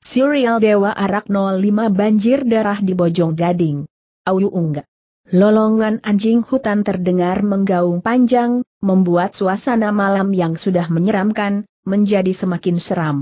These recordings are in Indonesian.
Serial Dewa Arak 05 Banjir Darah di Bojong Gading. Auyu unggah. Lolongan anjing hutan terdengar menggaung panjang, membuat suasana malam yang sudah menyeramkan, menjadi semakin seram.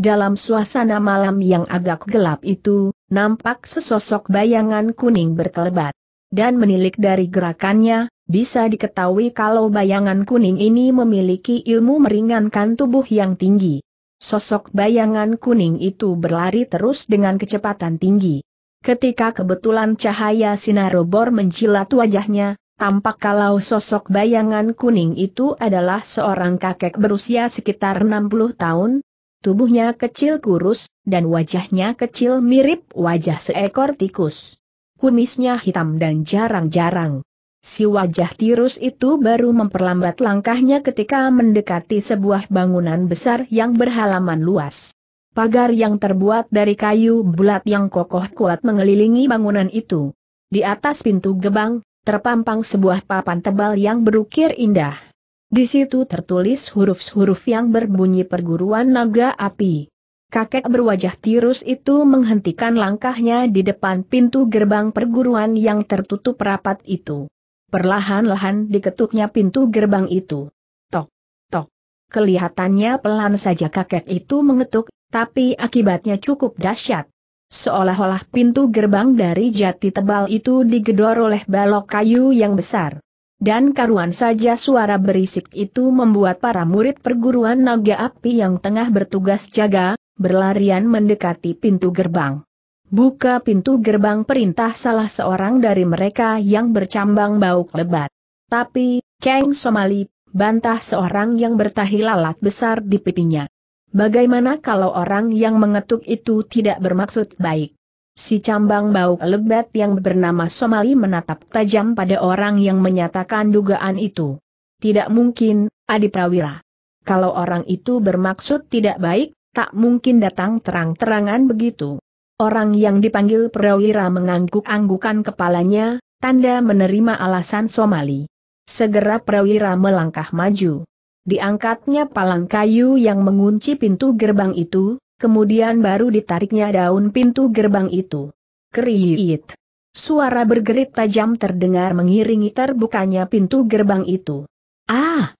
Dalam suasana malam yang agak gelap itu, nampak sesosok bayangan kuning berkelebat. Dan menilik dari gerakannya, bisa diketahui kalau bayangan kuning ini memiliki ilmu meringankan tubuh yang tinggi. Sosok bayangan kuning itu berlari terus dengan kecepatan tinggi. Ketika kebetulan cahaya sinar sinarobor menjilat wajahnya, tampak kalau sosok bayangan kuning itu adalah seorang kakek berusia sekitar 60 tahun, tubuhnya kecil kurus, dan wajahnya kecil mirip wajah seekor tikus. Kumisnya hitam dan jarang-jarang. Si wajah tirus itu baru memperlambat langkahnya ketika mendekati sebuah bangunan besar yang berhalaman luas. Pagar yang terbuat dari kayu bulat yang kokoh kuat mengelilingi bangunan itu. Di atas pintu gebang, terpampang sebuah papan tebal yang berukir indah. Di situ tertulis huruf-huruf yang berbunyi perguruan naga api. Kakek berwajah tirus itu menghentikan langkahnya di depan pintu gerbang perguruan yang tertutup rapat itu. Perlahan-lahan diketuknya pintu gerbang itu. Tok, tok. Kelihatannya pelan saja kakek itu mengetuk, tapi akibatnya cukup dahsyat. Seolah-olah pintu gerbang dari jati tebal itu digedor oleh balok kayu yang besar. Dan karuan saja suara berisik itu membuat para murid perguruan naga api yang tengah bertugas jaga, berlarian mendekati pintu gerbang. Buka pintu gerbang perintah salah seorang dari mereka yang bercambang bau lebat. Tapi, Kang Somali, bantah seorang yang bertahi lalat besar di pipinya. Bagaimana kalau orang yang mengetuk itu tidak bermaksud baik? Si cambang bau lebat yang bernama Somali menatap tajam pada orang yang menyatakan dugaan itu. Tidak mungkin, Adi Prawira. Kalau orang itu bermaksud tidak baik, tak mungkin datang terang-terangan begitu. Orang yang dipanggil Prawira mengangguk-anggukan kepalanya, tanda menerima alasan Somali. Segera Prawira melangkah maju. Diangkatnya palang kayu yang mengunci pintu gerbang itu, kemudian baru ditariknya daun pintu gerbang itu. Kriit. Suara bergerit tajam terdengar mengiringi terbukanya pintu gerbang itu. Ah!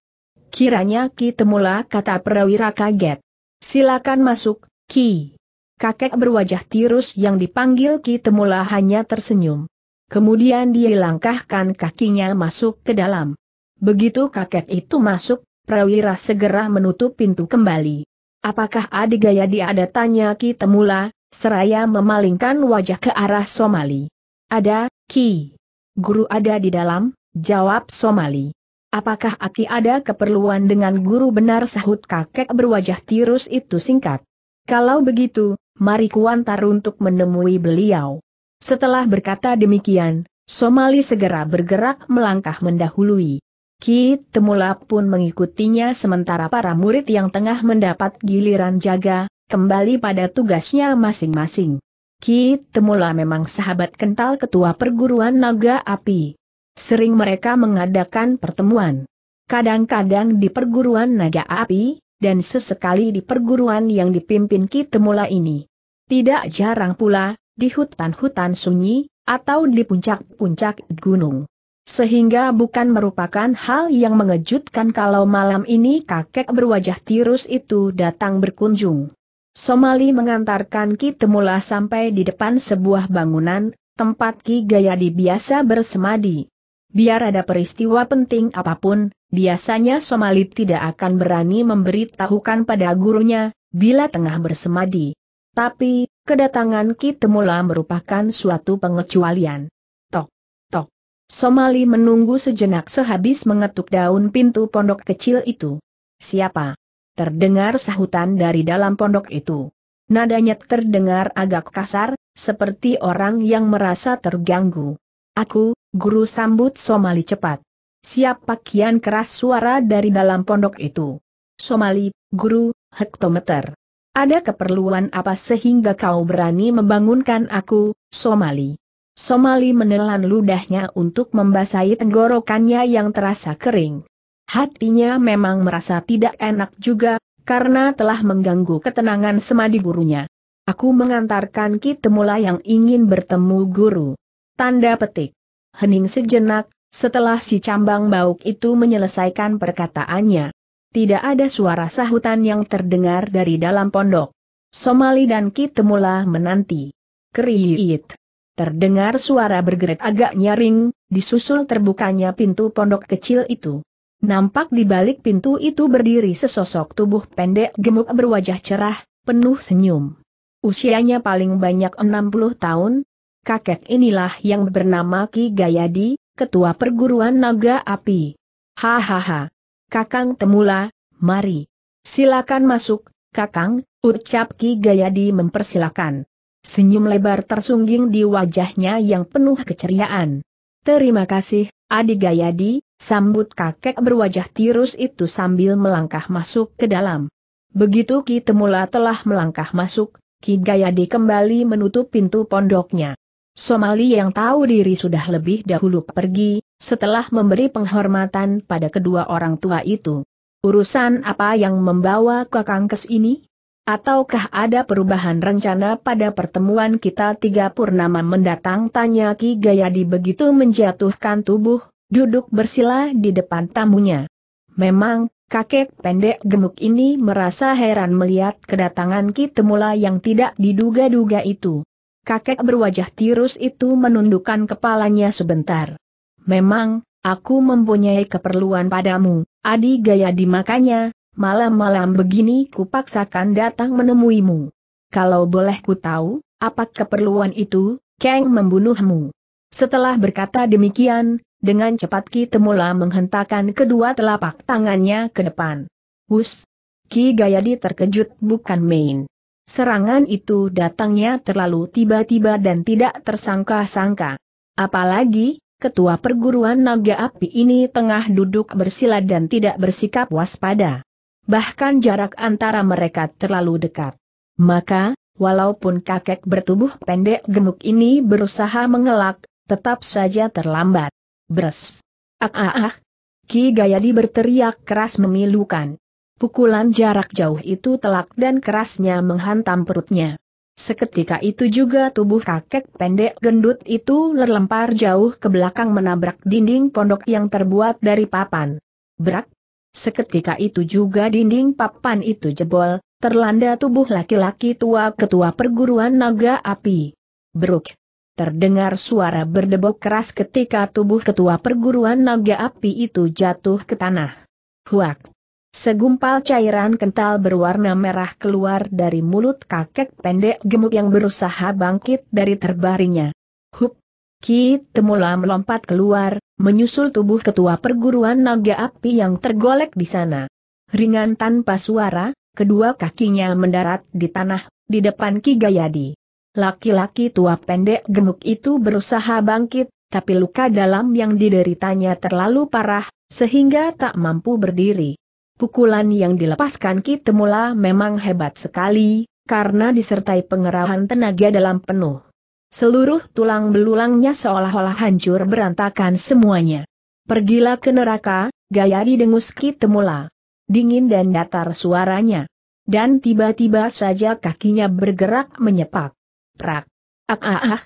Kiranya Ki Temula kata Prawira kaget. Silakan masuk, Ki kakek berwajah tirus yang dipanggil Ki Temula hanya tersenyum. Kemudian dia langkahkan kakinya masuk ke dalam. Begitu kakek itu masuk, prawira segera menutup pintu kembali. Apakah adik gaya dia ada tanya Ki Temula, seraya memalingkan wajah ke arah Somali. Ada, Ki. Guru ada di dalam, jawab Somali. Apakah Aki ada keperluan dengan guru benar sahut kakek berwajah tirus itu singkat. Kalau begitu, mari kuantar untuk menemui beliau. Setelah berkata demikian, Somali segera bergerak melangkah mendahului. Ki Temula pun mengikutinya sementara para murid yang tengah mendapat giliran jaga, kembali pada tugasnya masing-masing. Ki Temula memang sahabat kental ketua perguruan Naga Api. Sering mereka mengadakan pertemuan. Kadang-kadang di perguruan Naga Api, dan sesekali di perguruan yang dipimpin Ki Kitemula ini. Tidak jarang pula, di hutan-hutan sunyi, atau di puncak-puncak gunung. Sehingga bukan merupakan hal yang mengejutkan kalau malam ini kakek berwajah tirus itu datang berkunjung. Somali mengantarkan Ki Temula sampai di depan sebuah bangunan, tempat Ki Gayadi biasa bersemadi. Biar ada peristiwa penting apapun, biasanya Somali tidak akan berani memberitahukan pada gurunya, bila tengah bersemadi. Tapi, kedatangan Kitemula merupakan suatu pengecualian. Tok, tok. Somali menunggu sejenak sehabis mengetuk daun pintu pondok kecil itu. Siapa? Terdengar sahutan dari dalam pondok itu. Nadanya terdengar agak kasar, seperti orang yang merasa terganggu. Aku, Guru sambut Somali cepat. siap pakaian keras suara dari dalam pondok itu? Somali, guru, hektometer. Ada keperluan apa sehingga kau berani membangunkan aku, Somali? Somali menelan ludahnya untuk membasahi tenggorokannya yang terasa kering. Hatinya memang merasa tidak enak juga, karena telah mengganggu ketenangan semadi gurunya. Aku mengantarkan kita mula yang ingin bertemu guru. Tanda petik hening sejenak, setelah si cambang bauk itu menyelesaikan perkataannya. Tidak ada suara sahutan yang terdengar dari dalam pondok. Somali dan Kitemula menanti. Kriit. Terdengar suara bergeret agak nyaring, disusul terbukanya pintu pondok kecil itu. Nampak di balik pintu itu berdiri sesosok tubuh pendek gemuk berwajah cerah, penuh senyum. Usianya paling banyak 60 tahun, kakek inilah yang bernama Ki Gayadi, ketua perguruan naga api. Hahaha. Kakang Temula, mari. Silakan masuk, Kakang, ucap Ki Gayadi mempersilakan. Senyum lebar tersungging di wajahnya yang penuh keceriaan. Terima kasih, Adi Gayadi, sambut kakek berwajah tirus itu sambil melangkah masuk ke dalam. Begitu Ki Temula telah melangkah masuk, Ki Gayadi kembali menutup pintu pondoknya. Somali yang tahu diri sudah lebih dahulu pergi, setelah memberi penghormatan pada kedua orang tua itu. Urusan apa yang membawa Kakang kes ini? Ataukah ada perubahan rencana pada pertemuan kita tiga purnama mendatang? Tanya Ki Gayadi begitu menjatuhkan tubuh, duduk bersila di depan tamunya. Memang, kakek pendek gemuk ini merasa heran melihat kedatangan Ki Temula yang tidak diduga-duga itu kakek berwajah tirus itu menundukkan kepalanya sebentar. Memang, aku mempunyai keperluan padamu, adi gaya dimakanya, malam-malam begini kupaksakan datang menemuimu. Kalau boleh ku tahu, apa keperluan itu, Kang membunuhmu. Setelah berkata demikian, dengan cepat Ki Temula menghentakkan kedua telapak tangannya ke depan. Hus! Ki Gayadi terkejut bukan main. Serangan itu datangnya terlalu tiba-tiba dan tidak tersangka-sangka. Apalagi, ketua perguruan naga api ini tengah duduk bersila dan tidak bersikap waspada. Bahkan jarak antara mereka terlalu dekat. Maka, walaupun kakek bertubuh pendek gemuk ini berusaha mengelak, tetap saja terlambat. Bres. Ah ah ah. Ki Gayadi berteriak keras memilukan. Pukulan jarak jauh itu telak dan kerasnya menghantam perutnya. Seketika itu juga tubuh kakek pendek gendut itu lelempar jauh ke belakang menabrak dinding pondok yang terbuat dari papan. Brak! Seketika itu juga dinding papan itu jebol, terlanda tubuh laki-laki tua ketua perguruan naga api. Bruk! Terdengar suara berdebok keras ketika tubuh ketua perguruan naga api itu jatuh ke tanah. Huak! Segumpal cairan kental berwarna merah keluar dari mulut kakek pendek gemuk yang berusaha bangkit dari terbaringnya. Hup! Ki Temula melompat keluar, menyusul tubuh ketua perguruan naga api yang tergolek di sana. Ringan tanpa suara, kedua kakinya mendarat di tanah, di depan Ki Gayadi. Laki-laki tua pendek gemuk itu berusaha bangkit, tapi luka dalam yang dideritanya terlalu parah, sehingga tak mampu berdiri. Pukulan yang dilepaskan Kitemula memang hebat sekali, karena disertai pengerahan tenaga dalam penuh. Seluruh tulang belulangnya seolah-olah hancur berantakan semuanya. Pergilah ke neraka, Gayari dengus Kitemula. Dingin dan datar suaranya. Dan tiba-tiba saja kakinya bergerak menyepak. Prak. Ah ah ah.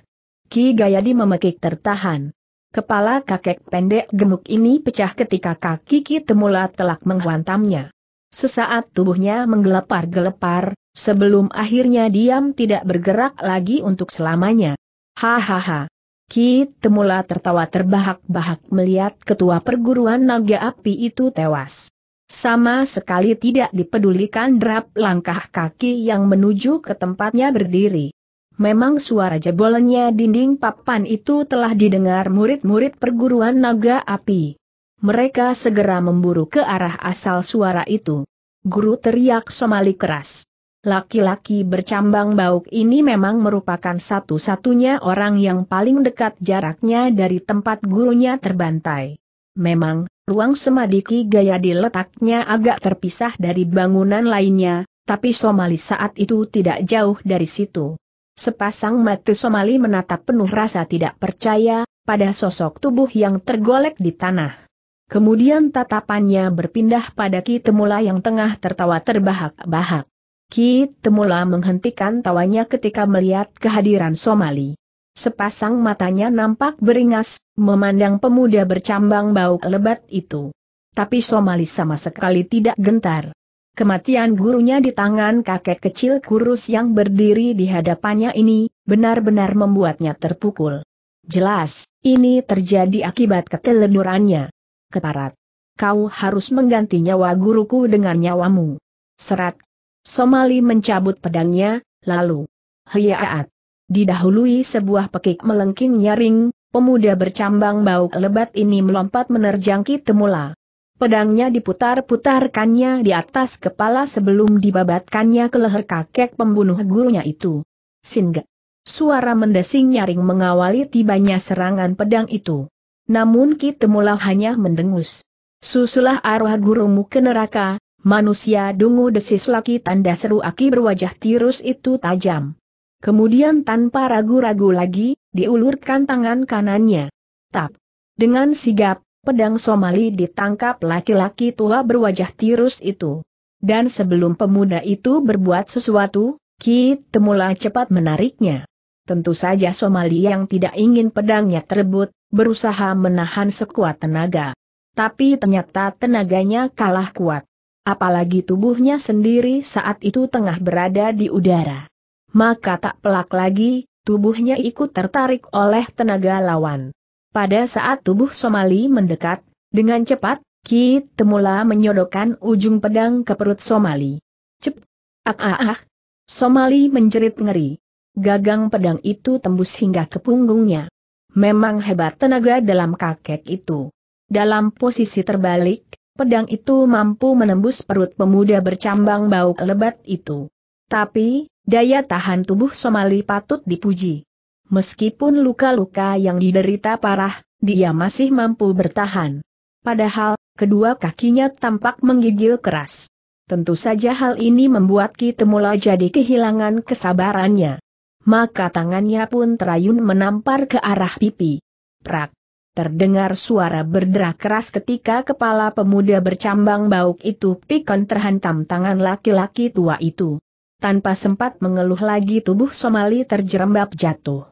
Ki Gayadi memekik tertahan. Kepala kakek pendek gemuk ini pecah ketika kaki Ki temula telak menghantamnya. Sesaat tubuhnya menggelepar-gelepar, sebelum akhirnya diam tidak bergerak lagi untuk selamanya. Hahaha. Ki temula tertawa terbahak-bahak melihat ketua perguruan naga api itu tewas. Sama sekali tidak dipedulikan drap langkah kaki yang menuju ke tempatnya berdiri. Memang suara jebolnya dinding papan itu telah didengar murid-murid perguruan naga api. Mereka segera memburu ke arah asal suara itu. Guru teriak Somali keras. Laki-laki bercambang bauk ini memang merupakan satu-satunya orang yang paling dekat jaraknya dari tempat gurunya terbantai. Memang, ruang semadiki gaya diletaknya agak terpisah dari bangunan lainnya, tapi Somali saat itu tidak jauh dari situ. Sepasang mata Somali menatap penuh rasa tidak percaya, pada sosok tubuh yang tergolek di tanah. Kemudian tatapannya berpindah pada Ki Temula yang tengah tertawa terbahak-bahak. Ki Temula menghentikan tawanya ketika melihat kehadiran Somali. Sepasang matanya nampak beringas, memandang pemuda bercambang bau lebat itu. Tapi Somali sama sekali tidak gentar. Kematian gurunya di tangan kakek kecil kurus yang berdiri di hadapannya ini, benar-benar membuatnya terpukul. Jelas, ini terjadi akibat keteledurannya. Keparat. Kau harus mengganti nyawa guruku dengan nyawamu. Serat. Somali mencabut pedangnya, lalu. Hiaat. Didahului sebuah pekik melengking nyaring, pemuda bercambang bau lebat ini melompat menerjang Kitemula. Pedangnya diputar-putarkannya di atas kepala sebelum dibabatkannya ke leher kakek pembunuh gurunya itu. Singa. Suara mendesing nyaring mengawali tibanya serangan pedang itu. Namun Kitemula hanya mendengus. Susulah arwah gurumu ke neraka, manusia dungu desis laki tanda seru aki berwajah tirus itu tajam. Kemudian tanpa ragu-ragu lagi, diulurkan tangan kanannya. Tap. Dengan sigap, pedang Somali ditangkap laki-laki tua berwajah tirus itu. Dan sebelum pemuda itu berbuat sesuatu, Kit Temula cepat menariknya. Tentu saja Somali yang tidak ingin pedangnya terebut, berusaha menahan sekuat tenaga. Tapi ternyata tenaganya kalah kuat. Apalagi tubuhnya sendiri saat itu tengah berada di udara. Maka tak pelak lagi, tubuhnya ikut tertarik oleh tenaga lawan. Pada saat tubuh Somali mendekat, dengan cepat, Ki Temula menyodokkan ujung pedang ke perut Somali. Cep! Ah ah ah! Somali menjerit ngeri. Gagang pedang itu tembus hingga ke punggungnya. Memang hebat tenaga dalam kakek itu. Dalam posisi terbalik, pedang itu mampu menembus perut pemuda bercambang bau lebat itu. Tapi, daya tahan tubuh Somali patut dipuji meskipun luka-luka yang diderita parah, dia masih mampu bertahan. Padahal, kedua kakinya tampak menggigil keras. Tentu saja hal ini membuat Ki Temula jadi kehilangan kesabarannya. Maka tangannya pun terayun menampar ke arah pipi. Prak. Terdengar suara berderak keras ketika kepala pemuda bercambang bauk itu pikon terhantam tangan laki-laki tua itu. Tanpa sempat mengeluh lagi tubuh Somali terjerembab jatuh.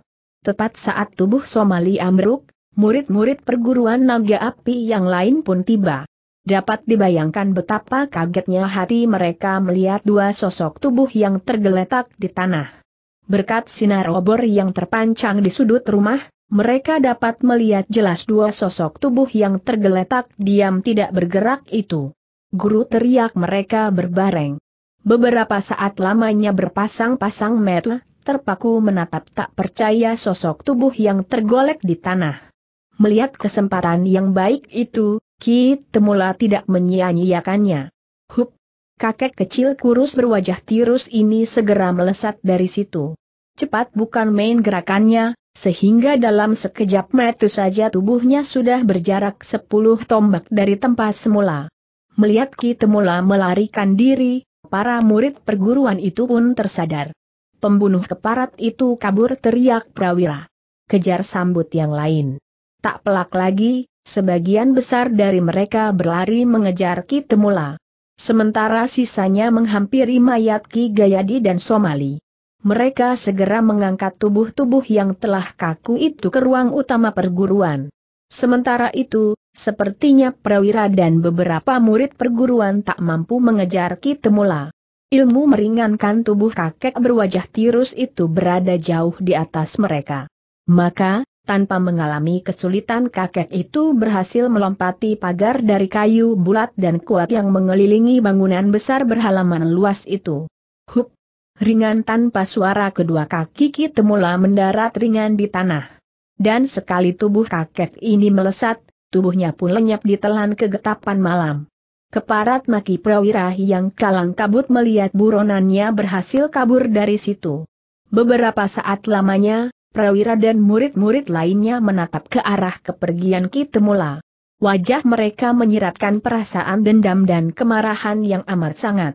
Tepat saat tubuh Somali ambruk, murid-murid perguruan naga api yang lain pun tiba. Dapat dibayangkan betapa kagetnya hati mereka melihat dua sosok tubuh yang tergeletak di tanah. Berkat sinar obor yang terpancang di sudut rumah, mereka dapat melihat jelas dua sosok tubuh yang tergeletak diam tidak bergerak itu. Guru teriak mereka berbareng. Beberapa saat lamanya berpasang-pasang mata, terpaku menatap tak percaya sosok tubuh yang tergolek di tanah. Melihat kesempatan yang baik itu, Ki Temula tidak menyia-nyiakannya. Hup! Kakek kecil kurus berwajah tirus ini segera melesat dari situ. Cepat bukan main gerakannya, sehingga dalam sekejap mata saja tubuhnya sudah berjarak sepuluh tombak dari tempat semula. Melihat Ki Temula melarikan diri, para murid perguruan itu pun tersadar. Pembunuh keparat itu kabur teriak prawira. Kejar sambut yang lain. Tak pelak lagi, sebagian besar dari mereka berlari mengejar Kitemula. Sementara sisanya menghampiri mayat Ki Gayadi dan Somali. Mereka segera mengangkat tubuh-tubuh yang telah kaku itu ke ruang utama perguruan. Sementara itu, sepertinya prawira dan beberapa murid perguruan tak mampu mengejar Kitemula. Ilmu meringankan tubuh kakek berwajah tirus itu berada jauh di atas mereka. Maka, tanpa mengalami kesulitan kakek itu berhasil melompati pagar dari kayu bulat dan kuat yang mengelilingi bangunan besar berhalaman luas itu. Hup! Ringan tanpa suara kedua kaki kita mula mendarat ringan di tanah. Dan sekali tubuh kakek ini melesat, tubuhnya pun lenyap ditelan kegetapan malam. Keparat maki prawira yang kalang kabut melihat buronannya berhasil kabur dari situ. Beberapa saat lamanya, prawira dan murid-murid lainnya menatap ke arah kepergian Temula. Wajah mereka menyiratkan perasaan dendam dan kemarahan yang amat sangat.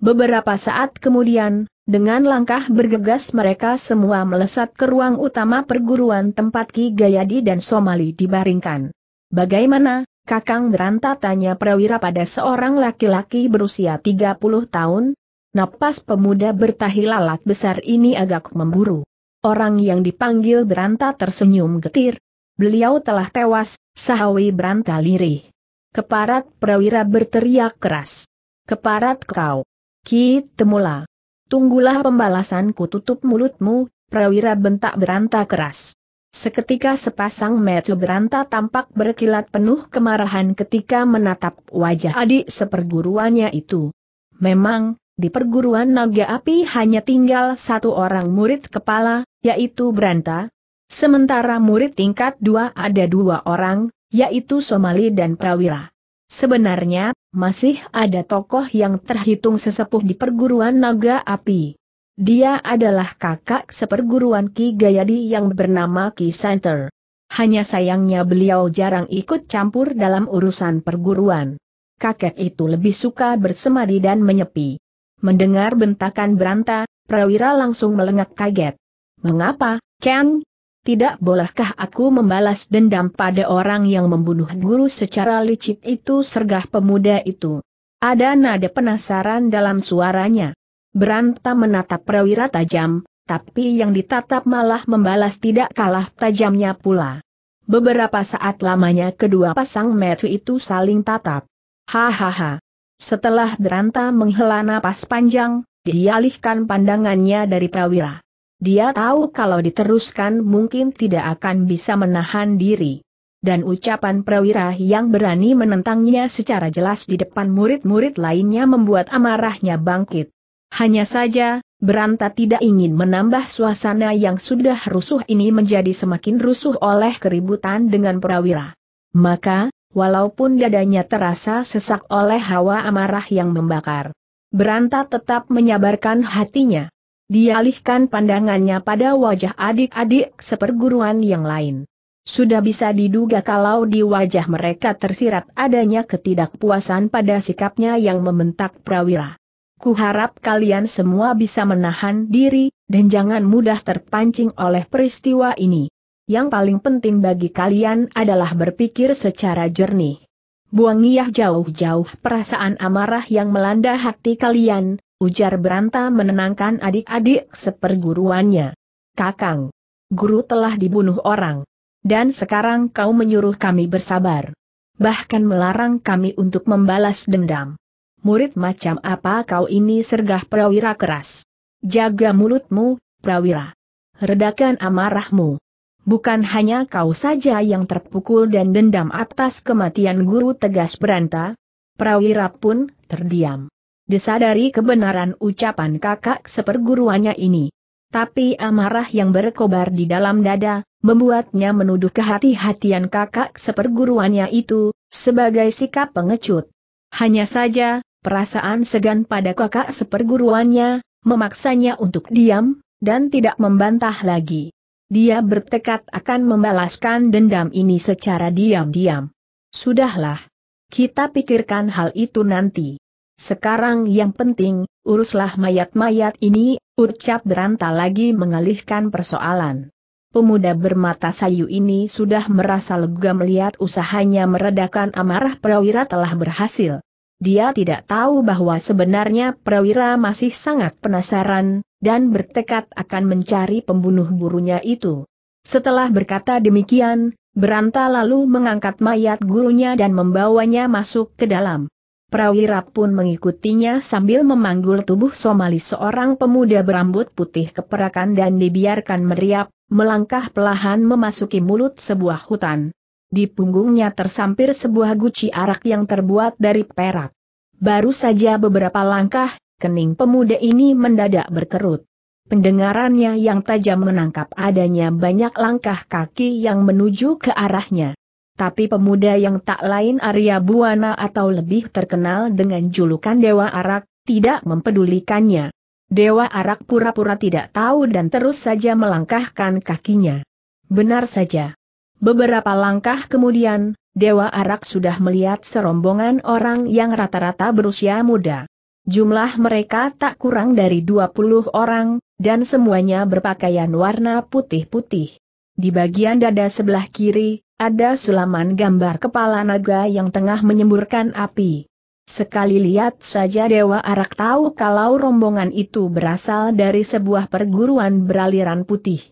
Beberapa saat kemudian, dengan langkah bergegas mereka semua melesat ke ruang utama perguruan tempat Ki Gayadi dan Somali dibaringkan. Bagaimana, Kakang Beranta tanya prawira pada seorang laki-laki berusia 30 tahun, napas pemuda bertahi lalat besar ini agak memburu. Orang yang dipanggil Beranta tersenyum getir. Beliau telah tewas, sahawi Beranta lirih. Keparat prawira berteriak keras. Keparat kau. Ki temula. Tunggulah pembalasanku tutup mulutmu, prawira bentak Beranta keras. Seketika sepasang mata beranta tampak berkilat penuh kemarahan ketika menatap wajah adik seperguruannya itu. Memang, di perguruan naga api hanya tinggal satu orang murid kepala, yaitu Beranta. Sementara murid tingkat dua ada dua orang, yaitu Somali dan Prawira. Sebenarnya, masih ada tokoh yang terhitung sesepuh di perguruan naga api. Dia adalah kakak seperguruan Ki Gayadi yang bernama Ki Center. Hanya sayangnya beliau jarang ikut campur dalam urusan perguruan. Kakek itu lebih suka bersemadi dan menyepi. Mendengar bentakan beranta, prawira langsung melengak kaget. Mengapa, Ken? Tidak bolehkah aku membalas dendam pada orang yang membunuh guru secara licik itu sergah pemuda itu? Ada nada penasaran dalam suaranya. Beranta menatap prawira tajam, tapi yang ditatap malah membalas tidak kalah tajamnya pula. Beberapa saat lamanya kedua pasang mata itu saling tatap. Hahaha. Setelah Beranta menghela napas panjang, dialihkan pandangannya dari prawira. Dia tahu kalau diteruskan mungkin tidak akan bisa menahan diri. Dan ucapan prawira yang berani menentangnya secara jelas di depan murid-murid lainnya membuat amarahnya bangkit. Hanya saja, Beranta tidak ingin menambah suasana yang sudah rusuh ini menjadi semakin rusuh oleh keributan dengan prawira. Maka, walaupun dadanya terasa sesak oleh hawa amarah yang membakar, Beranta tetap menyabarkan hatinya. Dialihkan pandangannya pada wajah adik-adik seperguruan yang lain. Sudah bisa diduga kalau di wajah mereka tersirat adanya ketidakpuasan pada sikapnya yang membentak prawira. Kuharap kalian semua bisa menahan diri, dan jangan mudah terpancing oleh peristiwa ini. Yang paling penting bagi kalian adalah berpikir secara jernih. buang iya jauh-jauh perasaan amarah yang melanda hati kalian, ujar Beranta menenangkan adik-adik seperguruannya. Kakang, guru telah dibunuh orang. Dan sekarang kau menyuruh kami bersabar. Bahkan melarang kami untuk membalas dendam murid macam apa kau ini sergah prawira keras. Jaga mulutmu, prawira. Redakan amarahmu. Bukan hanya kau saja yang terpukul dan dendam atas kematian guru tegas beranta, prawira pun terdiam. Disadari kebenaran ucapan kakak seperguruannya ini. Tapi amarah yang berkobar di dalam dada, membuatnya menuduh kehati-hatian kakak seperguruannya itu, sebagai sikap pengecut. Hanya saja, perasaan segan pada kakak seperguruannya, memaksanya untuk diam, dan tidak membantah lagi. Dia bertekad akan membalaskan dendam ini secara diam-diam. Sudahlah. Kita pikirkan hal itu nanti. Sekarang yang penting, uruslah mayat-mayat ini, ucap beranta lagi mengalihkan persoalan. Pemuda bermata sayu ini sudah merasa lega melihat usahanya meredakan amarah perawira telah berhasil. Dia tidak tahu bahwa sebenarnya Prawira masih sangat penasaran, dan bertekad akan mencari pembunuh gurunya itu. Setelah berkata demikian, Beranta lalu mengangkat mayat gurunya dan membawanya masuk ke dalam. Prawira pun mengikutinya sambil memanggul tubuh Somali seorang pemuda berambut putih keperakan dan dibiarkan meriap, melangkah pelahan memasuki mulut sebuah hutan. Di punggungnya tersampir sebuah guci arak yang terbuat dari perak. Baru saja beberapa langkah, kening pemuda ini mendadak berkerut. Pendengarannya yang tajam menangkap adanya banyak langkah kaki yang menuju ke arahnya. Tapi pemuda yang tak lain Arya Buana atau lebih terkenal dengan julukan Dewa Arak, tidak mempedulikannya. Dewa Arak pura-pura tidak tahu dan terus saja melangkahkan kakinya. Benar saja. Beberapa langkah kemudian, Dewa Arak sudah melihat serombongan orang yang rata-rata berusia muda. Jumlah mereka tak kurang dari 20 orang, dan semuanya berpakaian warna putih-putih. Di bagian dada sebelah kiri, ada sulaman gambar kepala naga yang tengah menyemburkan api. Sekali lihat saja Dewa Arak tahu kalau rombongan itu berasal dari sebuah perguruan beraliran putih.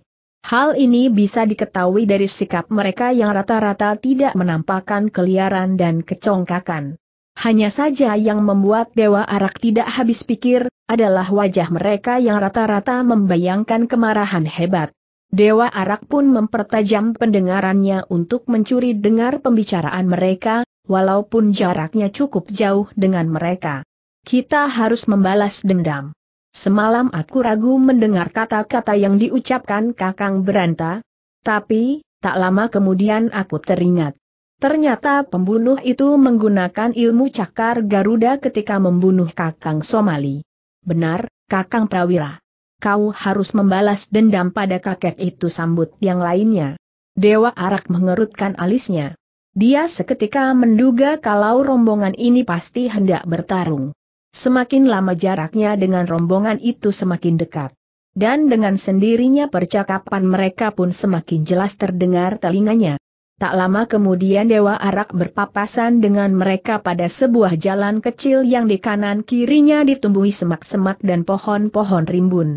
Hal ini bisa diketahui dari sikap mereka yang rata-rata tidak menampakkan keliaran dan kecongkakan. Hanya saja yang membuat Dewa Arak tidak habis pikir, adalah wajah mereka yang rata-rata membayangkan kemarahan hebat. Dewa Arak pun mempertajam pendengarannya untuk mencuri dengar pembicaraan mereka, walaupun jaraknya cukup jauh dengan mereka. Kita harus membalas dendam. Semalam aku ragu mendengar kata-kata yang diucapkan Kakang Beranta, tapi, tak lama kemudian aku teringat. Ternyata pembunuh itu menggunakan ilmu cakar Garuda ketika membunuh Kakang Somali. Benar, Kakang Prawira. Kau harus membalas dendam pada kakek itu sambut yang lainnya. Dewa Arak mengerutkan alisnya. Dia seketika menduga kalau rombongan ini pasti hendak bertarung. Semakin lama jaraknya dengan rombongan itu semakin dekat. Dan dengan sendirinya percakapan mereka pun semakin jelas terdengar telinganya. Tak lama kemudian Dewa Arak berpapasan dengan mereka pada sebuah jalan kecil yang di kanan kirinya ditumbuhi semak-semak dan pohon-pohon rimbun.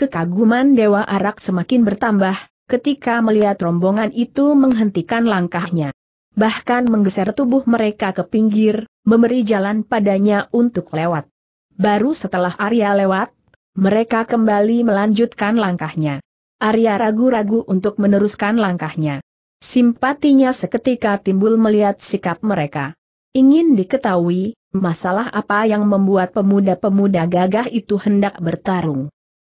Kekaguman Dewa Arak semakin bertambah, ketika melihat rombongan itu menghentikan langkahnya. Bahkan menggeser tubuh mereka ke pinggir, memberi jalan padanya untuk lewat. Baru setelah Arya lewat, mereka kembali melanjutkan langkahnya. Arya ragu-ragu untuk meneruskan langkahnya. Simpatinya seketika timbul melihat sikap mereka. Ingin diketahui, masalah apa yang membuat pemuda-pemuda gagah itu hendak bertarung.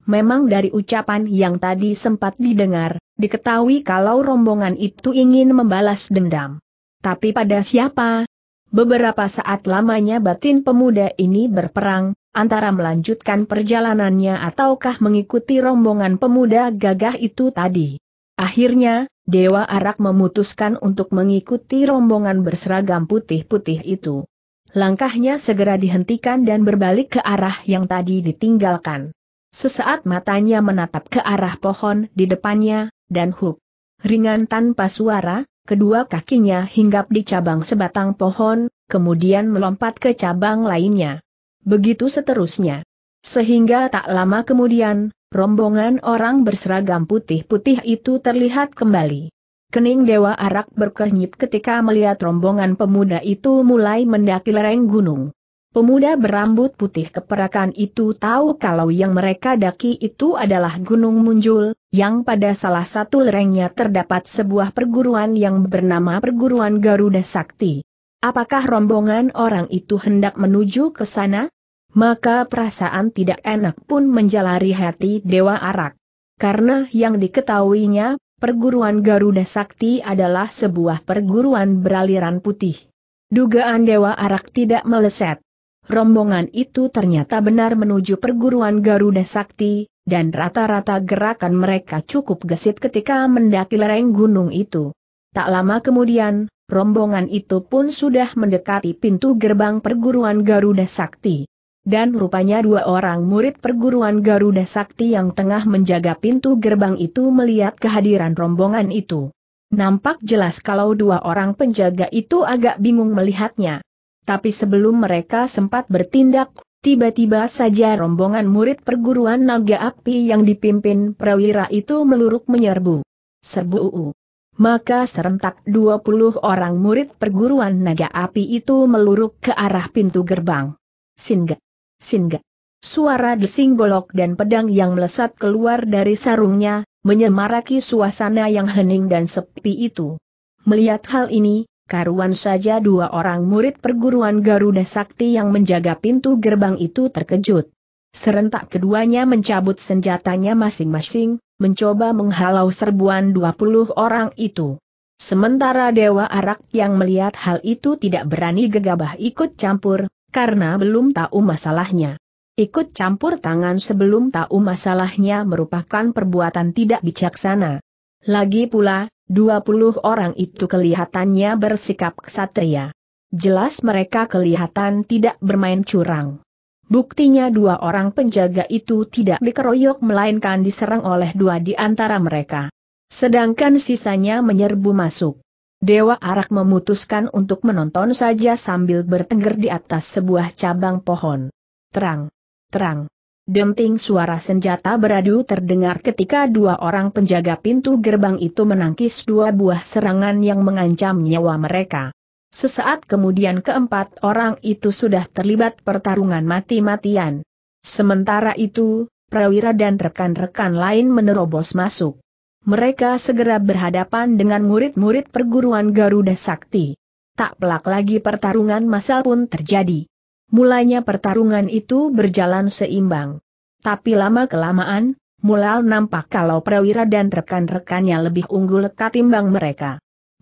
Memang dari ucapan yang tadi sempat didengar, diketahui kalau rombongan itu ingin membalas dendam. Tapi pada siapa, Beberapa saat lamanya batin pemuda ini berperang, antara melanjutkan perjalanannya ataukah mengikuti rombongan pemuda gagah itu tadi. Akhirnya, Dewa Arak memutuskan untuk mengikuti rombongan berseragam putih-putih itu. Langkahnya segera dihentikan dan berbalik ke arah yang tadi ditinggalkan. Sesaat matanya menatap ke arah pohon di depannya, dan huk. Ringan tanpa suara, kedua kakinya hinggap di cabang sebatang pohon, kemudian melompat ke cabang lainnya. Begitu seterusnya. Sehingga tak lama kemudian, rombongan orang berseragam putih-putih itu terlihat kembali. Kening Dewa Arak berkernyit ketika melihat rombongan pemuda itu mulai mendaki lereng gunung. Pemuda berambut putih keperakan itu tahu kalau yang mereka daki itu adalah Gunung Munjul, yang pada salah satu lerengnya terdapat sebuah perguruan yang bernama Perguruan Garuda Sakti. Apakah rombongan orang itu hendak menuju ke sana? Maka perasaan tidak enak pun menjalari hati Dewa Arak. Karena yang diketahuinya, perguruan Garuda Sakti adalah sebuah perguruan beraliran putih. Dugaan Dewa Arak tidak meleset. Rombongan itu ternyata benar menuju perguruan Garuda Sakti, dan rata-rata gerakan mereka cukup gesit ketika mendaki lereng gunung itu. Tak lama kemudian, rombongan itu pun sudah mendekati pintu gerbang perguruan Garuda Sakti. Dan rupanya dua orang murid perguruan Garuda Sakti yang tengah menjaga pintu gerbang itu melihat kehadiran rombongan itu. Nampak jelas kalau dua orang penjaga itu agak bingung melihatnya. Tapi sebelum mereka sempat bertindak, tiba-tiba saja rombongan murid perguruan naga api yang dipimpin perwira itu meluruk menyerbu. Serbu UU. Maka serentak 20 orang murid perguruan naga api itu meluruk ke arah pintu gerbang. Singa. Singa. Suara desing golok dan pedang yang melesat keluar dari sarungnya, menyemaraki suasana yang hening dan sepi itu. Melihat hal ini, karuan saja dua orang murid perguruan Garuda Sakti yang menjaga pintu gerbang itu terkejut. Serentak keduanya mencabut senjatanya masing-masing, mencoba menghalau serbuan 20 orang itu. Sementara Dewa Arak yang melihat hal itu tidak berani gegabah ikut campur, karena belum tahu masalahnya. Ikut campur tangan sebelum tahu masalahnya merupakan perbuatan tidak bijaksana. Lagi pula, 20 orang itu kelihatannya bersikap ksatria. Jelas mereka kelihatan tidak bermain curang. Buktinya dua orang penjaga itu tidak dikeroyok melainkan diserang oleh dua di antara mereka. Sedangkan sisanya menyerbu masuk. Dewa Arak memutuskan untuk menonton saja sambil bertengger di atas sebuah cabang pohon. Terang, terang, Denting suara senjata beradu terdengar ketika dua orang penjaga pintu gerbang itu menangkis dua buah serangan yang mengancam nyawa mereka. Sesaat kemudian keempat orang itu sudah terlibat pertarungan mati-matian. Sementara itu, prawira dan rekan-rekan lain menerobos masuk. Mereka segera berhadapan dengan murid-murid perguruan Garuda Sakti. Tak pelak lagi pertarungan massal pun terjadi. Mulanya pertarungan itu berjalan seimbang. Tapi lama-kelamaan, Mulal nampak kalau Prawira dan rekan-rekannya lebih unggul ketimbang mereka.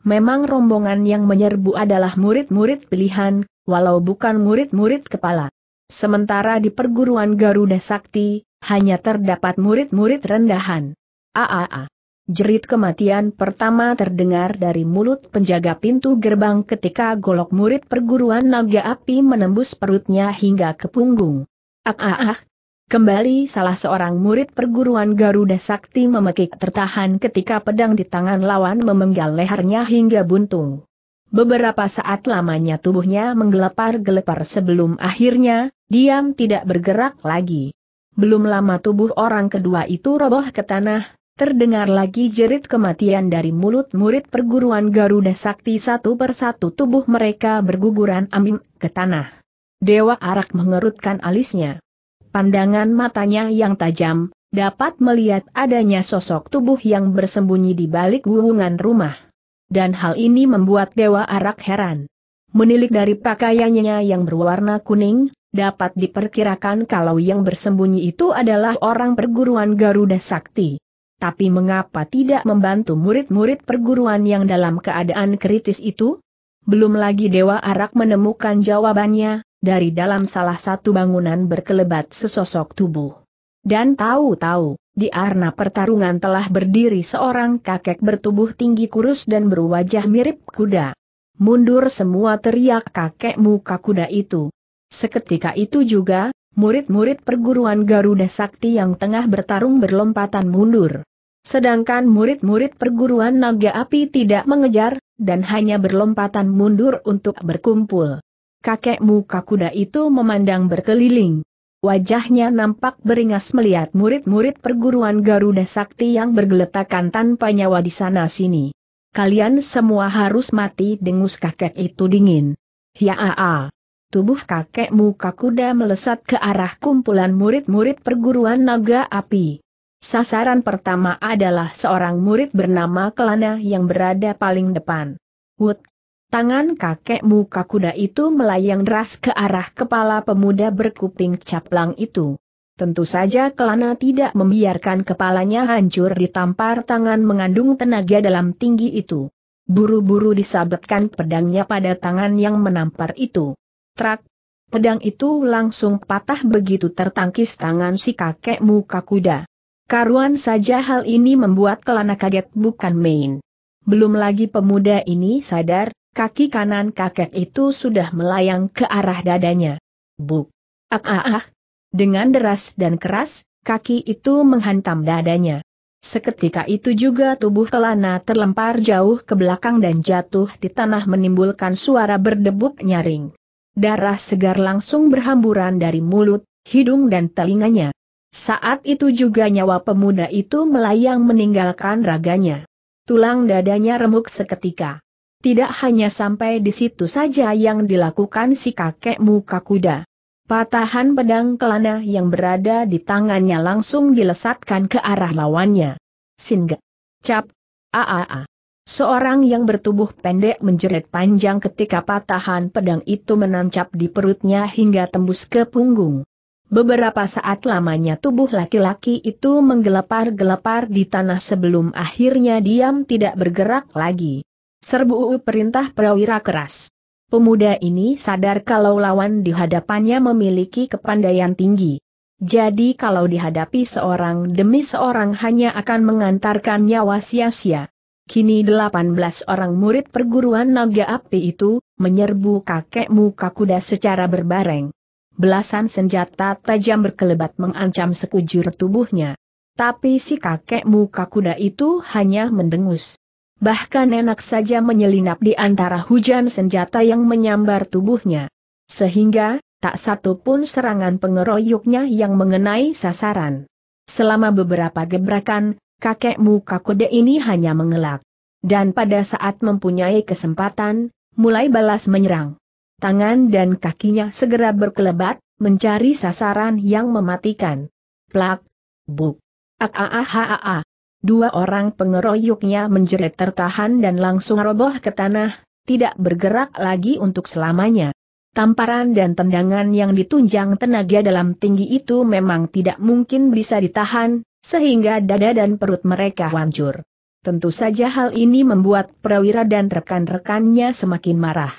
Memang rombongan yang menyerbu adalah murid-murid pilihan, walau bukan murid-murid kepala. Sementara di perguruan Garuda Sakti, hanya terdapat murid-murid rendahan. AAA. Jerit kematian pertama terdengar dari mulut penjaga pintu gerbang ketika golok murid perguruan naga api menembus perutnya hingga ke punggung. Ah ah ah. Kembali salah seorang murid perguruan Garuda Sakti memekik tertahan ketika pedang di tangan lawan memenggal lehernya hingga buntung. Beberapa saat lamanya tubuhnya menggelepar-gelepar sebelum akhirnya, diam tidak bergerak lagi. Belum lama tubuh orang kedua itu roboh ke tanah, Terdengar lagi jerit kematian dari mulut murid perguruan Garuda Sakti satu persatu tubuh mereka berguguran amin ke tanah. Dewa Arak mengerutkan alisnya. Pandangan matanya yang tajam, dapat melihat adanya sosok tubuh yang bersembunyi di balik gulungan rumah. Dan hal ini membuat Dewa Arak heran. Menilik dari pakaiannya yang berwarna kuning, dapat diperkirakan kalau yang bersembunyi itu adalah orang perguruan Garuda Sakti tapi mengapa tidak membantu murid-murid perguruan yang dalam keadaan kritis itu? Belum lagi Dewa Arak menemukan jawabannya, dari dalam salah satu bangunan berkelebat sesosok tubuh. Dan tahu-tahu, di arena pertarungan telah berdiri seorang kakek bertubuh tinggi kurus dan berwajah mirip kuda. Mundur semua teriak kakek muka kuda itu. Seketika itu juga, murid-murid perguruan Garuda Sakti yang tengah bertarung berlompatan mundur. Sedangkan murid-murid perguruan naga api tidak mengejar, dan hanya berlompatan mundur untuk berkumpul. Kakek muka kuda itu memandang berkeliling. Wajahnya nampak beringas melihat murid-murid perguruan Garuda Sakti yang bergeletakan tanpa nyawa di sana-sini. Kalian semua harus mati dengus kakek itu dingin. Ya aa. Tubuh kakek muka kuda melesat ke arah kumpulan murid-murid perguruan naga api. Sasaran pertama adalah seorang murid bernama Kelana yang berada paling depan. Wood. Tangan kakek muka kuda itu melayang deras ke arah kepala pemuda berkuping caplang itu. Tentu saja Kelana tidak membiarkan kepalanya hancur ditampar tangan mengandung tenaga dalam tinggi itu. Buru-buru disabetkan pedangnya pada tangan yang menampar itu. Trak, pedang itu langsung patah begitu tertangkis tangan si kakek muka kuda. Karuan saja hal ini membuat Kelana kaget bukan main. Belum lagi pemuda ini sadar, kaki kanan kakek itu sudah melayang ke arah dadanya. Buk! Ah ah ah! Dengan deras dan keras, kaki itu menghantam dadanya. Seketika itu juga tubuh Kelana terlempar jauh ke belakang dan jatuh di tanah menimbulkan suara berdebuk nyaring. Darah segar langsung berhamburan dari mulut, hidung dan telinganya. Saat itu juga nyawa pemuda itu melayang meninggalkan raganya. Tulang dadanya remuk seketika. Tidak hanya sampai di situ saja yang dilakukan si kakek muka kuda. Patahan pedang kelana yang berada di tangannya langsung dilesatkan ke arah lawannya. Singa. Cap. Aaa. Seorang yang bertubuh pendek menjerit panjang ketika patahan pedang itu menancap di perutnya hingga tembus ke punggung. Beberapa saat lamanya tubuh laki-laki itu menggelepar-gelepar di tanah sebelum akhirnya diam tidak bergerak lagi. Serbu perintah perawira keras. Pemuda ini sadar kalau lawan di hadapannya memiliki kepandaian tinggi. Jadi kalau dihadapi seorang demi seorang hanya akan mengantarkan nyawa sia-sia. Kini 18 orang murid perguruan naga api itu, menyerbu kakek muka kuda secara berbareng. Belasan senjata tajam berkelebat mengancam sekujur tubuhnya. Tapi si kakek muka kuda itu hanya mendengus. Bahkan enak saja menyelinap di antara hujan senjata yang menyambar tubuhnya. Sehingga, tak satu pun serangan pengeroyoknya yang mengenai sasaran. Selama beberapa gebrakan, kakek muka kuda ini hanya mengelak. Dan pada saat mempunyai kesempatan, mulai balas menyerang. Tangan dan kakinya segera berkelebat, mencari sasaran yang mematikan. Plak, buk, a Dua orang pengeroyoknya menjerit tertahan dan langsung roboh ke tanah, tidak bergerak lagi untuk selamanya. Tamparan dan tendangan yang ditunjang tenaga dalam tinggi itu memang tidak mungkin bisa ditahan, sehingga dada dan perut mereka hancur. Tentu saja hal ini membuat perwira dan rekan-rekannya semakin marah.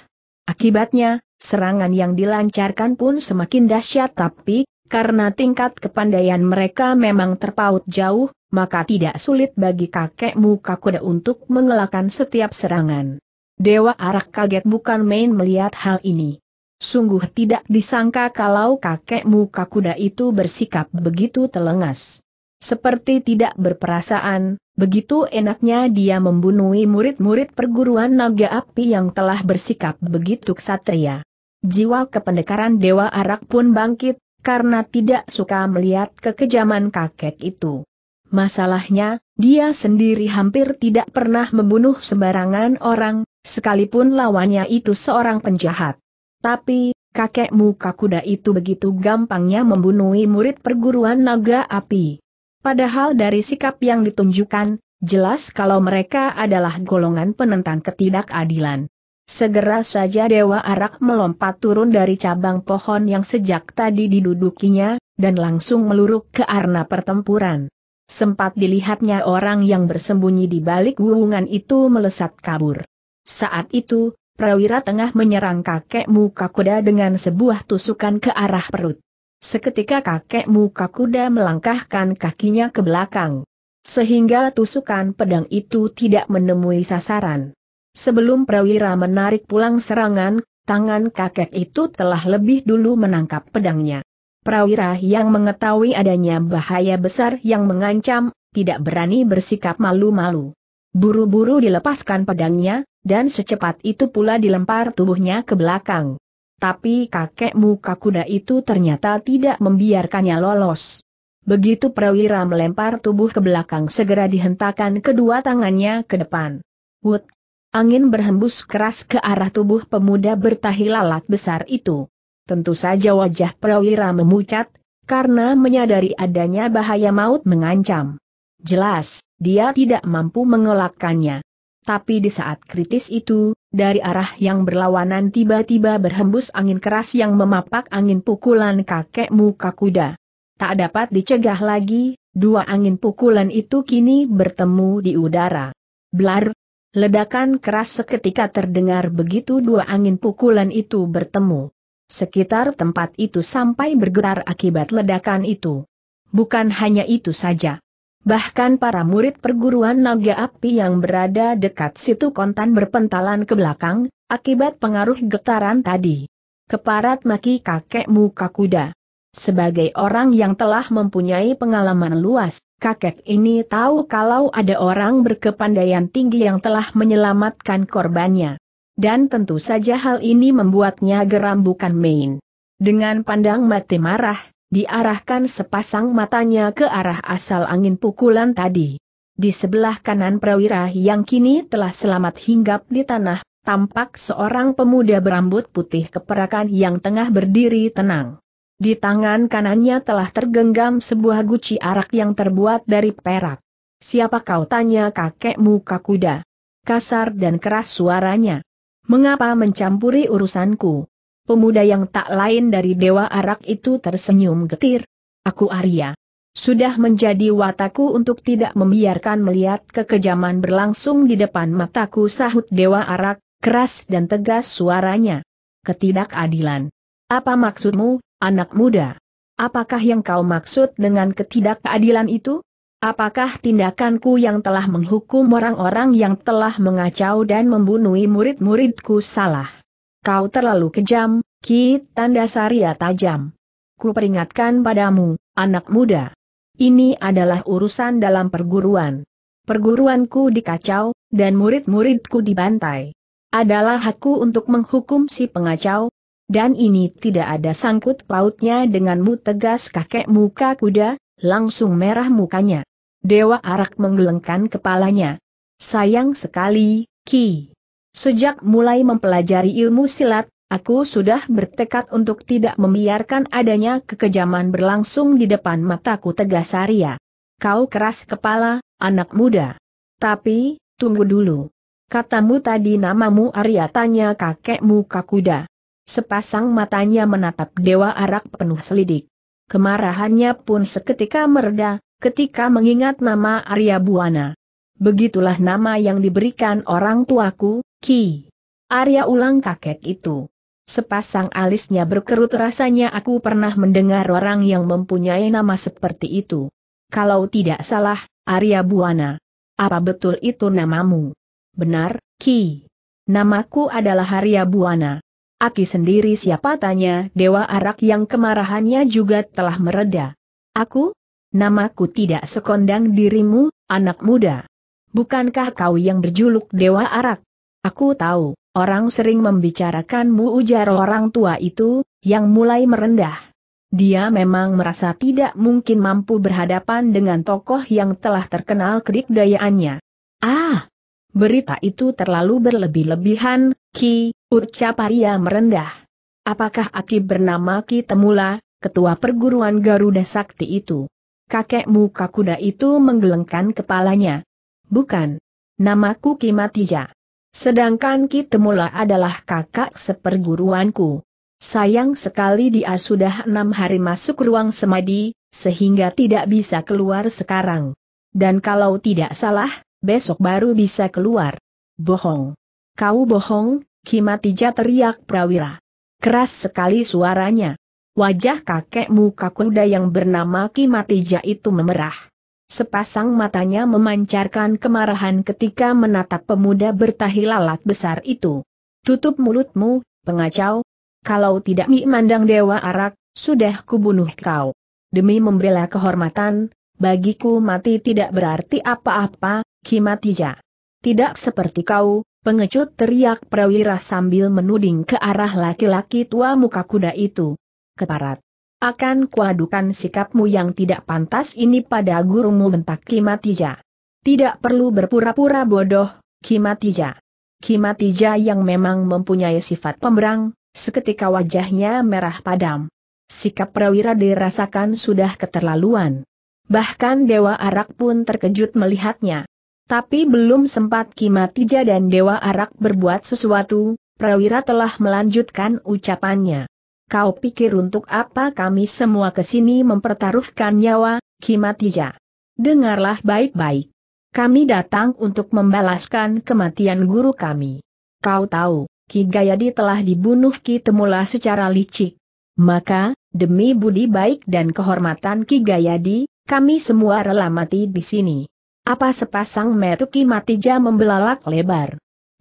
Akibatnya, serangan yang dilancarkan pun semakin dahsyat tapi, karena tingkat kepandaian mereka memang terpaut jauh, maka tidak sulit bagi kakek muka kuda untuk mengelakkan setiap serangan. Dewa Arak kaget bukan main melihat hal ini. Sungguh tidak disangka kalau kakek muka kuda itu bersikap begitu telengas. Seperti tidak berperasaan, begitu enaknya dia membunuhi murid-murid perguruan naga api yang telah bersikap begitu ksatria. Jiwa kependekaran Dewa Arak pun bangkit, karena tidak suka melihat kekejaman kakek itu. Masalahnya, dia sendiri hampir tidak pernah membunuh sembarangan orang, sekalipun lawannya itu seorang penjahat. Tapi, kakek muka kuda itu begitu gampangnya membunuh murid perguruan naga api. Padahal dari sikap yang ditunjukkan, jelas kalau mereka adalah golongan penentang ketidakadilan. Segera saja Dewa Arak melompat turun dari cabang pohon yang sejak tadi didudukinya, dan langsung meluruk ke arena pertempuran. Sempat dilihatnya orang yang bersembunyi di balik wuungan itu melesat kabur. Saat itu, Prawira tengah menyerang kakek muka kuda dengan sebuah tusukan ke arah perut. Seketika kakek muka kuda melangkahkan kakinya ke belakang. Sehingga tusukan pedang itu tidak menemui sasaran. Sebelum prawira menarik pulang serangan, tangan kakek itu telah lebih dulu menangkap pedangnya. Prawira yang mengetahui adanya bahaya besar yang mengancam, tidak berani bersikap malu-malu. Buru-buru dilepaskan pedangnya, dan secepat itu pula dilempar tubuhnya ke belakang tapi kakek muka kuda itu ternyata tidak membiarkannya lolos. Begitu prawira melempar tubuh ke belakang segera dihentakkan kedua tangannya ke depan. Wut! Angin berhembus keras ke arah tubuh pemuda bertahi lalat besar itu. Tentu saja wajah prawira memucat, karena menyadari adanya bahaya maut mengancam. Jelas, dia tidak mampu mengelakkannya. Tapi di saat kritis itu, dari arah yang berlawanan tiba-tiba berhembus angin keras yang memapak angin pukulan kakek muka kuda. Tak dapat dicegah lagi, dua angin pukulan itu kini bertemu di udara. Blar! Ledakan keras seketika terdengar begitu dua angin pukulan itu bertemu. Sekitar tempat itu sampai bergetar akibat ledakan itu. Bukan hanya itu saja. Bahkan para murid perguruan naga api yang berada dekat situ kontan berpentalan ke belakang, akibat pengaruh getaran tadi. Keparat maki kakek muka kuda. Sebagai orang yang telah mempunyai pengalaman luas, kakek ini tahu kalau ada orang berkepandaian tinggi yang telah menyelamatkan korbannya. Dan tentu saja hal ini membuatnya geram bukan main. Dengan pandang mati marah, diarahkan sepasang matanya ke arah asal angin pukulan tadi. Di sebelah kanan prawira yang kini telah selamat hinggap di tanah, tampak seorang pemuda berambut putih keperakan yang tengah berdiri tenang. Di tangan kanannya telah tergenggam sebuah guci arak yang terbuat dari perak. Siapa kau tanya kakek muka kuda? Kasar dan keras suaranya. Mengapa mencampuri urusanku? Pemuda yang tak lain dari Dewa Arak itu tersenyum getir. Aku Arya. Sudah menjadi wataku untuk tidak membiarkan melihat kekejaman berlangsung di depan mataku sahut Dewa Arak, keras dan tegas suaranya. Ketidakadilan. Apa maksudmu, anak muda? Apakah yang kau maksud dengan ketidakadilan itu? Apakah tindakanku yang telah menghukum orang-orang yang telah mengacau dan membunuh murid-muridku salah? Kau terlalu kejam, Ki Tanda Saria ya tajam. Ku peringatkan padamu, anak muda. Ini adalah urusan dalam perguruan. Perguruanku dikacau, dan murid-muridku dibantai. Adalah hakku untuk menghukum si pengacau, dan ini tidak ada sangkut pautnya denganmu tegas kakek muka kuda, langsung merah mukanya. Dewa Arak menggelengkan kepalanya. Sayang sekali, Ki. Sejak mulai mempelajari ilmu silat, aku sudah bertekad untuk tidak membiarkan adanya kekejaman berlangsung di depan mataku tegas Arya. Kau keras kepala, anak muda. Tapi, tunggu dulu. Katamu tadi namamu Arya tanya kakekmu Kakuda. Sepasang matanya menatap Dewa Arak penuh selidik. Kemarahannya pun seketika mereda, ketika mengingat nama Arya Buana. Begitulah nama yang diberikan orang tuaku, Ki. Arya ulang kakek itu. Sepasang alisnya berkerut rasanya aku pernah mendengar orang yang mempunyai nama seperti itu. Kalau tidak salah, Arya Buana. Apa betul itu namamu? Benar, Ki. Namaku adalah Arya Buana. Aki sendiri siapa tanya Dewa Arak yang kemarahannya juga telah mereda. Aku? Namaku tidak sekondang dirimu, anak muda. Bukankah kau yang berjuluk Dewa Arak? Aku tahu, orang sering membicarakanmu ujar orang tua itu, yang mulai merendah. Dia memang merasa tidak mungkin mampu berhadapan dengan tokoh yang telah terkenal kedikdayaannya. Ah! Berita itu terlalu berlebih-lebihan, Ki, ucap Arya merendah. Apakah Aki bernama Ki Temula, ketua perguruan Garuda Sakti itu? Kakekmu Kakuda itu menggelengkan kepalanya. Bukan. Namaku Kimatija. Sedangkan Kitemula adalah kakak seperguruanku. Sayang sekali dia sudah enam hari masuk ruang semadi, sehingga tidak bisa keluar sekarang. Dan kalau tidak salah, besok baru bisa keluar. Bohong. Kau bohong, Kimatija teriak prawira. Keras sekali suaranya. Wajah kakekmu Kakuda yang bernama Kimatija itu memerah. Sepasang matanya memancarkan kemarahan ketika menatap pemuda bertahi lalat besar itu. Tutup mulutmu, pengacau. Kalau tidak mi mandang dewa arak, sudah kubunuh kau. Demi membela kehormatan, bagiku mati tidak berarti apa-apa, Kimatija. Tidak seperti kau, pengecut teriak prawira sambil menuding ke arah laki-laki tua muka kuda itu. Keparat. Akan kuadukan sikapmu yang tidak pantas ini pada gurumu bentak Kimatija. Tidak perlu berpura-pura bodoh, Kimatija. Kimatija yang memang mempunyai sifat pemberang, seketika wajahnya merah padam. Sikap prawira dirasakan sudah keterlaluan. Bahkan Dewa Arak pun terkejut melihatnya. Tapi belum sempat Kimatija dan Dewa Arak berbuat sesuatu, prawira telah melanjutkan ucapannya. Kau pikir untuk apa kami semua kesini mempertaruhkan nyawa, Kimatija? Dengarlah baik-baik. Kami datang untuk membalaskan kematian guru kami. Kau tahu, Ki Gayadi telah dibunuh Ki Temula secara licik. Maka, demi budi baik dan kehormatan Ki Gayadi, kami semua rela mati di sini. Apa sepasang metu Ki Matija membelalak lebar.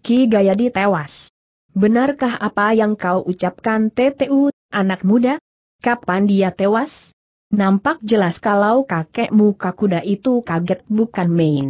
Ki Gayadi tewas. Benarkah apa yang kau ucapkan TTU, Anak muda? Kapan dia tewas? Nampak jelas kalau kakek muka kuda itu kaget bukan main.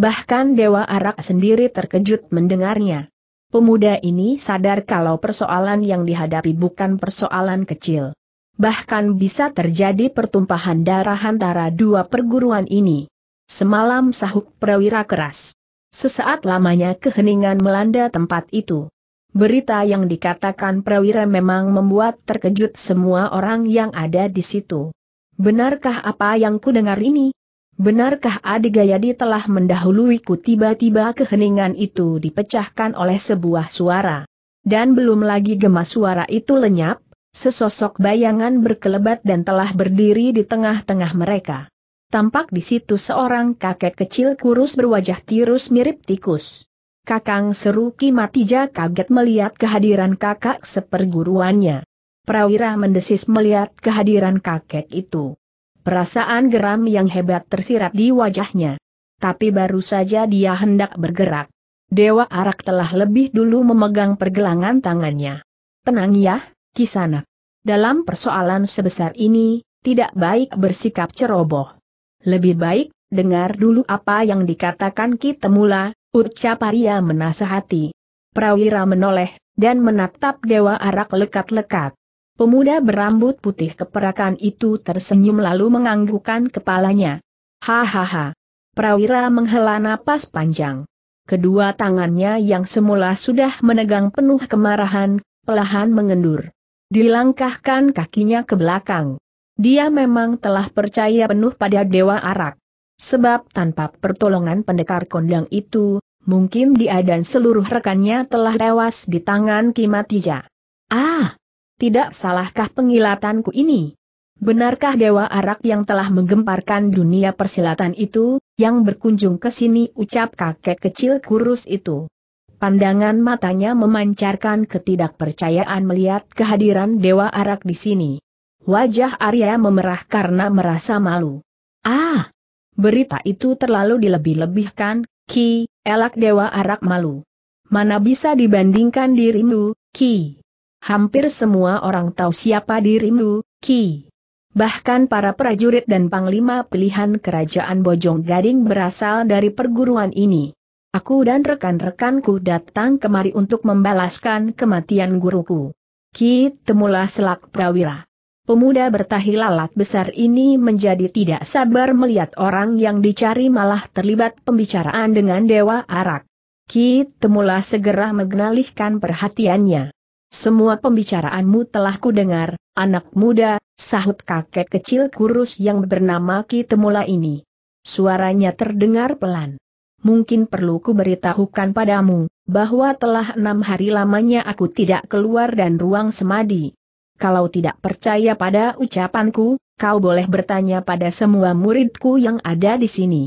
Bahkan Dewa Arak sendiri terkejut mendengarnya. Pemuda ini sadar kalau persoalan yang dihadapi bukan persoalan kecil. Bahkan bisa terjadi pertumpahan darah antara dua perguruan ini. Semalam sahuk prawira keras. Sesaat lamanya keheningan melanda tempat itu. Berita yang dikatakan prawira memang membuat terkejut semua orang yang ada di situ. Benarkah apa yang ku dengar ini? Benarkah Adi Gayadi telah mendahuluiku tiba-tiba keheningan itu dipecahkan oleh sebuah suara? Dan belum lagi gemas suara itu lenyap, sesosok bayangan berkelebat dan telah berdiri di tengah-tengah mereka. Tampak di situ seorang kakek kecil kurus berwajah tirus mirip tikus. Kakang seru Kimatija kaget melihat kehadiran kakak seperguruannya. Prawira mendesis melihat kehadiran kakek itu. Perasaan geram yang hebat tersirat di wajahnya. Tapi baru saja dia hendak bergerak. Dewa Arak telah lebih dulu memegang pergelangan tangannya. Tenang ya, Kisanak. Dalam persoalan sebesar ini, tidak baik bersikap ceroboh. Lebih baik, dengar dulu apa yang dikatakan Kitemula, Ucap Arya menasehati. Prawira menoleh, dan menatap Dewa Arak lekat-lekat. Pemuda berambut putih keperakan itu tersenyum lalu menganggukkan kepalanya. Hahaha. Prawira menghela napas panjang. Kedua tangannya yang semula sudah menegang penuh kemarahan, pelahan mengendur. Dilangkahkan kakinya ke belakang. Dia memang telah percaya penuh pada Dewa Arak. Sebab tanpa pertolongan pendekar kondang itu, mungkin dia dan seluruh rekannya telah tewas di tangan Kimatija. Ah! Tidak salahkah pengilatanku ini? Benarkah Dewa Arak yang telah menggemparkan dunia persilatan itu, yang berkunjung ke sini ucap kakek kecil kurus itu? Pandangan matanya memancarkan ketidakpercayaan melihat kehadiran Dewa Arak di sini. Wajah Arya memerah karena merasa malu. Ah! Berita itu terlalu dilebih-lebihkan, Ki, Elak Dewa Arak malu. Mana bisa dibandingkan dirimu, Ki? Hampir semua orang tahu siapa dirimu, Ki. Bahkan para prajurit dan panglima pilihan kerajaan Bojong Gading berasal dari perguruan ini. Aku dan rekan-rekanku datang kemari untuk membalaskan kematian guruku. Ki temulah selak prawira. Pemuda bertahi lalat besar ini menjadi tidak sabar melihat orang yang dicari malah terlibat pembicaraan dengan Dewa Arak. Ki Temula segera mengalihkan perhatiannya. Semua pembicaraanmu telah kudengar, anak muda, sahut kakek kecil kurus yang bernama Ki Temula ini. Suaranya terdengar pelan. Mungkin perlu kuberitahukan padamu, bahwa telah enam hari lamanya aku tidak keluar dan ruang semadi kalau tidak percaya pada ucapanku, kau boleh bertanya pada semua muridku yang ada di sini.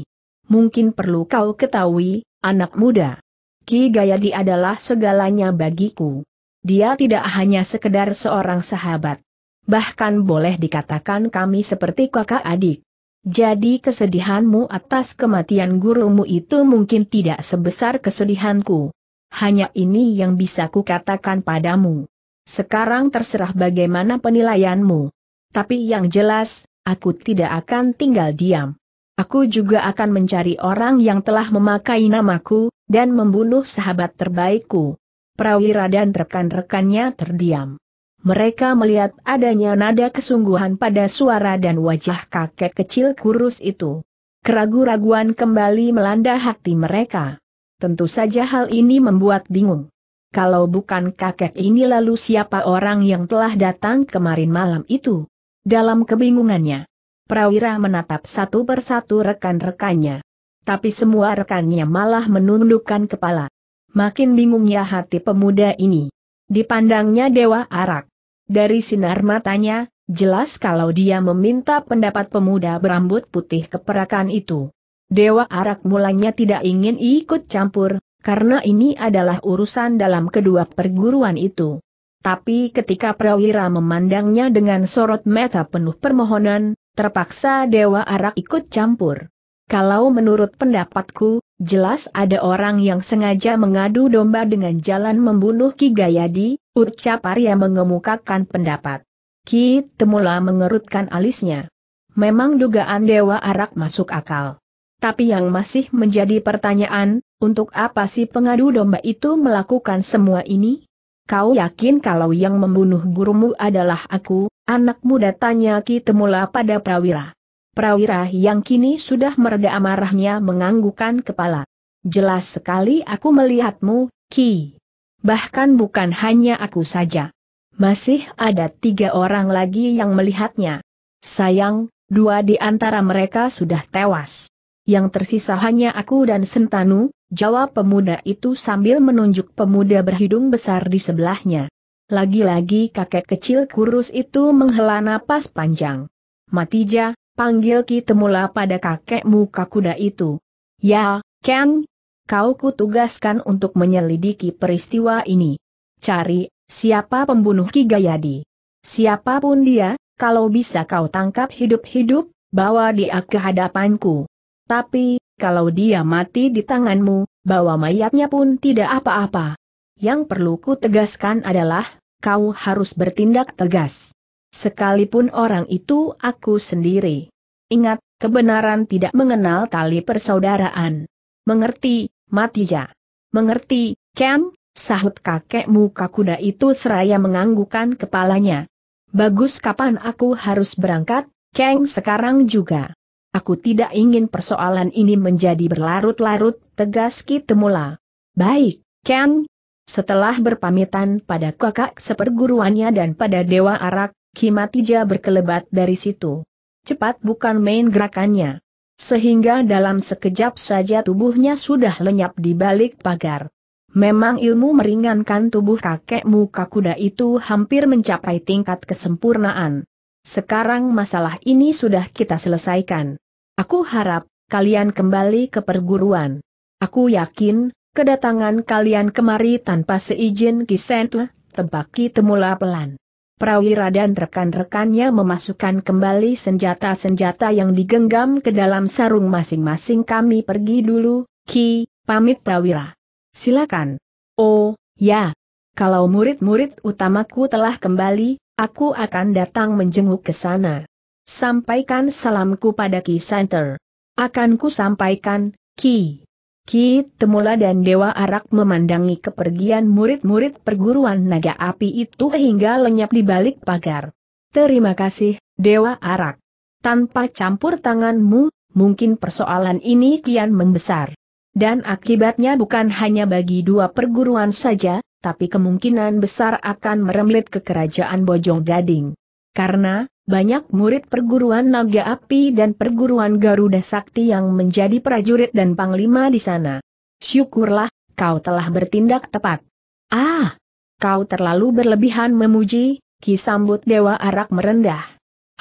Mungkin perlu kau ketahui, anak muda. Ki Gayadi adalah segalanya bagiku. Dia tidak hanya sekedar seorang sahabat. Bahkan boleh dikatakan kami seperti kakak adik. Jadi kesedihanmu atas kematian gurumu itu mungkin tidak sebesar kesedihanku. Hanya ini yang bisa kukatakan padamu. Sekarang terserah bagaimana penilaianmu. Tapi yang jelas, aku tidak akan tinggal diam. Aku juga akan mencari orang yang telah memakai namaku, dan membunuh sahabat terbaikku. Prawira dan rekan-rekannya terdiam. Mereka melihat adanya nada kesungguhan pada suara dan wajah kakek kecil kurus itu. Keragu-raguan kembali melanda hati mereka. Tentu saja hal ini membuat bingung kalau bukan kakek ini lalu siapa orang yang telah datang kemarin malam itu? Dalam kebingungannya, Prawira menatap satu persatu rekan-rekannya. Tapi semua rekannya malah menundukkan kepala. Makin bingungnya hati pemuda ini. Dipandangnya Dewa Arak. Dari sinar matanya, jelas kalau dia meminta pendapat pemuda berambut putih keperakan itu. Dewa Arak mulanya tidak ingin ikut campur, karena ini adalah urusan dalam kedua perguruan itu. Tapi ketika prawira memandangnya dengan sorot mata penuh permohonan, terpaksa Dewa Arak ikut campur. Kalau menurut pendapatku, jelas ada orang yang sengaja mengadu domba dengan jalan membunuh Ki Gayadi, ucap Arya mengemukakan pendapat. Ki Temula mengerutkan alisnya. Memang dugaan Dewa Arak masuk akal. Tapi yang masih menjadi pertanyaan, untuk apa sih pengadu domba itu melakukan semua ini? Kau yakin kalau yang membunuh gurumu adalah aku, anak muda tanya Ki Temula pada Prawira. Prawira yang kini sudah mereda amarahnya menganggukan kepala. Jelas sekali aku melihatmu, Ki. Bahkan bukan hanya aku saja. Masih ada tiga orang lagi yang melihatnya. Sayang, dua di antara mereka sudah tewas yang tersisa hanya aku dan Sentanu, jawab pemuda itu sambil menunjuk pemuda berhidung besar di sebelahnya. Lagi-lagi kakek kecil kurus itu menghela napas panjang. Matija, panggil Ki Temula pada kakek muka kuda itu. Ya, Ken, kau kutugaskan untuk menyelidiki peristiwa ini. Cari, siapa pembunuh Ki Gayadi. Siapapun dia, kalau bisa kau tangkap hidup-hidup, bawa dia ke hadapanku. Tapi, kalau dia mati di tanganmu, bawa mayatnya pun tidak apa-apa. Yang perlu ku tegaskan adalah, kau harus bertindak tegas. Sekalipun orang itu aku sendiri. Ingat, kebenaran tidak mengenal tali persaudaraan. Mengerti, Matija. Mengerti, Ken? Sahut kakek muka kuda itu seraya menganggukan kepalanya. Bagus kapan aku harus berangkat, Kang sekarang juga. Aku tidak ingin persoalan ini menjadi berlarut-larut, tegas Kitemula. Baik, Ken. Setelah berpamitan pada kakak seperguruannya dan pada Dewa Arak, Kimatija berkelebat dari situ. Cepat bukan main gerakannya. Sehingga dalam sekejap saja tubuhnya sudah lenyap di balik pagar. Memang ilmu meringankan tubuh kakek muka kuda itu hampir mencapai tingkat kesempurnaan. Sekarang masalah ini sudah kita selesaikan. Aku harap kalian kembali ke perguruan. Aku yakin, kedatangan kalian kemari tanpa seizin Kisentu, kita temula pelan. Prawira dan rekan-rekannya memasukkan kembali senjata-senjata yang digenggam ke dalam sarung masing-masing kami pergi dulu, Ki, pamit Prawira. Silakan. Oh, ya. Kalau murid-murid utamaku telah kembali, Aku akan datang menjenguk ke sana. Sampaikan salamku pada Ki Center. Akan ku sampaikan, Ki. Ki Temula dan Dewa Arak memandangi kepergian murid-murid perguruan naga api itu hingga lenyap di balik pagar. Terima kasih, Dewa Arak. Tanpa campur tanganmu, mungkin persoalan ini kian membesar. Dan akibatnya bukan hanya bagi dua perguruan saja, tapi kemungkinan besar akan meremlet ke kerajaan Bojong Gading. Karena, banyak murid perguruan Naga Api dan perguruan Garuda Sakti yang menjadi prajurit dan panglima di sana. Syukurlah, kau telah bertindak tepat. Ah, kau terlalu berlebihan memuji, kisambut Dewa Arak merendah.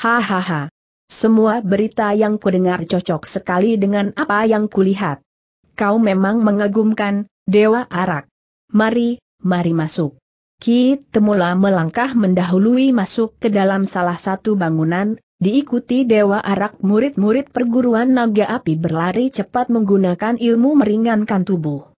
Hahaha. Semua berita yang kudengar cocok sekali dengan apa yang kulihat. Kau memang mengagumkan, Dewa Arak. Mari, mari masuk. Ki Temula melangkah mendahului masuk ke dalam salah satu bangunan, diikuti Dewa Arak murid-murid perguruan naga api berlari cepat menggunakan ilmu meringankan tubuh.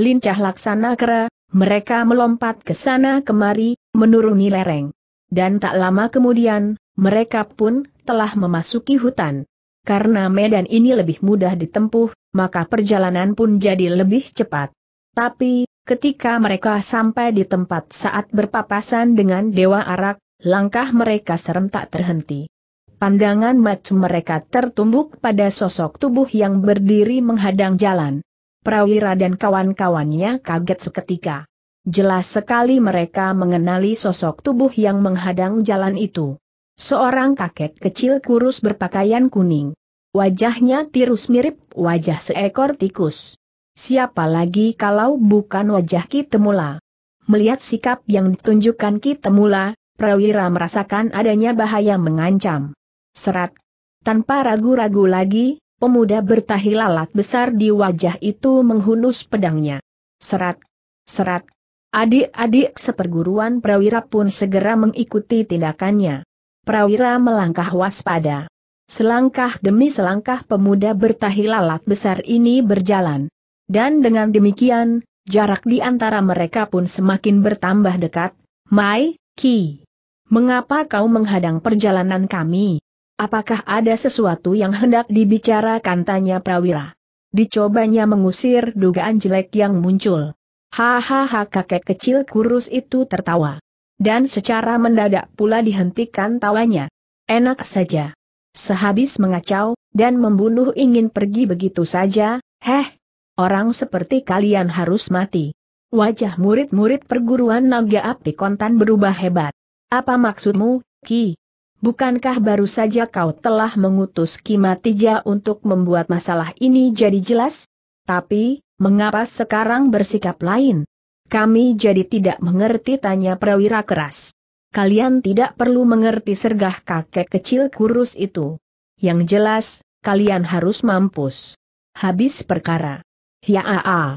Lincah laksana kera, mereka melompat ke sana kemari, menuruni lereng. Dan tak lama kemudian, mereka pun telah memasuki hutan. Karena medan ini lebih mudah ditempuh, maka perjalanan pun jadi lebih cepat. Tapi, Ketika mereka sampai di tempat saat berpapasan dengan Dewa Arak, langkah mereka serentak terhenti. Pandangan mata mereka tertumbuk pada sosok tubuh yang berdiri menghadang jalan. Prawira dan kawan-kawannya kaget seketika. Jelas sekali mereka mengenali sosok tubuh yang menghadang jalan itu. Seorang kakek kecil kurus berpakaian kuning. Wajahnya tirus mirip wajah seekor tikus. Siapa lagi kalau bukan wajah Kitemula? Melihat sikap yang ditunjukkan Kitemula, Prawira merasakan adanya bahaya mengancam. Serat. Tanpa ragu-ragu lagi, pemuda bertahi lalat besar di wajah itu menghunus pedangnya. Serat. Serat. Adik-adik seperguruan Prawira pun segera mengikuti tindakannya. Prawira melangkah waspada. Selangkah demi selangkah pemuda bertahi lalat besar ini berjalan. Dan dengan demikian, jarak di antara mereka pun semakin bertambah dekat. Mai, Ki. Mengapa kau menghadang perjalanan kami? Apakah ada sesuatu yang hendak dibicarakan tanya Prawira? Dicobanya mengusir dugaan jelek yang muncul. Hahaha kakek kecil kurus itu tertawa. Dan secara mendadak pula dihentikan tawanya. Enak saja. Sehabis mengacau, dan membunuh ingin pergi begitu saja, heh, Orang seperti kalian harus mati. Wajah murid-murid perguruan naga api kontan berubah hebat. Apa maksudmu, Ki? Bukankah baru saja kau telah mengutus Ki Matija untuk membuat masalah ini jadi jelas? Tapi, mengapa sekarang bersikap lain? Kami jadi tidak mengerti tanya perwira keras. Kalian tidak perlu mengerti sergah kakek kecil kurus itu. Yang jelas, kalian harus mampus. Habis perkara. Hiaa. Ya, ah, ah.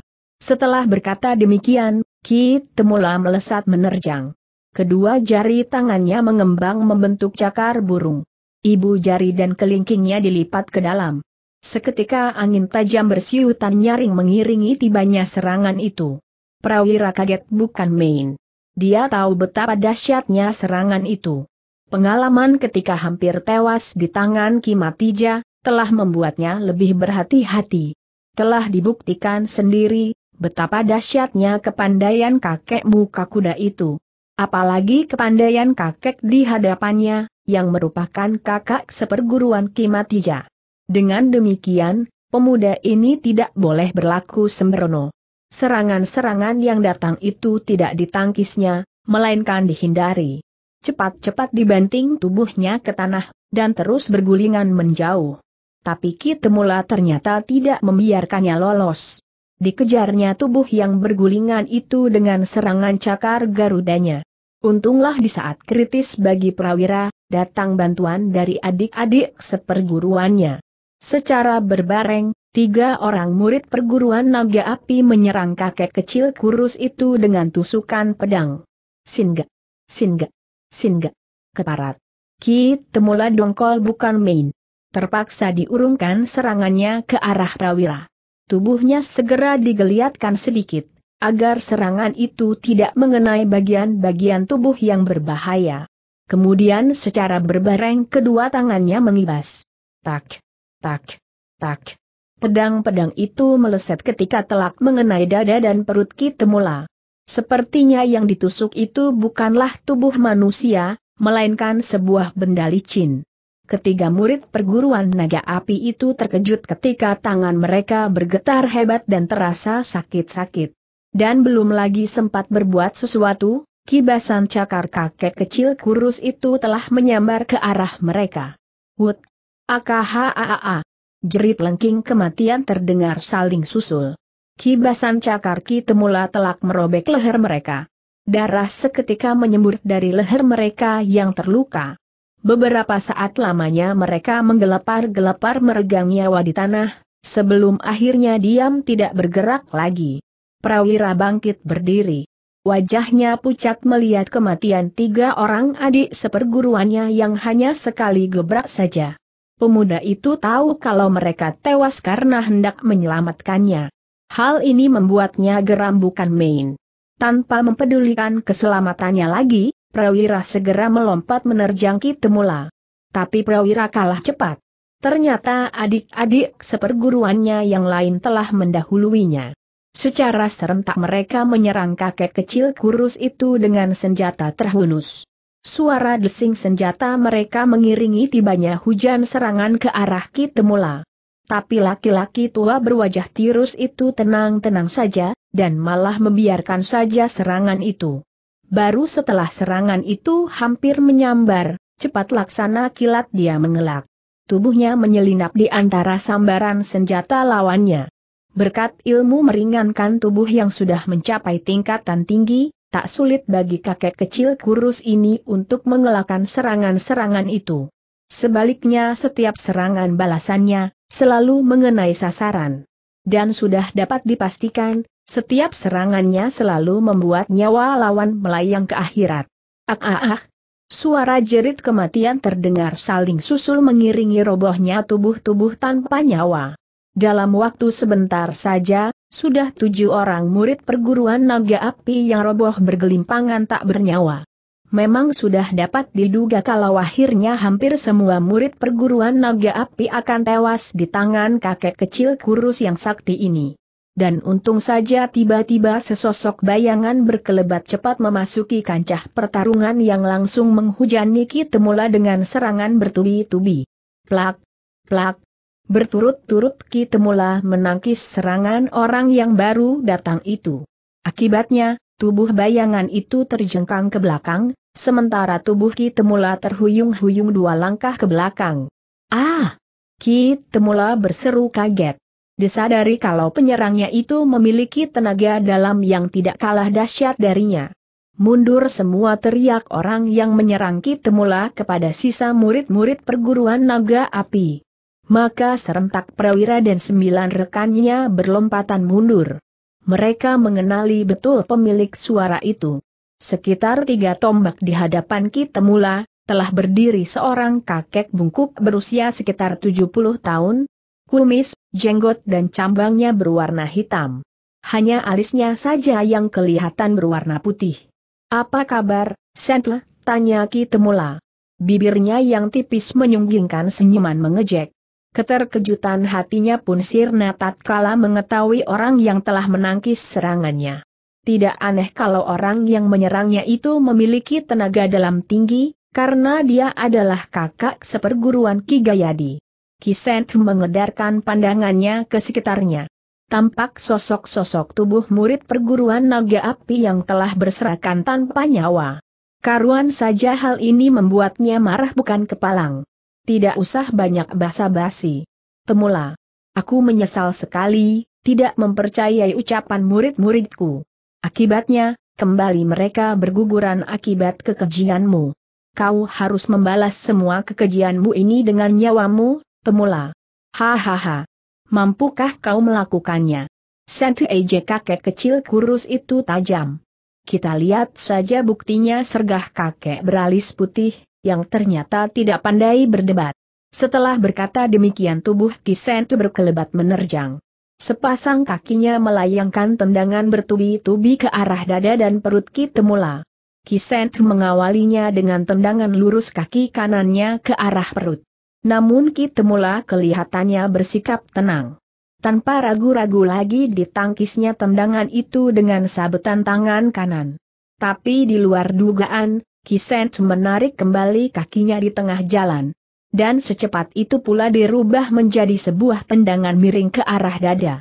Setelah berkata demikian, Ki Temula melesat menerjang. Kedua jari tangannya mengembang membentuk cakar burung. Ibu jari dan kelingkingnya dilipat ke dalam. Seketika angin tajam bersiutan nyaring mengiringi tibanya serangan itu. Prawira kaget bukan main. Dia tahu betapa dahsyatnya serangan itu. Pengalaman ketika hampir tewas di tangan Kimatija, telah membuatnya lebih berhati-hati telah dibuktikan sendiri, betapa dahsyatnya kepandaian kakek muka kuda itu. Apalagi kepandaian kakek di hadapannya, yang merupakan kakak seperguruan Kimatija. Dengan demikian, pemuda ini tidak boleh berlaku sembrono. Serangan-serangan yang datang itu tidak ditangkisnya, melainkan dihindari. Cepat-cepat dibanting tubuhnya ke tanah, dan terus bergulingan menjauh tapi Ki Temula ternyata tidak membiarkannya lolos. Dikejarnya tubuh yang bergulingan itu dengan serangan cakar garudanya. Untunglah di saat kritis bagi prawira, datang bantuan dari adik-adik seperguruannya. Secara berbareng, tiga orang murid perguruan naga api menyerang kakek kecil kurus itu dengan tusukan pedang. Singa, singa, singa, keparat. Ki Temula dongkol bukan main. Terpaksa diurungkan serangannya ke arah Prawira. Tubuhnya segera digeliatkan sedikit, agar serangan itu tidak mengenai bagian-bagian tubuh yang berbahaya. Kemudian secara berbareng kedua tangannya mengibas. Tak, tak, tak. Pedang-pedang itu meleset ketika telak mengenai dada dan perut Kitemula. Sepertinya yang ditusuk itu bukanlah tubuh manusia, melainkan sebuah benda licin. Ketiga murid perguruan naga api itu terkejut ketika tangan mereka bergetar hebat dan terasa sakit-sakit. Dan belum lagi sempat berbuat sesuatu, kibasan cakar kakek kecil kurus itu telah menyambar ke arah mereka. Wut! Akhaaa! Jerit lengking kematian terdengar saling susul. Kibasan cakar kitemula telak merobek leher mereka. Darah seketika menyembur dari leher mereka yang terluka. Beberapa saat lamanya mereka menggelepar-gelepar meregang nyawa di tanah, sebelum akhirnya diam tidak bergerak lagi. Prawira bangkit berdiri. Wajahnya pucat melihat kematian tiga orang adik seperguruannya yang hanya sekali gebrak saja. Pemuda itu tahu kalau mereka tewas karena hendak menyelamatkannya. Hal ini membuatnya geram bukan main. Tanpa mempedulikan keselamatannya lagi, Prawira segera melompat menerjang Temula. Tapi Prawira kalah cepat. Ternyata adik-adik seperguruannya yang lain telah mendahuluinya. Secara serentak mereka menyerang kakek kecil kurus itu dengan senjata terhunus. Suara desing senjata mereka mengiringi tibanya hujan serangan ke arah Kitemula. Tapi laki-laki tua berwajah tirus itu tenang-tenang saja, dan malah membiarkan saja serangan itu. Baru setelah serangan itu hampir menyambar, cepat laksana kilat dia mengelak. Tubuhnya menyelinap di antara sambaran senjata lawannya. Berkat ilmu meringankan tubuh yang sudah mencapai tingkatan tinggi, tak sulit bagi kakek kecil kurus ini untuk mengelakkan serangan-serangan itu. Sebaliknya setiap serangan balasannya, selalu mengenai sasaran. Dan sudah dapat dipastikan, setiap serangannya selalu membuat nyawa lawan melayang ke akhirat. Ah ah ah. Suara jerit kematian terdengar saling susul mengiringi robohnya tubuh-tubuh tanpa nyawa. Dalam waktu sebentar saja, sudah tujuh orang murid perguruan naga api yang roboh bergelimpangan tak bernyawa. Memang sudah dapat diduga kalau akhirnya hampir semua murid perguruan naga api akan tewas di tangan kakek kecil kurus yang sakti ini dan untung saja tiba-tiba sesosok bayangan berkelebat cepat memasuki kancah pertarungan yang langsung menghujani Temula dengan serangan bertubi-tubi. Plak, plak, berturut-turut Ki Temula menangkis serangan orang yang baru datang itu. Akibatnya, tubuh bayangan itu terjengkang ke belakang, sementara tubuh Ki Temula terhuyung-huyung dua langkah ke belakang. Ah! Ki Temula berseru kaget disadari kalau penyerangnya itu memiliki tenaga dalam yang tidak kalah dahsyat darinya. Mundur semua teriak orang yang menyerang Kitemula kepada sisa murid-murid perguruan naga api. Maka serentak perwira dan sembilan rekannya berlompatan mundur. Mereka mengenali betul pemilik suara itu. Sekitar tiga tombak di hadapan Kitemula, telah berdiri seorang kakek bungkuk berusia sekitar 70 tahun, kumis, jenggot dan cambangnya berwarna hitam. Hanya alisnya saja yang kelihatan berwarna putih. Apa kabar, Sentle? Tanya Ki Temula. Bibirnya yang tipis menyunggingkan senyuman mengejek. Keterkejutan hatinya pun sirna tatkala mengetahui orang yang telah menangkis serangannya. Tidak aneh kalau orang yang menyerangnya itu memiliki tenaga dalam tinggi, karena dia adalah kakak seperguruan Ki Gayadi. Kisen mengedarkan pandangannya ke sekitarnya. Tampak sosok-sosok tubuh murid perguruan naga api yang telah berserakan tanpa nyawa. Karuan saja hal ini membuatnya marah bukan kepalang. Tidak usah banyak basa-basi. Pemula. Aku menyesal sekali, tidak mempercayai ucapan murid-muridku. Akibatnya, kembali mereka berguguran akibat kekejianmu. Kau harus membalas semua kekejianmu ini dengan nyawamu, pemula. Hahaha. Mampukah kau melakukannya? Sentu Eje kakek kecil kurus itu tajam. Kita lihat saja buktinya sergah kakek beralis putih, yang ternyata tidak pandai berdebat. Setelah berkata demikian tubuh Kisentu berkelebat menerjang. Sepasang kakinya melayangkan tendangan bertubi-tubi ke arah dada dan perut Kitemula. Kisentu mengawalinya dengan tendangan lurus kaki kanannya ke arah perut. Namun Kitemula kelihatannya bersikap tenang. Tanpa ragu-ragu lagi ditangkisnya tendangan itu dengan sabetan tangan kanan. Tapi di luar dugaan, Kisen menarik kembali kakinya di tengah jalan. Dan secepat itu pula dirubah menjadi sebuah tendangan miring ke arah dada.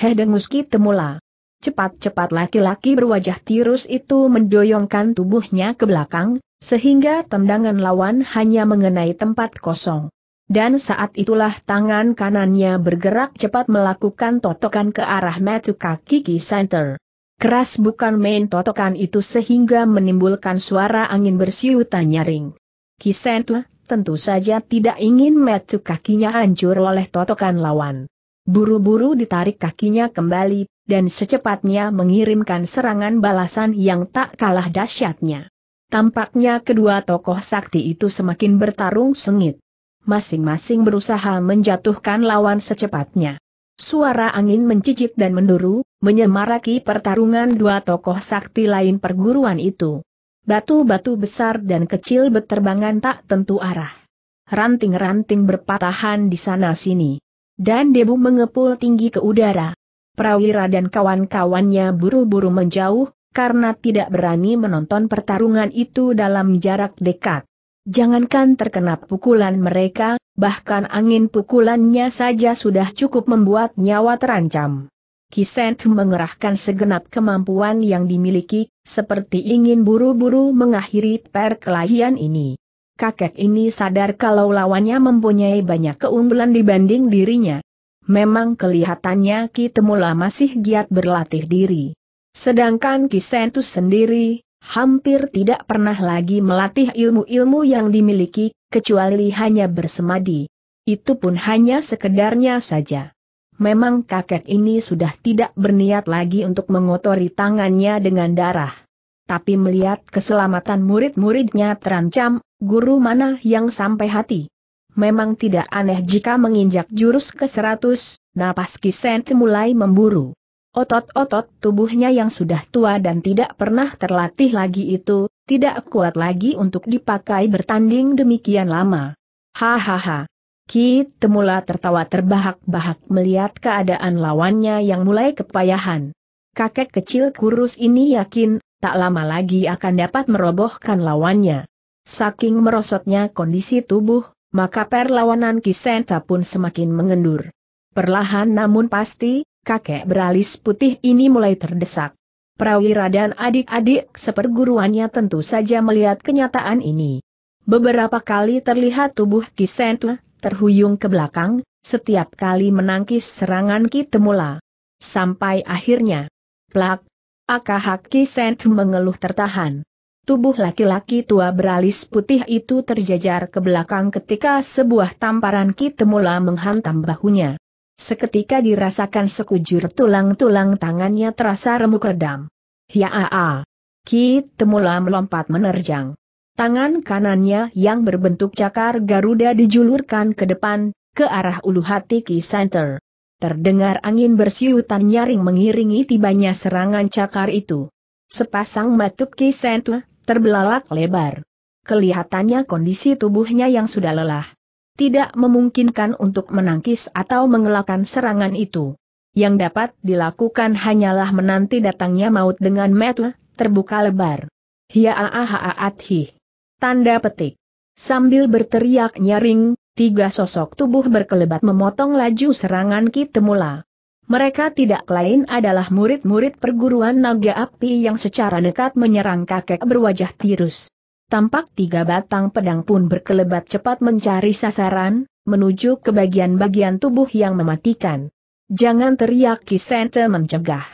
Ki Kitemula. Cepat-cepat laki-laki berwajah tirus itu mendoyongkan tubuhnya ke belakang, sehingga tendangan lawan hanya mengenai tempat kosong. Dan saat itulah tangan kanannya bergerak cepat melakukan totokan ke arah Matsuka Kiki Center. Keras bukan main totokan itu sehingga menimbulkan suara angin bersiutan nyaring. Kisentu, tentu saja tidak ingin metu kakinya hancur oleh totokan lawan. Buru-buru ditarik kakinya kembali, dan secepatnya mengirimkan serangan balasan yang tak kalah dahsyatnya. Tampaknya kedua tokoh sakti itu semakin bertarung sengit masing-masing berusaha menjatuhkan lawan secepatnya. Suara angin mencicip dan menduru, menyemaraki pertarungan dua tokoh sakti lain perguruan itu. Batu-batu besar dan kecil berterbangan tak tentu arah. Ranting-ranting berpatahan di sana-sini. Dan debu mengepul tinggi ke udara. Prawira dan kawan-kawannya buru-buru menjauh, karena tidak berani menonton pertarungan itu dalam jarak dekat. Jangankan terkena pukulan mereka, bahkan angin pukulannya saja sudah cukup membuat nyawa terancam. Kisent mengerahkan segenap kemampuan yang dimiliki, seperti ingin buru-buru mengakhiri perkelahian ini. Kakek ini sadar kalau lawannya mempunyai banyak keunggulan dibanding dirinya. Memang kelihatannya Ki Temula masih giat berlatih diri. Sedangkan Kisentus sendiri, hampir tidak pernah lagi melatih ilmu-ilmu yang dimiliki, kecuali hanya bersemadi. Itu pun hanya sekedarnya saja. Memang kakek ini sudah tidak berniat lagi untuk mengotori tangannya dengan darah. Tapi melihat keselamatan murid-muridnya terancam, guru mana yang sampai hati? Memang tidak aneh jika menginjak jurus ke seratus, napas Kisen mulai memburu. Otot-otot tubuhnya yang sudah tua dan tidak pernah terlatih lagi itu, tidak kuat lagi untuk dipakai bertanding demikian lama. Hahaha. Ki Temula tertawa terbahak-bahak melihat keadaan lawannya yang mulai kepayahan. Kakek kecil kurus ini yakin, tak lama lagi akan dapat merobohkan lawannya. Saking merosotnya kondisi tubuh, maka perlawanan Kisenta pun semakin mengendur. Perlahan namun pasti, kakek beralis putih ini mulai terdesak. Prawira dan adik-adik seperguruannya tentu saja melihat kenyataan ini. Beberapa kali terlihat tubuh Kisentwe terhuyung ke belakang, setiap kali menangkis serangan Kitemula. Sampai akhirnya, plak, akahak Kisentwe mengeluh tertahan. Tubuh laki-laki tua beralis putih itu terjajar ke belakang ketika sebuah tamparan Kitemula menghantam bahunya. Seketika dirasakan sekujur tulang-tulang tangannya terasa remuk redam. Ya, Hiaa! Ah, ah. Ki temula melompat menerjang. Tangan kanannya yang berbentuk cakar Garuda dijulurkan ke depan, ke arah ulu hati Ki Center. Terdengar angin bersiutan nyaring mengiringi tibanya serangan cakar itu. Sepasang matuk Ki Center terbelalak lebar. Kelihatannya kondisi tubuhnya yang sudah lelah, tidak memungkinkan untuk menangkis atau mengelakkan serangan itu. Yang dapat dilakukan hanyalah menanti datangnya maut dengan metu, terbuka lebar. Hiaaahaathi. Tanda petik. Sambil berteriak nyaring, tiga sosok tubuh berkelebat memotong laju serangan Kitemula. Mereka tidak lain adalah murid-murid perguruan naga api yang secara dekat menyerang kakek berwajah tirus tampak tiga batang pedang pun berkelebat cepat mencari sasaran, menuju ke bagian-bagian tubuh yang mematikan. Jangan teriak Kisente mencegah.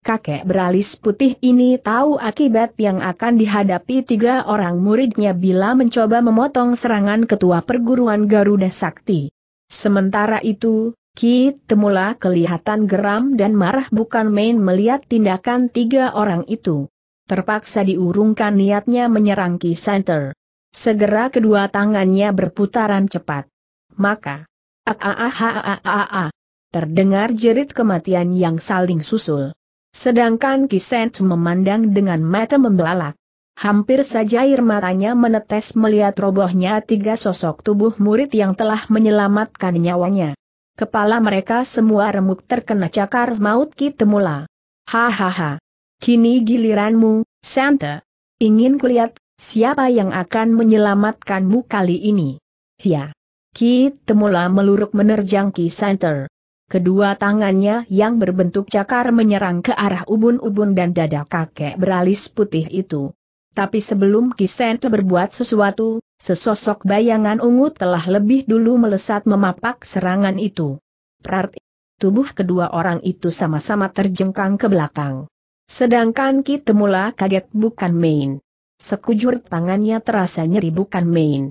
Kakek beralis putih ini tahu akibat yang akan dihadapi tiga orang muridnya bila mencoba memotong serangan ketua perguruan Garuda Sakti. Sementara itu, Ki Temula kelihatan geram dan marah bukan main melihat tindakan tiga orang itu terpaksa diurungkan niatnya menyerang Ki Kisanter. Segera kedua tangannya berputaran cepat. Maka, a-a-a-a-a-a-a, ah, ah, ah, terdengar jerit kematian yang saling susul. Sedangkan Ki Kisent memandang dengan mata membelalak. Hampir saja air matanya menetes melihat robohnya tiga sosok tubuh murid yang telah menyelamatkan nyawanya. Kepala mereka semua remuk terkena cakar maut Temula. Hahaha, Kini giliranmu, Santa. Ingin kulihat, siapa yang akan menyelamatkanmu kali ini? Ya. Ki Temula meluruk menerjang Ki Center. Kedua tangannya yang berbentuk cakar menyerang ke arah ubun-ubun dan dada kakek beralis putih itu. Tapi sebelum Ki Center berbuat sesuatu, sesosok bayangan ungu telah lebih dulu melesat memapak serangan itu. Prat, tubuh kedua orang itu sama-sama terjengkang ke belakang. Sedangkan Kitemula kaget bukan main. Sekujur tangannya terasa nyeri bukan main.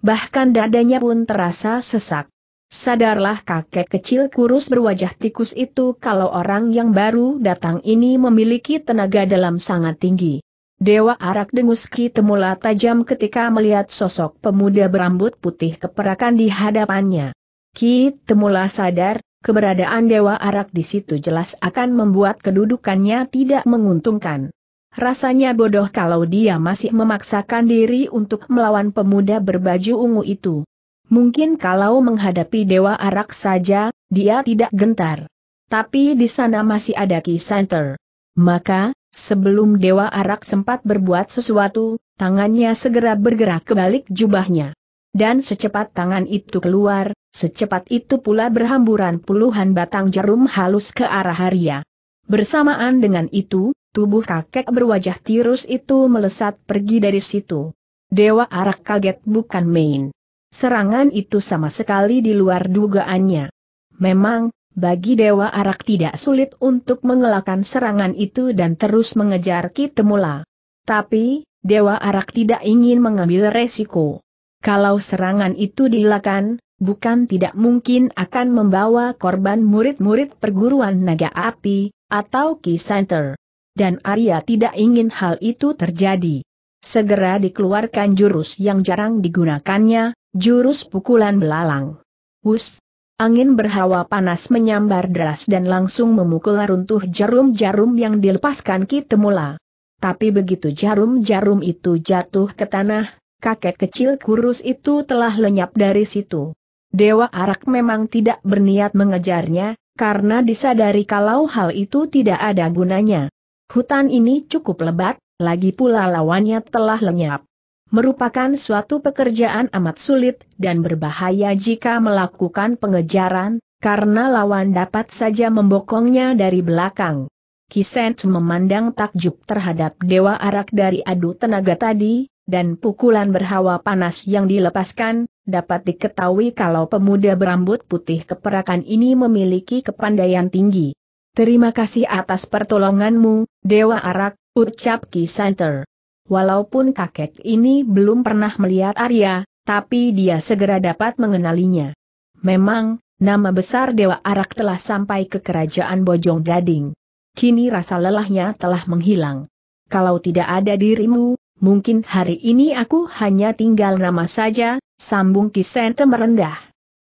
Bahkan dadanya pun terasa sesak. Sadarlah kakek kecil kurus berwajah tikus itu kalau orang yang baru datang ini memiliki tenaga dalam sangat tinggi. Dewa Arak Dengus Kitemula tajam ketika melihat sosok pemuda berambut putih keperakan di hadapannya. Kitemula sadar, keberadaan Dewa Arak di situ jelas akan membuat kedudukannya tidak menguntungkan. Rasanya bodoh kalau dia masih memaksakan diri untuk melawan pemuda berbaju ungu itu. Mungkin kalau menghadapi Dewa Arak saja, dia tidak gentar. Tapi di sana masih ada Ki Center. Maka, sebelum Dewa Arak sempat berbuat sesuatu, tangannya segera bergerak ke balik jubahnya. Dan secepat tangan itu keluar, Secepat itu pula berhamburan puluhan batang jarum halus ke arah Haria. Bersamaan dengan itu, tubuh kakek berwajah tirus itu melesat pergi dari situ. Dewa Arak kaget bukan main. Serangan itu sama sekali di luar dugaannya. Memang, bagi Dewa Arak tidak sulit untuk mengelakkan serangan itu dan terus mengejar Kitemula. Tapi, Dewa Arak tidak ingin mengambil resiko. Kalau serangan itu dilakukan, bukan tidak mungkin akan membawa korban murid-murid perguruan naga api, atau Ki Center. Dan Arya tidak ingin hal itu terjadi. Segera dikeluarkan jurus yang jarang digunakannya, jurus pukulan belalang. Hus, Angin berhawa panas menyambar deras dan langsung memukul runtuh jarum-jarum yang dilepaskan Ki Kitemula. Tapi begitu jarum-jarum itu jatuh ke tanah, kakek kecil kurus itu telah lenyap dari situ. Dewa Arak memang tidak berniat mengejarnya, karena disadari kalau hal itu tidak ada gunanya. Hutan ini cukup lebat, lagi pula lawannya telah lenyap. Merupakan suatu pekerjaan amat sulit dan berbahaya jika melakukan pengejaran, karena lawan dapat saja membokongnya dari belakang. Kisen memandang takjub terhadap Dewa Arak dari adu tenaga tadi, dan pukulan berhawa panas yang dilepaskan, dapat diketahui kalau pemuda berambut putih keperakan ini memiliki kepandaian tinggi. Terima kasih atas pertolonganmu, Dewa Arak, ucap Ki Kisanter. Walaupun kakek ini belum pernah melihat Arya, tapi dia segera dapat mengenalinya. Memang, nama besar Dewa Arak telah sampai ke kerajaan Bojong Gading. Kini rasa lelahnya telah menghilang. Kalau tidak ada dirimu, mungkin hari ini aku hanya tinggal nama saja, Sambung Ki Sente merendah.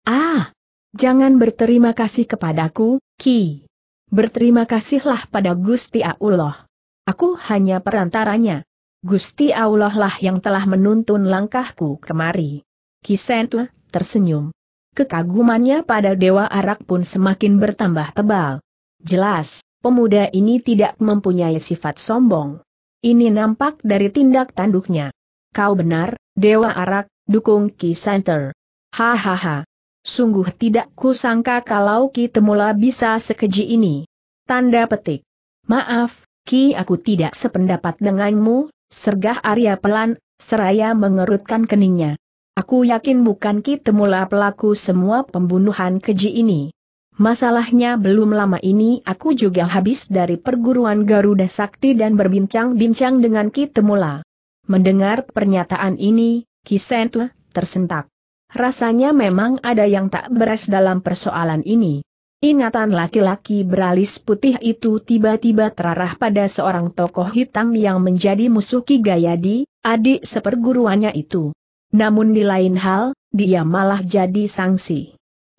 Ah! Jangan berterima kasih kepadaku, Ki. Berterima kasihlah pada Gusti Allah. Aku hanya perantaranya. Gusti Allah lah yang telah menuntun langkahku kemari. Ki Sente tersenyum. Kekagumannya pada Dewa Arak pun semakin bertambah tebal. Jelas, pemuda ini tidak mempunyai sifat sombong. Ini nampak dari tindak tanduknya. Kau benar, Dewa Arak, dukung Ki Center. Hahaha. Sungguh tidak kusangka kalau Ki Temula bisa sekeji ini. Tanda petik. Maaf, Ki aku tidak sependapat denganmu, sergah Arya pelan, seraya mengerutkan keningnya. Aku yakin bukan Ki Temula pelaku semua pembunuhan keji ini. Masalahnya belum lama ini aku juga habis dari perguruan Garuda Sakti dan berbincang-bincang dengan Ki Temula. Mendengar pernyataan ini, Kisentu, tersentak. Rasanya memang ada yang tak beres dalam persoalan ini. Ingatan laki-laki beralis putih itu tiba-tiba terarah pada seorang tokoh hitam yang menjadi musuh Ki Gayadi, adik seperguruannya itu. Namun di lain hal, dia malah jadi sanksi.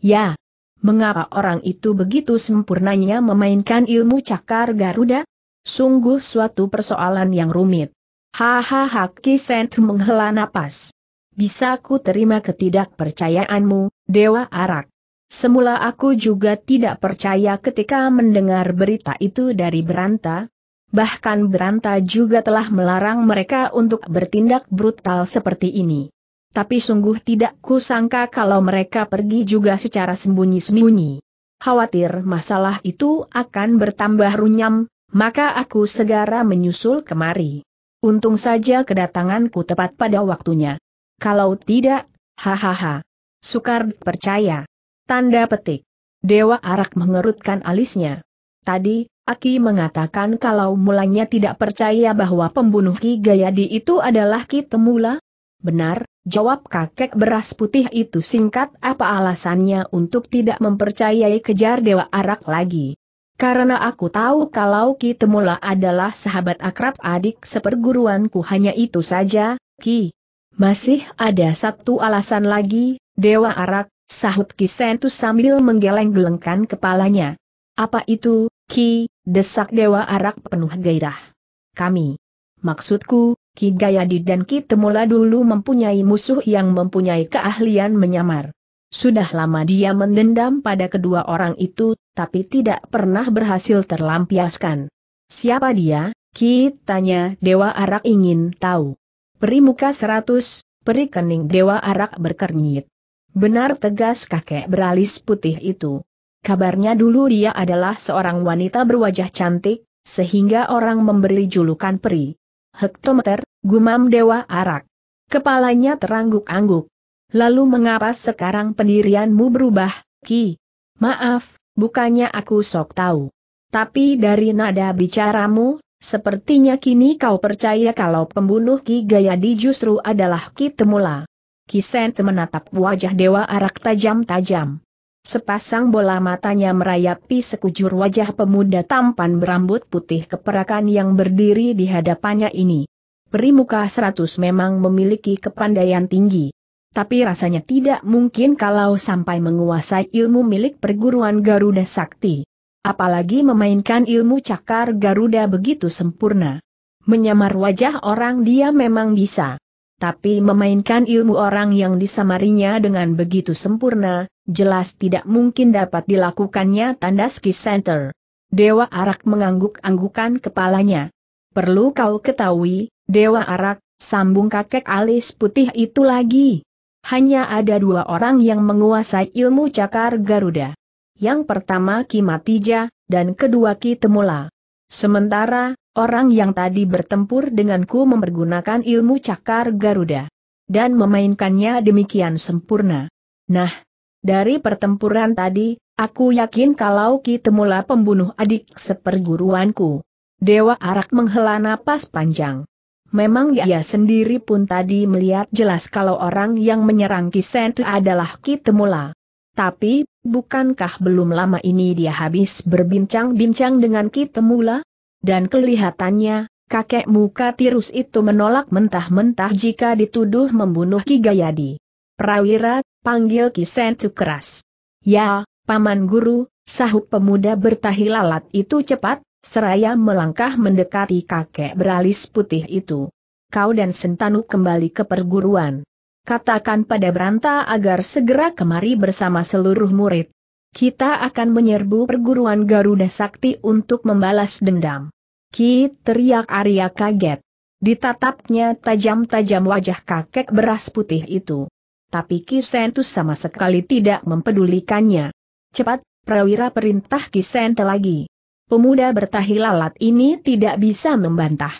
Ya, mengapa orang itu begitu sempurnanya memainkan ilmu cakar Garuda? Sungguh suatu persoalan yang rumit. Hahaha Kisen menghela napas. Bisa ku terima ketidakpercayaanmu, Dewa Arak. Semula aku juga tidak percaya ketika mendengar berita itu dari Beranta. Bahkan Beranta juga telah melarang mereka untuk bertindak brutal seperti ini. Tapi sungguh tidak kusangka kalau mereka pergi juga secara sembunyi-sembunyi. Khawatir masalah itu akan bertambah runyam, maka aku segera menyusul kemari. Untung saja kedatanganku tepat pada waktunya. Kalau tidak, hahaha. Sukar percaya. Tanda petik. Dewa Arak mengerutkan alisnya. Tadi, Aki mengatakan kalau mulanya tidak percaya bahwa pembunuh Ki Gayadi itu adalah Ki Temula? Benar, jawab kakek beras putih itu singkat apa alasannya untuk tidak mempercayai kejar Dewa Arak lagi. Karena aku tahu kalau Ki Temula adalah sahabat akrab adik seperguruanku hanya itu saja, Ki. Masih ada satu alasan lagi, Dewa Arak, sahut Ki Sentus sambil menggeleng-gelengkan kepalanya. Apa itu, Ki, desak Dewa Arak penuh gairah. Kami. Maksudku, Ki Gayadi dan Ki Temula dulu mempunyai musuh yang mempunyai keahlian menyamar. Sudah lama dia mendendam pada kedua orang itu, tapi tidak pernah berhasil terlampiaskan. Siapa dia? Kita tanya Dewa Arak ingin tahu. Perimuka seratus, peri kening Dewa Arak berkernyit. Benar tegas kakek beralis putih itu. Kabarnya dulu dia adalah seorang wanita berwajah cantik, sehingga orang memberi julukan peri. Hektometer, gumam Dewa Arak. Kepalanya terangguk-angguk. Lalu mengapa sekarang pendirianmu berubah, Ki? Maaf, bukannya aku sok tahu. Tapi dari nada bicaramu, sepertinya kini kau percaya kalau pembunuh Ki Gayadi justru adalah Ki Temula. Ki Kisen menatap wajah Dewa Arak tajam-tajam. Sepasang bola matanya merayapi sekujur wajah pemuda tampan berambut putih keperakan yang berdiri di hadapannya ini. Perimuka seratus memang memiliki kepandaian tinggi tapi rasanya tidak mungkin kalau sampai menguasai ilmu milik perguruan Garuda Sakti. Apalagi memainkan ilmu cakar Garuda begitu sempurna. Menyamar wajah orang dia memang bisa. Tapi memainkan ilmu orang yang disamarinya dengan begitu sempurna, jelas tidak mungkin dapat dilakukannya tanda ski center. Dewa Arak mengangguk-anggukan kepalanya. Perlu kau ketahui, Dewa Arak, sambung kakek alis putih itu lagi. Hanya ada dua orang yang menguasai ilmu cakar Garuda. Yang pertama Ki Matija, dan kedua Ki Temula. Sementara, orang yang tadi bertempur denganku mempergunakan ilmu cakar Garuda. Dan memainkannya demikian sempurna. Nah, dari pertempuran tadi, aku yakin kalau Ki Temula pembunuh adik seperguruanku. Dewa Arak menghela napas panjang. Memang ya. ia sendiri pun tadi melihat jelas kalau orang yang menyerang Kisent adalah Kitemula. Tapi, bukankah belum lama ini dia habis berbincang-bincang dengan Kitemula? Dan kelihatannya, kakek muka tirus itu menolak mentah-mentah jika dituduh membunuh Kigayadi. Prawira, panggil Kisentu keras. Ya, Paman Guru, sahut pemuda bertahi lalat itu cepat, Seraya melangkah mendekati kakek beralis putih itu. Kau dan Sentanu kembali ke perguruan. Katakan pada Branta agar segera kemari bersama seluruh murid. Kita akan menyerbu perguruan Garuda Sakti untuk membalas dendam. Ki teriak Arya kaget. Ditatapnya tajam-tajam wajah kakek beras putih itu. Tapi Ki Sentus sama sekali tidak mempedulikannya. Cepat, prawira perintah Ki Sente lagi. Pemuda bertahi lalat ini tidak bisa membantah.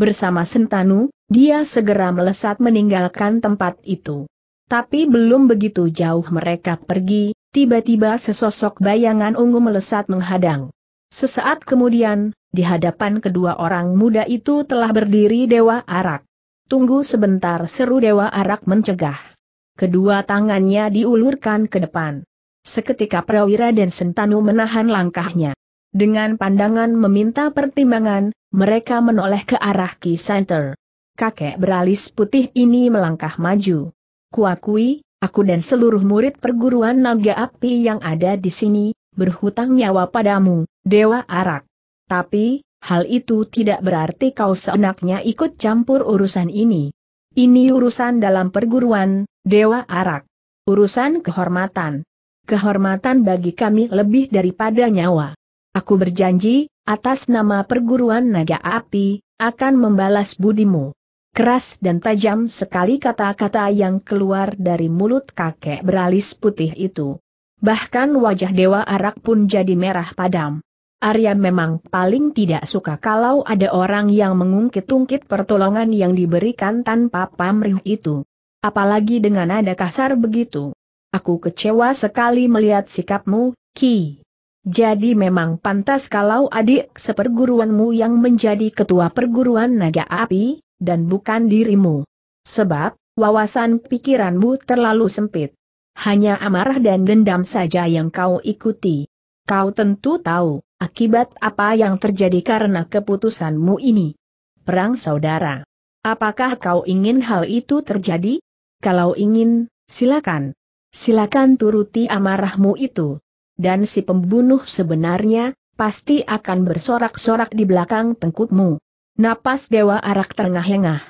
Bersama Sentanu, dia segera melesat meninggalkan tempat itu. Tapi belum begitu jauh mereka pergi, tiba-tiba sesosok bayangan ungu melesat menghadang. Sesaat kemudian, di hadapan kedua orang muda itu telah berdiri Dewa Arak. Tunggu sebentar seru Dewa Arak mencegah. Kedua tangannya diulurkan ke depan. Seketika Prawira dan Sentanu menahan langkahnya. Dengan pandangan meminta pertimbangan, mereka menoleh ke arah Ki Center. Kakek beralis putih ini melangkah maju. Kuakui, aku dan seluruh murid perguruan naga api yang ada di sini, berhutang nyawa padamu, Dewa Arak. Tapi, hal itu tidak berarti kau seenaknya ikut campur urusan ini. Ini urusan dalam perguruan, Dewa Arak. Urusan kehormatan. Kehormatan bagi kami lebih daripada nyawa. Aku berjanji, atas nama perguruan naga api, akan membalas budimu. Keras dan tajam sekali kata-kata yang keluar dari mulut kakek beralis putih itu. Bahkan wajah Dewa Arak pun jadi merah padam. Arya memang paling tidak suka kalau ada orang yang mengungkit-ungkit pertolongan yang diberikan tanpa pamrih itu. Apalagi dengan nada kasar begitu. Aku kecewa sekali melihat sikapmu, Ki. Jadi memang pantas kalau adik seperguruanmu yang menjadi ketua perguruan naga api, dan bukan dirimu. Sebab, wawasan pikiranmu terlalu sempit. Hanya amarah dan dendam saja yang kau ikuti. Kau tentu tahu, akibat apa yang terjadi karena keputusanmu ini. Perang saudara. Apakah kau ingin hal itu terjadi? Kalau ingin, silakan. Silakan turuti amarahmu itu dan si pembunuh sebenarnya, pasti akan bersorak-sorak di belakang tengkukmu. Napas Dewa Arak terengah-engah.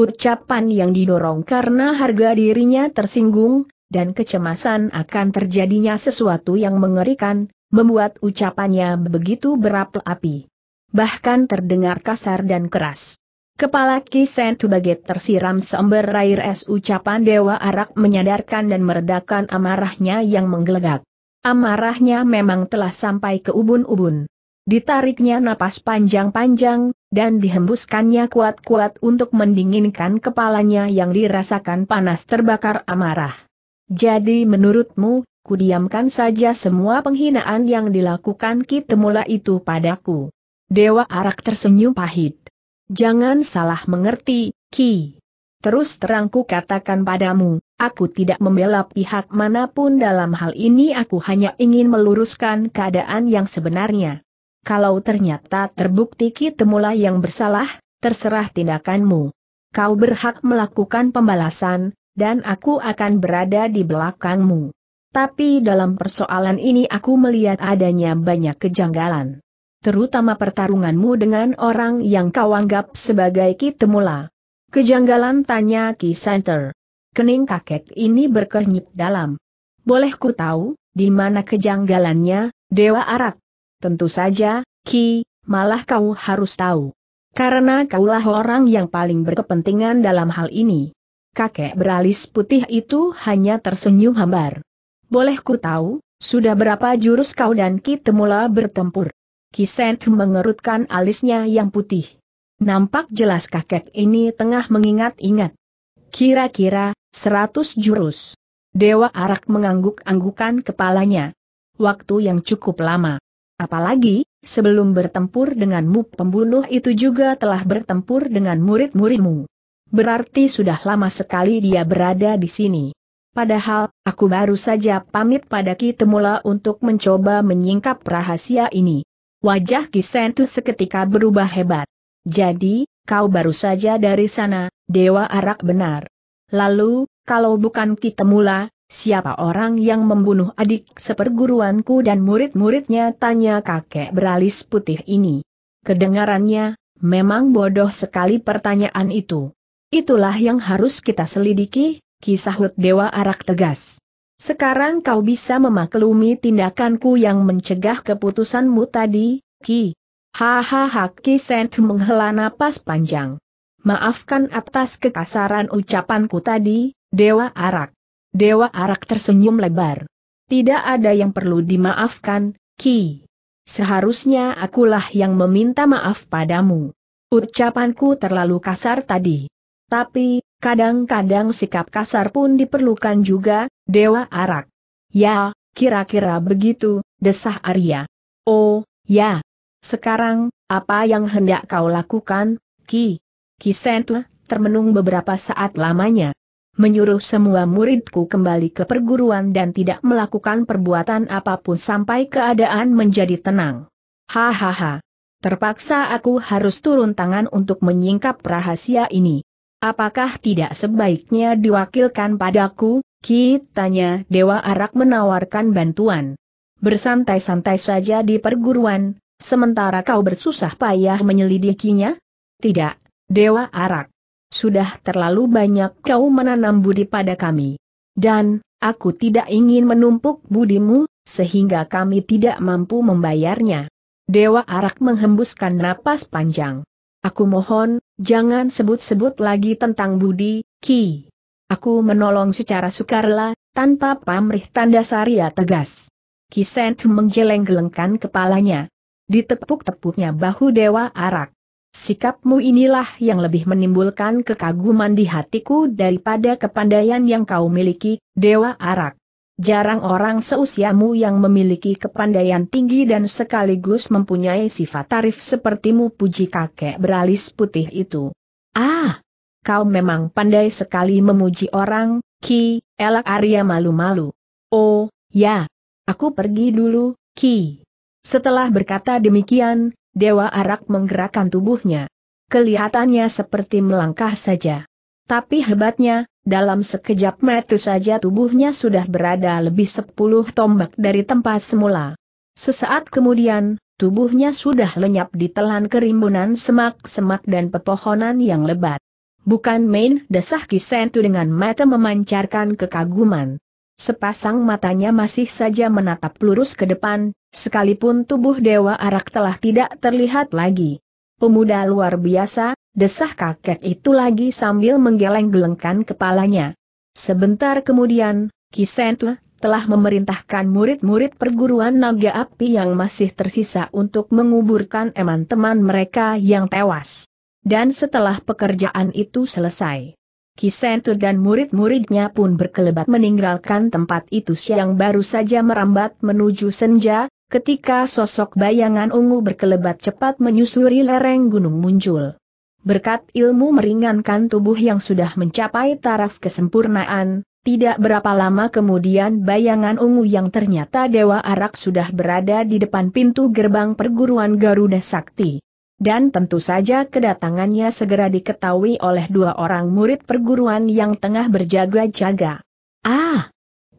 Ucapan yang didorong karena harga dirinya tersinggung, dan kecemasan akan terjadinya sesuatu yang mengerikan, membuat ucapannya begitu berapi-api. Bahkan terdengar kasar dan keras. Kepala Kisen sebagai tersiram seember air es ucapan Dewa Arak menyadarkan dan meredakan amarahnya yang menggelegak. Amarahnya memang telah sampai ke ubun-ubun. Ditariknya napas panjang-panjang, dan dihembuskannya kuat-kuat untuk mendinginkan kepalanya yang dirasakan panas terbakar amarah. Jadi menurutmu, kudiamkan saja semua penghinaan yang dilakukan Kitemula itu padaku. Dewa Arak tersenyum pahit. Jangan salah mengerti, Ki. Terus terangku katakan padamu, aku tidak membela pihak manapun dalam hal ini aku hanya ingin meluruskan keadaan yang sebenarnya. Kalau ternyata terbukti Kitemula yang bersalah, terserah tindakanmu. Kau berhak melakukan pembalasan, dan aku akan berada di belakangmu. Tapi dalam persoalan ini aku melihat adanya banyak kejanggalan. Terutama pertarunganmu dengan orang yang kau anggap sebagai Kitemula. Kejanggalan tanya Ki Center. Kening kakek ini berkenyip dalam. Boleh ku tahu, di mana kejanggalannya, Dewa Arak? Tentu saja, Ki, malah kau harus tahu. Karena kaulah orang yang paling berkepentingan dalam hal ini. Kakek beralis putih itu hanya tersenyum hambar. Boleh ku tahu, sudah berapa jurus kau dan Ki Temula bertempur? Ki Sent mengerutkan alisnya yang putih. Nampak jelas kakek ini tengah mengingat-ingat. Kira-kira, seratus jurus. Dewa Arak mengangguk-anggukan kepalanya. Waktu yang cukup lama. Apalagi, sebelum bertempur denganmu pembunuh itu juga telah bertempur dengan murid-muridmu. Berarti sudah lama sekali dia berada di sini. Padahal, aku baru saja pamit pada Ki Temula untuk mencoba menyingkap rahasia ini. Wajah Ki Sentu seketika berubah hebat. Jadi, kau baru saja dari sana, Dewa Arak benar. Lalu, kalau bukan kita mula, siapa orang yang membunuh adik seperguruanku dan murid-muridnya tanya kakek beralis putih ini. Kedengarannya, memang bodoh sekali pertanyaan itu. Itulah yang harus kita selidiki, kisah Hud Dewa Arak tegas. Sekarang kau bisa memaklumi tindakanku yang mencegah keputusanmu tadi, Ki, Hahaha Kisen menghela napas panjang. Maafkan atas kekasaran ucapanku tadi, Dewa Arak. Dewa Arak tersenyum lebar. Tidak ada yang perlu dimaafkan, Ki. Seharusnya akulah yang meminta maaf padamu. Ucapanku terlalu kasar tadi. Tapi, kadang-kadang sikap kasar pun diperlukan juga, Dewa Arak. Ya, kira-kira begitu, desah Arya. Oh, ya, sekarang, apa yang hendak kau lakukan, Ki? Ki Sentu, termenung beberapa saat lamanya. Menyuruh semua muridku kembali ke perguruan dan tidak melakukan perbuatan apapun sampai keadaan menjadi tenang. Hahaha. Terpaksa aku harus turun tangan untuk menyingkap rahasia ini. Apakah tidak sebaiknya diwakilkan padaku? Ki tanya Dewa Arak menawarkan bantuan. Bersantai-santai saja di perguruan, sementara kau bersusah payah menyelidikinya? Tidak, Dewa Arak. Sudah terlalu banyak kau menanam budi pada kami. Dan, aku tidak ingin menumpuk budimu, sehingga kami tidak mampu membayarnya. Dewa Arak menghembuskan napas panjang. Aku mohon, jangan sebut-sebut lagi tentang budi, Ki. Aku menolong secara sukarela, tanpa pamrih tanda saria tegas. Kisen menggeleng gelengkan kepalanya ditepuk-tepuknya bahu Dewa Arak. Sikapmu inilah yang lebih menimbulkan kekaguman di hatiku daripada kepandaian yang kau miliki, Dewa Arak. Jarang orang seusiamu yang memiliki kepandaian tinggi dan sekaligus mempunyai sifat tarif sepertimu puji kakek beralis putih itu. Ah! Kau memang pandai sekali memuji orang, Ki, elak Arya malu-malu. Oh, ya. Aku pergi dulu, Ki. Setelah berkata demikian, Dewa Arak menggerakkan tubuhnya. Kelihatannya seperti melangkah saja. Tapi hebatnya, dalam sekejap mata saja tubuhnya sudah berada lebih sepuluh tombak dari tempat semula. Sesaat kemudian, tubuhnya sudah lenyap di telan kerimbunan semak-semak dan pepohonan yang lebat. Bukan main desah Kisentu dengan mata memancarkan kekaguman. Sepasang matanya masih saja menatap lurus ke depan, Sekalipun tubuh Dewa Arak telah tidak terlihat lagi. Pemuda luar biasa, desah kakek itu lagi sambil menggeleng-gelengkan kepalanya. Sebentar kemudian, Kisentle telah memerintahkan murid-murid perguruan naga api yang masih tersisa untuk menguburkan teman-teman mereka yang tewas. Dan setelah pekerjaan itu selesai, Kisentu dan murid-muridnya pun berkelebat meninggalkan tempat itu siang baru saja merambat menuju senja, ketika sosok bayangan ungu berkelebat cepat menyusuri lereng gunung muncul. Berkat ilmu meringankan tubuh yang sudah mencapai taraf kesempurnaan, tidak berapa lama kemudian bayangan ungu yang ternyata Dewa Arak sudah berada di depan pintu gerbang perguruan Garuda Sakti. Dan tentu saja kedatangannya segera diketahui oleh dua orang murid perguruan yang tengah berjaga-jaga. Ah!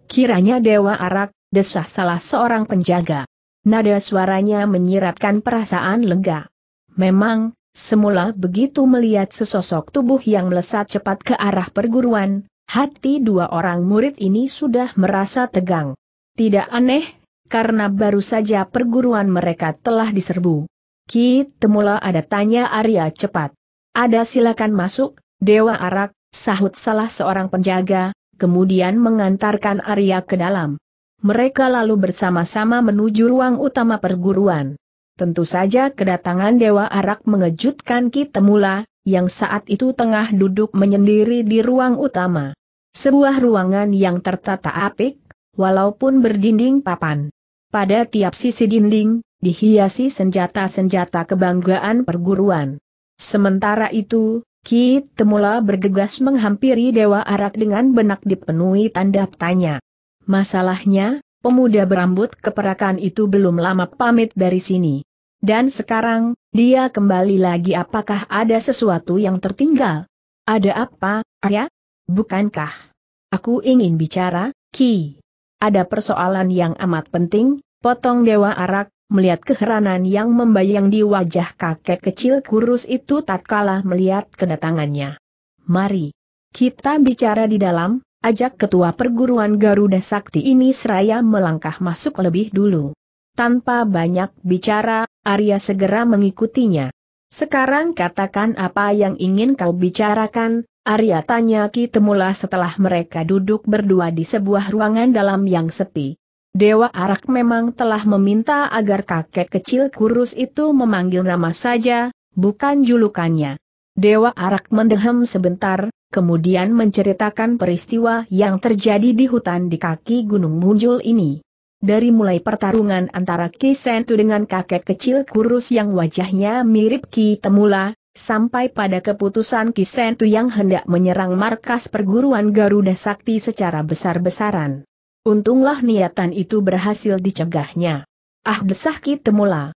Kiranya Dewa Arak, desah salah seorang penjaga. Nada suaranya menyiratkan perasaan lega. Memang, semula begitu melihat sesosok tubuh yang melesat cepat ke arah perguruan, hati dua orang murid ini sudah merasa tegang. Tidak aneh, karena baru saja perguruan mereka telah diserbu. Ki, temula ada tanya Arya cepat. Ada silakan masuk, Dewa Arak, sahut salah seorang penjaga, kemudian mengantarkan Arya ke dalam. Mereka lalu bersama-sama menuju ruang utama perguruan. Tentu saja kedatangan Dewa Arak mengejutkan Temula, yang saat itu tengah duduk menyendiri di ruang utama. Sebuah ruangan yang tertata apik, walaupun berdinding papan. Pada tiap sisi dinding, dihiasi senjata-senjata kebanggaan perguruan. Sementara itu, Ki Temula bergegas menghampiri Dewa Arak dengan benak dipenuhi tanda tanya. Masalahnya, pemuda berambut keperakan itu belum lama pamit dari sini. Dan sekarang, dia kembali lagi apakah ada sesuatu yang tertinggal? Ada apa, Arya? Bukankah? Aku ingin bicara, Ki. Ada persoalan yang amat penting, potong Dewa Arak, melihat keheranan yang membayang di wajah kakek kecil kurus itu tatkala melihat kedatangannya. Mari. Kita bicara di dalam, Ajak ketua perguruan Garuda Sakti ini seraya melangkah masuk lebih dulu. Tanpa banyak bicara, Arya segera mengikutinya. Sekarang katakan apa yang ingin kau bicarakan, Arya tanya Ki Temula setelah mereka duduk berdua di sebuah ruangan dalam yang sepi. Dewa Arak memang telah meminta agar kakek kecil kurus itu memanggil nama saja, bukan julukannya. Dewa Arak mendehem sebentar, kemudian menceritakan peristiwa yang terjadi di hutan di kaki Gunung Muncul ini. Dari mulai pertarungan antara Ki Sentu dengan kakek kecil kurus yang wajahnya mirip Ki Temula, sampai pada keputusan Ki Sentu yang hendak menyerang markas perguruan Garuda Sakti secara besar-besaran. Untunglah niatan itu berhasil dicegahnya. Ah desah Ki Temula.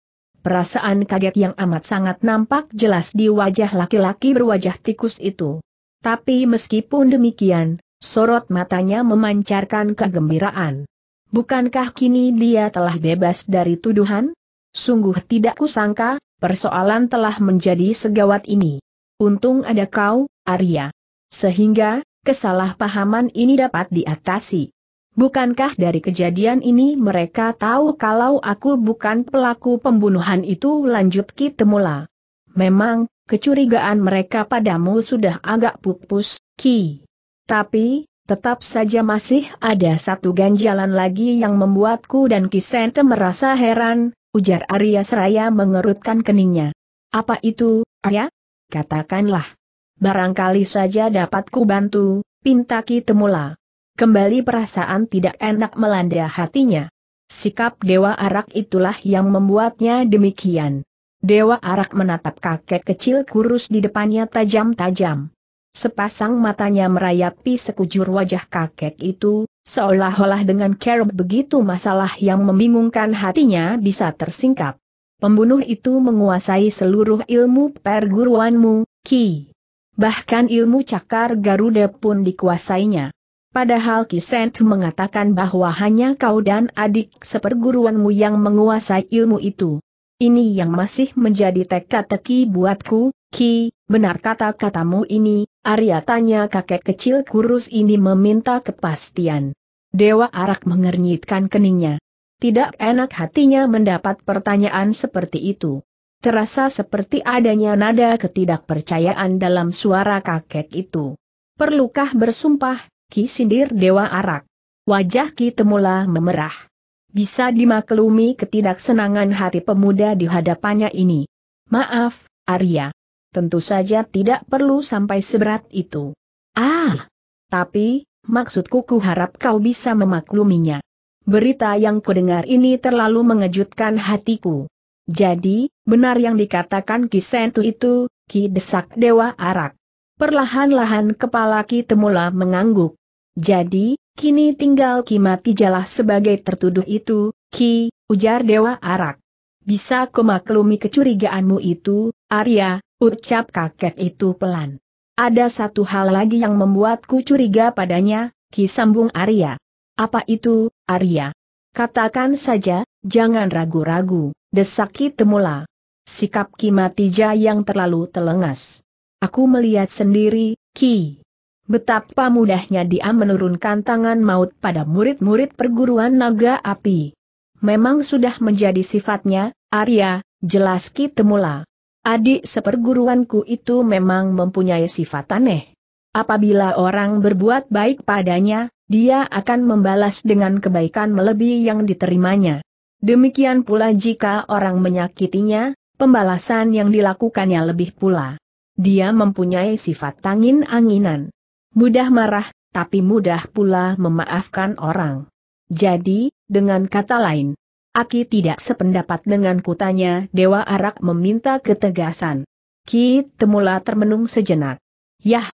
Perasaan kaget yang amat sangat nampak jelas di wajah laki-laki berwajah tikus itu. Tapi meskipun demikian, sorot matanya memancarkan kegembiraan. Bukankah kini dia telah bebas dari tuduhan? Sungguh tidak kusangka, persoalan telah menjadi segawat ini. Untung ada kau, Arya. Sehingga, kesalahpahaman ini dapat diatasi. Bukankah dari kejadian ini mereka tahu kalau aku bukan pelaku pembunuhan itu lanjut mula? Memang, Kecurigaan mereka padamu sudah agak pupus, Ki. Tapi, tetap saja masih ada satu ganjalan lagi yang membuatku dan Ki Sente merasa heran, ujar Arya Seraya mengerutkan keningnya. Apa itu, Arya? Katakanlah. Barangkali saja dapat ku bantu, pinta Ki Temula. Kembali perasaan tidak enak melanda hatinya. Sikap Dewa Arak itulah yang membuatnya demikian. Dewa Arak menatap kakek kecil kurus di depannya tajam-tajam. Sepasang matanya merayapi sekujur wajah kakek itu, seolah-olah dengan kerb begitu masalah yang membingungkan hatinya bisa tersingkap. Pembunuh itu menguasai seluruh ilmu perguruanmu, Ki. Bahkan ilmu cakar Garuda pun dikuasainya. Padahal Kisent mengatakan bahwa hanya kau dan adik seperguruanmu yang menguasai ilmu itu ini yang masih menjadi teka-teki buatku, Ki, benar kata-katamu ini, Arya tanya kakek kecil kurus ini meminta kepastian. Dewa Arak mengernyitkan keningnya. Tidak enak hatinya mendapat pertanyaan seperti itu. Terasa seperti adanya nada ketidakpercayaan dalam suara kakek itu. Perlukah bersumpah, Ki sindir Dewa Arak? Wajah Ki Temula memerah. Bisa dimaklumi ketidaksenangan hati pemuda di hadapannya ini. Maaf, Arya. Tentu saja tidak perlu sampai seberat itu. Ah! Tapi, maksudku ku harap kau bisa memakluminya. Berita yang kudengar ini terlalu mengejutkan hatiku. Jadi, benar yang dikatakan Kisentu itu, Ki Desak Dewa Arak. Perlahan-lahan kepala Ki Temula mengangguk. Jadi, Kini tinggal Ki mati jalah sebagai tertuduh itu, Ki, ujar Dewa Arak. Bisa kumaklumi kecurigaanmu itu, Arya, ucap kakek itu pelan. Ada satu hal lagi yang membuatku curiga padanya, Ki sambung Arya. Apa itu, Arya? Katakan saja, jangan ragu-ragu, desak Ki Temula. Sikap Ki Matija yang terlalu telengas. Aku melihat sendiri, Ki. Betapa mudahnya dia menurunkan tangan maut pada murid-murid perguruan naga api. Memang sudah menjadi sifatnya, Arya, jelas temula. Adik seperguruanku itu memang mempunyai sifat aneh. Apabila orang berbuat baik padanya, dia akan membalas dengan kebaikan melebihi yang diterimanya. Demikian pula jika orang menyakitinya, pembalasan yang dilakukannya lebih pula. Dia mempunyai sifat angin-anginan. Mudah marah, tapi mudah pula memaafkan orang. Jadi, dengan kata lain, Aki tidak sependapat dengan kutanya Dewa Arak meminta ketegasan. Ki Temula termenung sejenak. Yah,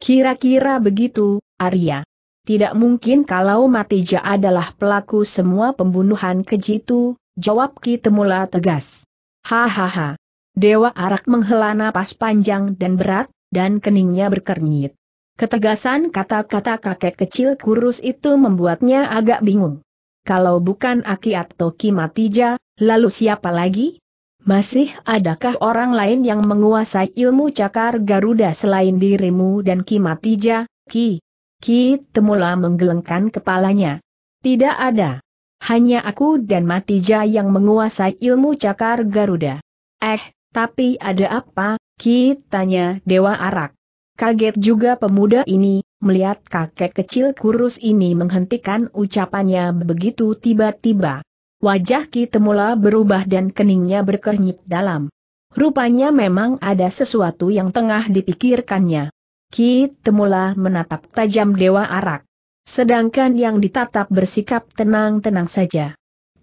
kira-kira begitu, Arya. Tidak mungkin kalau Matija adalah pelaku semua pembunuhan keji itu, jawab Ki Temula tegas. Hahaha. Dewa Arak menghela napas panjang dan berat, dan keningnya berkernyit. Ketegasan kata-kata kakek kecil kurus itu membuatnya agak bingung. Kalau bukan Aki atau Kimatija, lalu siapa lagi? Masih adakah orang lain yang menguasai ilmu cakar Garuda selain dirimu dan Kimatija, Ki? Ki Temula menggelengkan kepalanya. Tidak ada. Hanya aku dan Matija yang menguasai ilmu cakar Garuda. Eh, tapi ada apa? Ki tanya Dewa Arak. Kaget juga pemuda ini, melihat kakek kecil kurus ini menghentikan ucapannya begitu tiba-tiba. Wajah Ki Temula berubah dan keningnya berkernyit dalam. Rupanya memang ada sesuatu yang tengah dipikirkannya. Ki Temula menatap tajam Dewa Arak. Sedangkan yang ditatap bersikap tenang-tenang saja.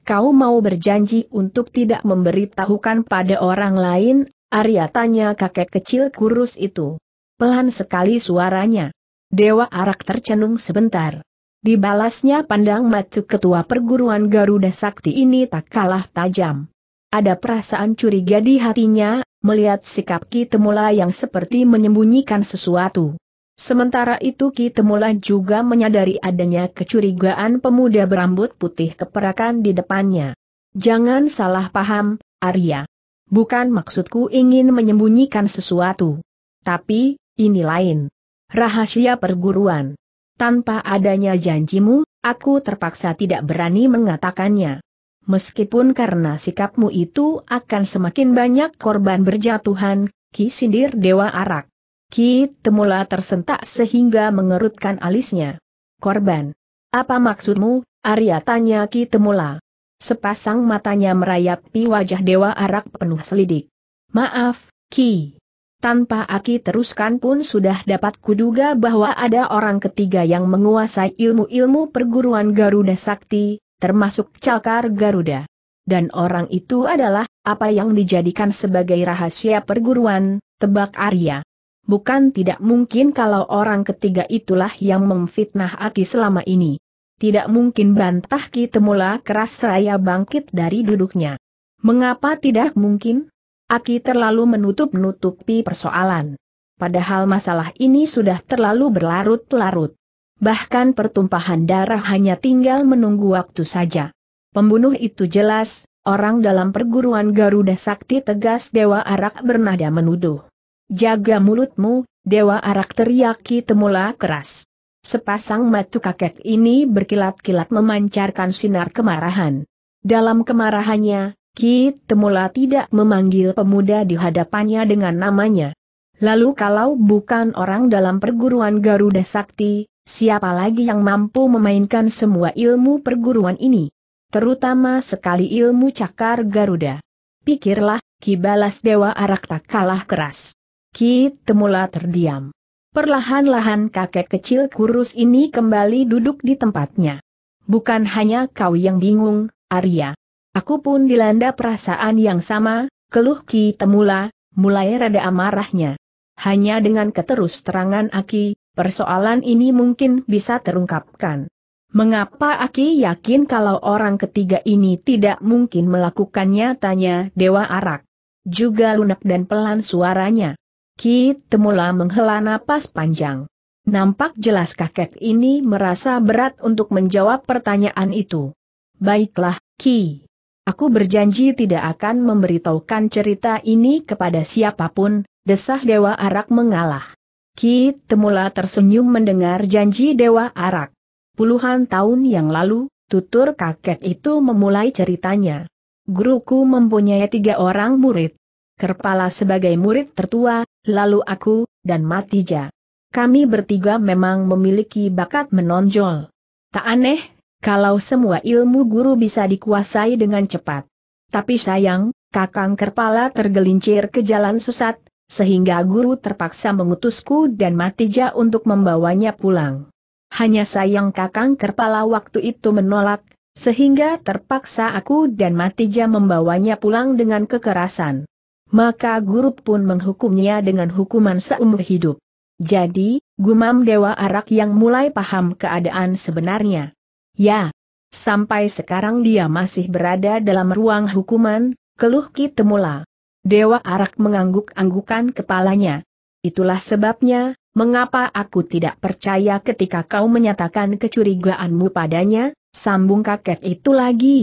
Kau mau berjanji untuk tidak memberitahukan pada orang lain, Arya tanya kakek kecil kurus itu pelan sekali suaranya. Dewa Arak tercenung sebentar. Dibalasnya pandang matu ketua perguruan Garuda Sakti ini tak kalah tajam. Ada perasaan curiga di hatinya, melihat sikap Ki Temula yang seperti menyembunyikan sesuatu. Sementara itu Ki Temula juga menyadari adanya kecurigaan pemuda berambut putih keperakan di depannya. Jangan salah paham, Arya. Bukan maksudku ingin menyembunyikan sesuatu. Tapi, ini lain. Rahasia perguruan. Tanpa adanya janjimu, aku terpaksa tidak berani mengatakannya. Meskipun karena sikapmu itu akan semakin banyak korban berjatuhan, Ki Sindir Dewa Arak. Ki Temula tersentak sehingga mengerutkan alisnya. Korban. Apa maksudmu, Arya tanya Ki Temula. Sepasang matanya merayapi wajah Dewa Arak penuh selidik. Maaf, Ki tanpa Aki teruskan pun sudah dapat kuduga bahwa ada orang ketiga yang menguasai ilmu-ilmu perguruan Garuda Sakti, termasuk Cakar Garuda. Dan orang itu adalah, apa yang dijadikan sebagai rahasia perguruan, tebak Arya. Bukan tidak mungkin kalau orang ketiga itulah yang memfitnah Aki selama ini. Tidak mungkin bantah Ki Temula keras raya bangkit dari duduknya. Mengapa tidak mungkin? Aki terlalu menutup-nutupi persoalan. Padahal masalah ini sudah terlalu berlarut-larut. Bahkan pertumpahan darah hanya tinggal menunggu waktu saja. Pembunuh itu jelas, orang dalam perguruan Garuda Sakti tegas Dewa Arak bernada menuduh. Jaga mulutmu, Dewa Arak teriaki Temula keras. Sepasang matu kakek ini berkilat-kilat memancarkan sinar kemarahan. Dalam kemarahannya, Ki Temula tidak memanggil pemuda di hadapannya dengan namanya. Lalu kalau bukan orang dalam perguruan Garuda Sakti, siapa lagi yang mampu memainkan semua ilmu perguruan ini? Terutama sekali ilmu cakar Garuda. Pikirlah, Ki Balas Dewa Arak tak kalah keras. Ki Temula terdiam. Perlahan-lahan kakek kecil kurus ini kembali duduk di tempatnya. Bukan hanya kau yang bingung, Arya. Aku pun dilanda perasaan yang sama, keluh Ki Temula, mulai rada amarahnya. Hanya dengan keterus terangan Aki, persoalan ini mungkin bisa terungkapkan. Mengapa Aki yakin kalau orang ketiga ini tidak mungkin melakukannya tanya Dewa Arak. Juga lunak dan pelan suaranya. Ki Temula menghela napas panjang. Nampak jelas kakek ini merasa berat untuk menjawab pertanyaan itu. Baiklah, Ki. Aku berjanji tidak akan memberitahukan cerita ini kepada siapapun, desah Dewa Arak mengalah. Ki Temula tersenyum mendengar janji Dewa Arak. Puluhan tahun yang lalu, tutur kakek itu memulai ceritanya. Guruku mempunyai tiga orang murid. Kerpala sebagai murid tertua, lalu aku, dan Matija. Kami bertiga memang memiliki bakat menonjol. Tak aneh kalau semua ilmu guru bisa dikuasai dengan cepat. Tapi sayang, Kakang Kerpala tergelincir ke jalan sesat, sehingga guru terpaksa mengutusku dan Matija untuk membawanya pulang. Hanya sayang Kakang Kerpala waktu itu menolak, sehingga terpaksa aku dan Matija membawanya pulang dengan kekerasan. Maka guru pun menghukumnya dengan hukuman seumur hidup. Jadi, gumam Dewa Arak yang mulai paham keadaan sebenarnya. Ya, sampai sekarang dia masih berada dalam ruang hukuman, keluh Ki Temula. Dewa Arak mengangguk-anggukan kepalanya. Itulah sebabnya, mengapa aku tidak percaya ketika kau menyatakan kecurigaanmu padanya, sambung kakek itu lagi.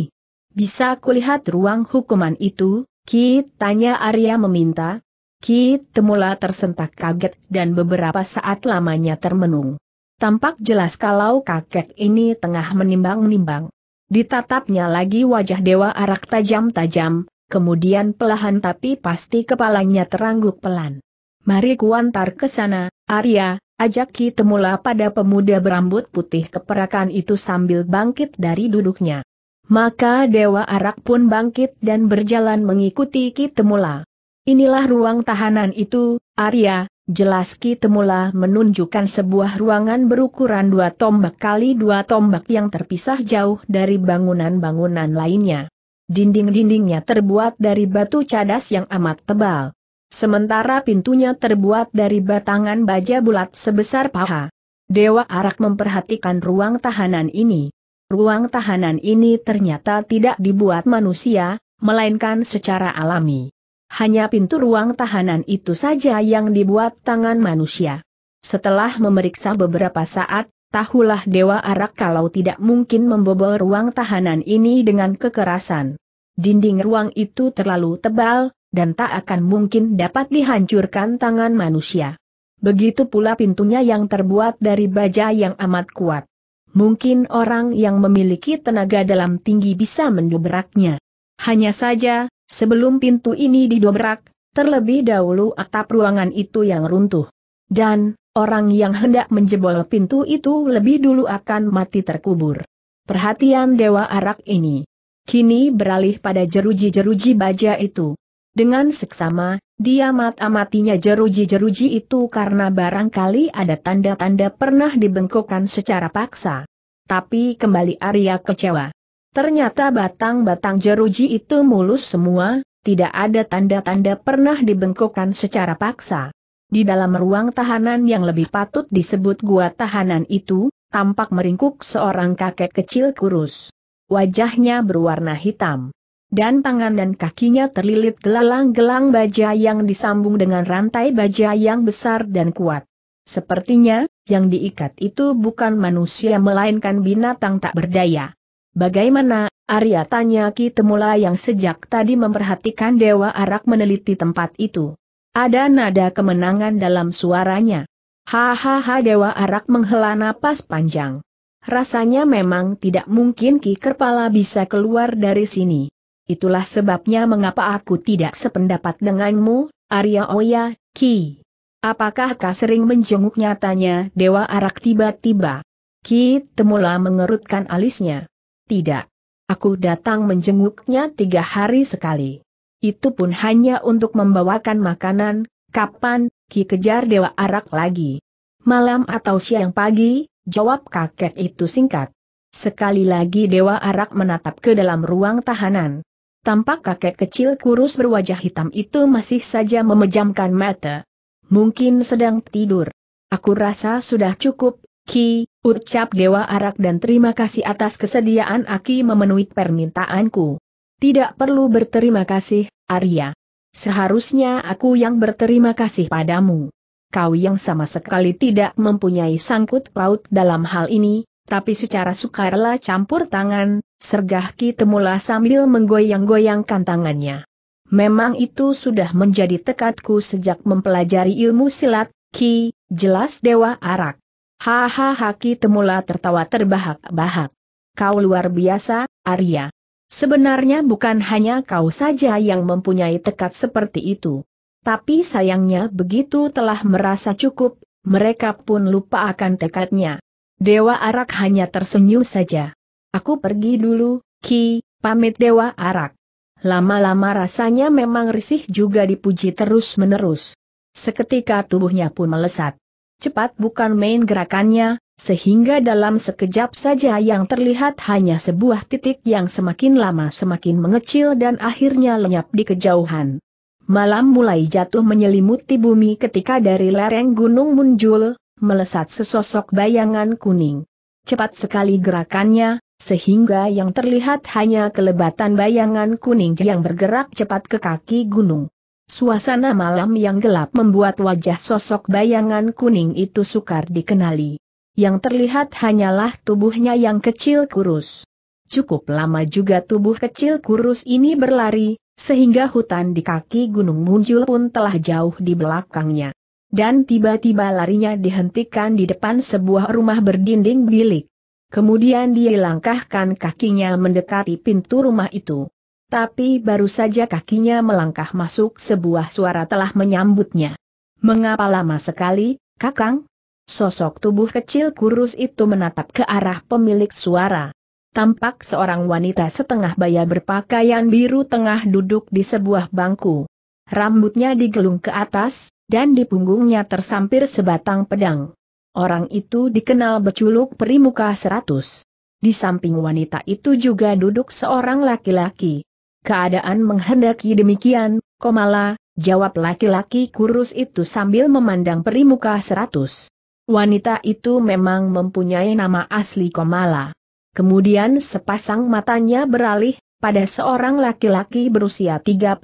Bisa kulihat ruang hukuman itu, Ki tanya Arya meminta. Ki Temula tersentak kaget dan beberapa saat lamanya termenung. Tampak jelas kalau kakek ini tengah menimbang-nimbang. Ditatapnya lagi wajah Dewa Arak tajam-tajam, kemudian pelahan tapi pasti kepalanya terangguk pelan. Mari kuantar ke sana, Arya, ajak temula pada pemuda berambut putih keperakan itu sambil bangkit dari duduknya. Maka Dewa Arak pun bangkit dan berjalan mengikuti temula. Inilah ruang tahanan itu, Arya, Jelas Ki Temula menunjukkan sebuah ruangan berukuran dua tombak kali dua tombak yang terpisah jauh dari bangunan-bangunan lainnya. Dinding-dindingnya terbuat dari batu cadas yang amat tebal. Sementara pintunya terbuat dari batangan baja bulat sebesar paha. Dewa Arak memperhatikan ruang tahanan ini. Ruang tahanan ini ternyata tidak dibuat manusia, melainkan secara alami hanya pintu ruang tahanan itu saja yang dibuat tangan manusia. Setelah memeriksa beberapa saat, tahulah Dewa Arak kalau tidak mungkin membobol ruang tahanan ini dengan kekerasan. Dinding ruang itu terlalu tebal, dan tak akan mungkin dapat dihancurkan tangan manusia. Begitu pula pintunya yang terbuat dari baja yang amat kuat. Mungkin orang yang memiliki tenaga dalam tinggi bisa mendobraknya. Hanya saja, Sebelum pintu ini didobrak, terlebih dahulu atap ruangan itu yang runtuh. Dan, orang yang hendak menjebol pintu itu lebih dulu akan mati terkubur. Perhatian Dewa Arak ini. Kini beralih pada jeruji-jeruji baja itu. Dengan seksama, dia mat-amatinya jeruji-jeruji itu karena barangkali ada tanda-tanda pernah dibengkokkan secara paksa. Tapi kembali Arya kecewa. Ternyata batang-batang jeruji itu mulus semua, tidak ada tanda-tanda pernah dibengkokkan secara paksa. Di dalam ruang tahanan yang lebih patut disebut gua tahanan itu, tampak meringkuk seorang kakek kecil kurus. Wajahnya berwarna hitam. Dan tangan dan kakinya terlilit gelang gelang baja yang disambung dengan rantai baja yang besar dan kuat. Sepertinya, yang diikat itu bukan manusia melainkan binatang tak berdaya. Bagaimana, Arya tanya Ki Temula yang sejak tadi memperhatikan Dewa Arak meneliti tempat itu. Ada nada kemenangan dalam suaranya. Hahaha Dewa Arak menghela napas panjang. Rasanya memang tidak mungkin Ki Kerpala bisa keluar dari sini. Itulah sebabnya mengapa aku tidak sependapat denganmu, Arya Oya, Ki. Apakah kau sering menjenguknya? Tanya Dewa Arak tiba-tiba? Ki Temula mengerutkan alisnya. Tidak. Aku datang menjenguknya tiga hari sekali. Itu pun hanya untuk membawakan makanan, kapan, Ki kejar Dewa Arak lagi. Malam atau siang pagi, jawab kakek itu singkat. Sekali lagi Dewa Arak menatap ke dalam ruang tahanan. Tampak kakek kecil kurus berwajah hitam itu masih saja memejamkan mata. Mungkin sedang tidur. Aku rasa sudah cukup, Ki, ucap Dewa Arak dan terima kasih atas kesediaan Aki memenuhi permintaanku. Tidak perlu berterima kasih, Arya. Seharusnya aku yang berterima kasih padamu. Kau yang sama sekali tidak mempunyai sangkut paut dalam hal ini, tapi secara sukarela campur tangan, sergah Ki Temula sambil menggoyang-goyangkan tangannya. Memang itu sudah menjadi tekadku sejak mempelajari ilmu silat, Ki, jelas Dewa Arak. Haha, Haki Temula tertawa terbahak-bahak. Kau luar biasa, Arya. Sebenarnya bukan hanya kau saja yang mempunyai tekad seperti itu. Tapi sayangnya begitu telah merasa cukup, mereka pun lupa akan tekadnya. Dewa Arak hanya tersenyum saja. Aku pergi dulu, Ki, pamit Dewa Arak. Lama-lama rasanya memang risih juga dipuji terus-menerus. Seketika tubuhnya pun melesat cepat bukan main gerakannya, sehingga dalam sekejap saja yang terlihat hanya sebuah titik yang semakin lama semakin mengecil dan akhirnya lenyap di kejauhan. Malam mulai jatuh menyelimuti bumi ketika dari lereng gunung muncul, melesat sesosok bayangan kuning. Cepat sekali gerakannya, sehingga yang terlihat hanya kelebatan bayangan kuning yang bergerak cepat ke kaki gunung. Suasana malam yang gelap membuat wajah sosok bayangan kuning itu sukar dikenali. Yang terlihat hanyalah tubuhnya yang kecil kurus. Cukup lama juga tubuh kecil kurus ini berlari, sehingga hutan di kaki gunung muncul pun telah jauh di belakangnya. Dan tiba-tiba larinya dihentikan di depan sebuah rumah berdinding bilik. Kemudian dia langkahkan kakinya mendekati pintu rumah itu. Tapi baru saja kakinya melangkah masuk sebuah suara telah menyambutnya. Mengapa lama sekali, Kakang? Sosok tubuh kecil kurus itu menatap ke arah pemilik suara. Tampak seorang wanita setengah baya berpakaian biru tengah duduk di sebuah bangku. Rambutnya digelung ke atas, dan di punggungnya tersampir sebatang pedang. Orang itu dikenal beculuk perimuka seratus. Di samping wanita itu juga duduk seorang laki-laki. Keadaan menghendaki demikian, komala, jawab laki-laki kurus itu sambil memandang perimuka seratus. Wanita itu memang mempunyai nama asli Komala. Kemudian sepasang matanya beralih, pada seorang laki-laki berusia 35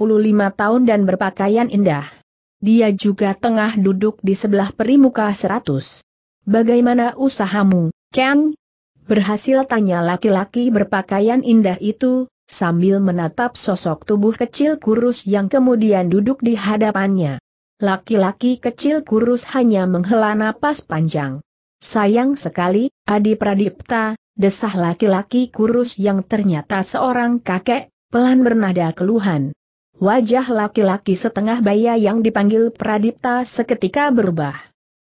tahun dan berpakaian indah. Dia juga tengah duduk di sebelah perimuka seratus. Bagaimana usahamu, Ken? Berhasil tanya laki-laki berpakaian indah itu, sambil menatap sosok tubuh kecil kurus yang kemudian duduk di hadapannya. Laki-laki kecil kurus hanya menghela napas panjang. Sayang sekali, Adi Pradipta, desah laki-laki kurus yang ternyata seorang kakek, pelan bernada keluhan. Wajah laki-laki setengah baya yang dipanggil Pradipta seketika berubah.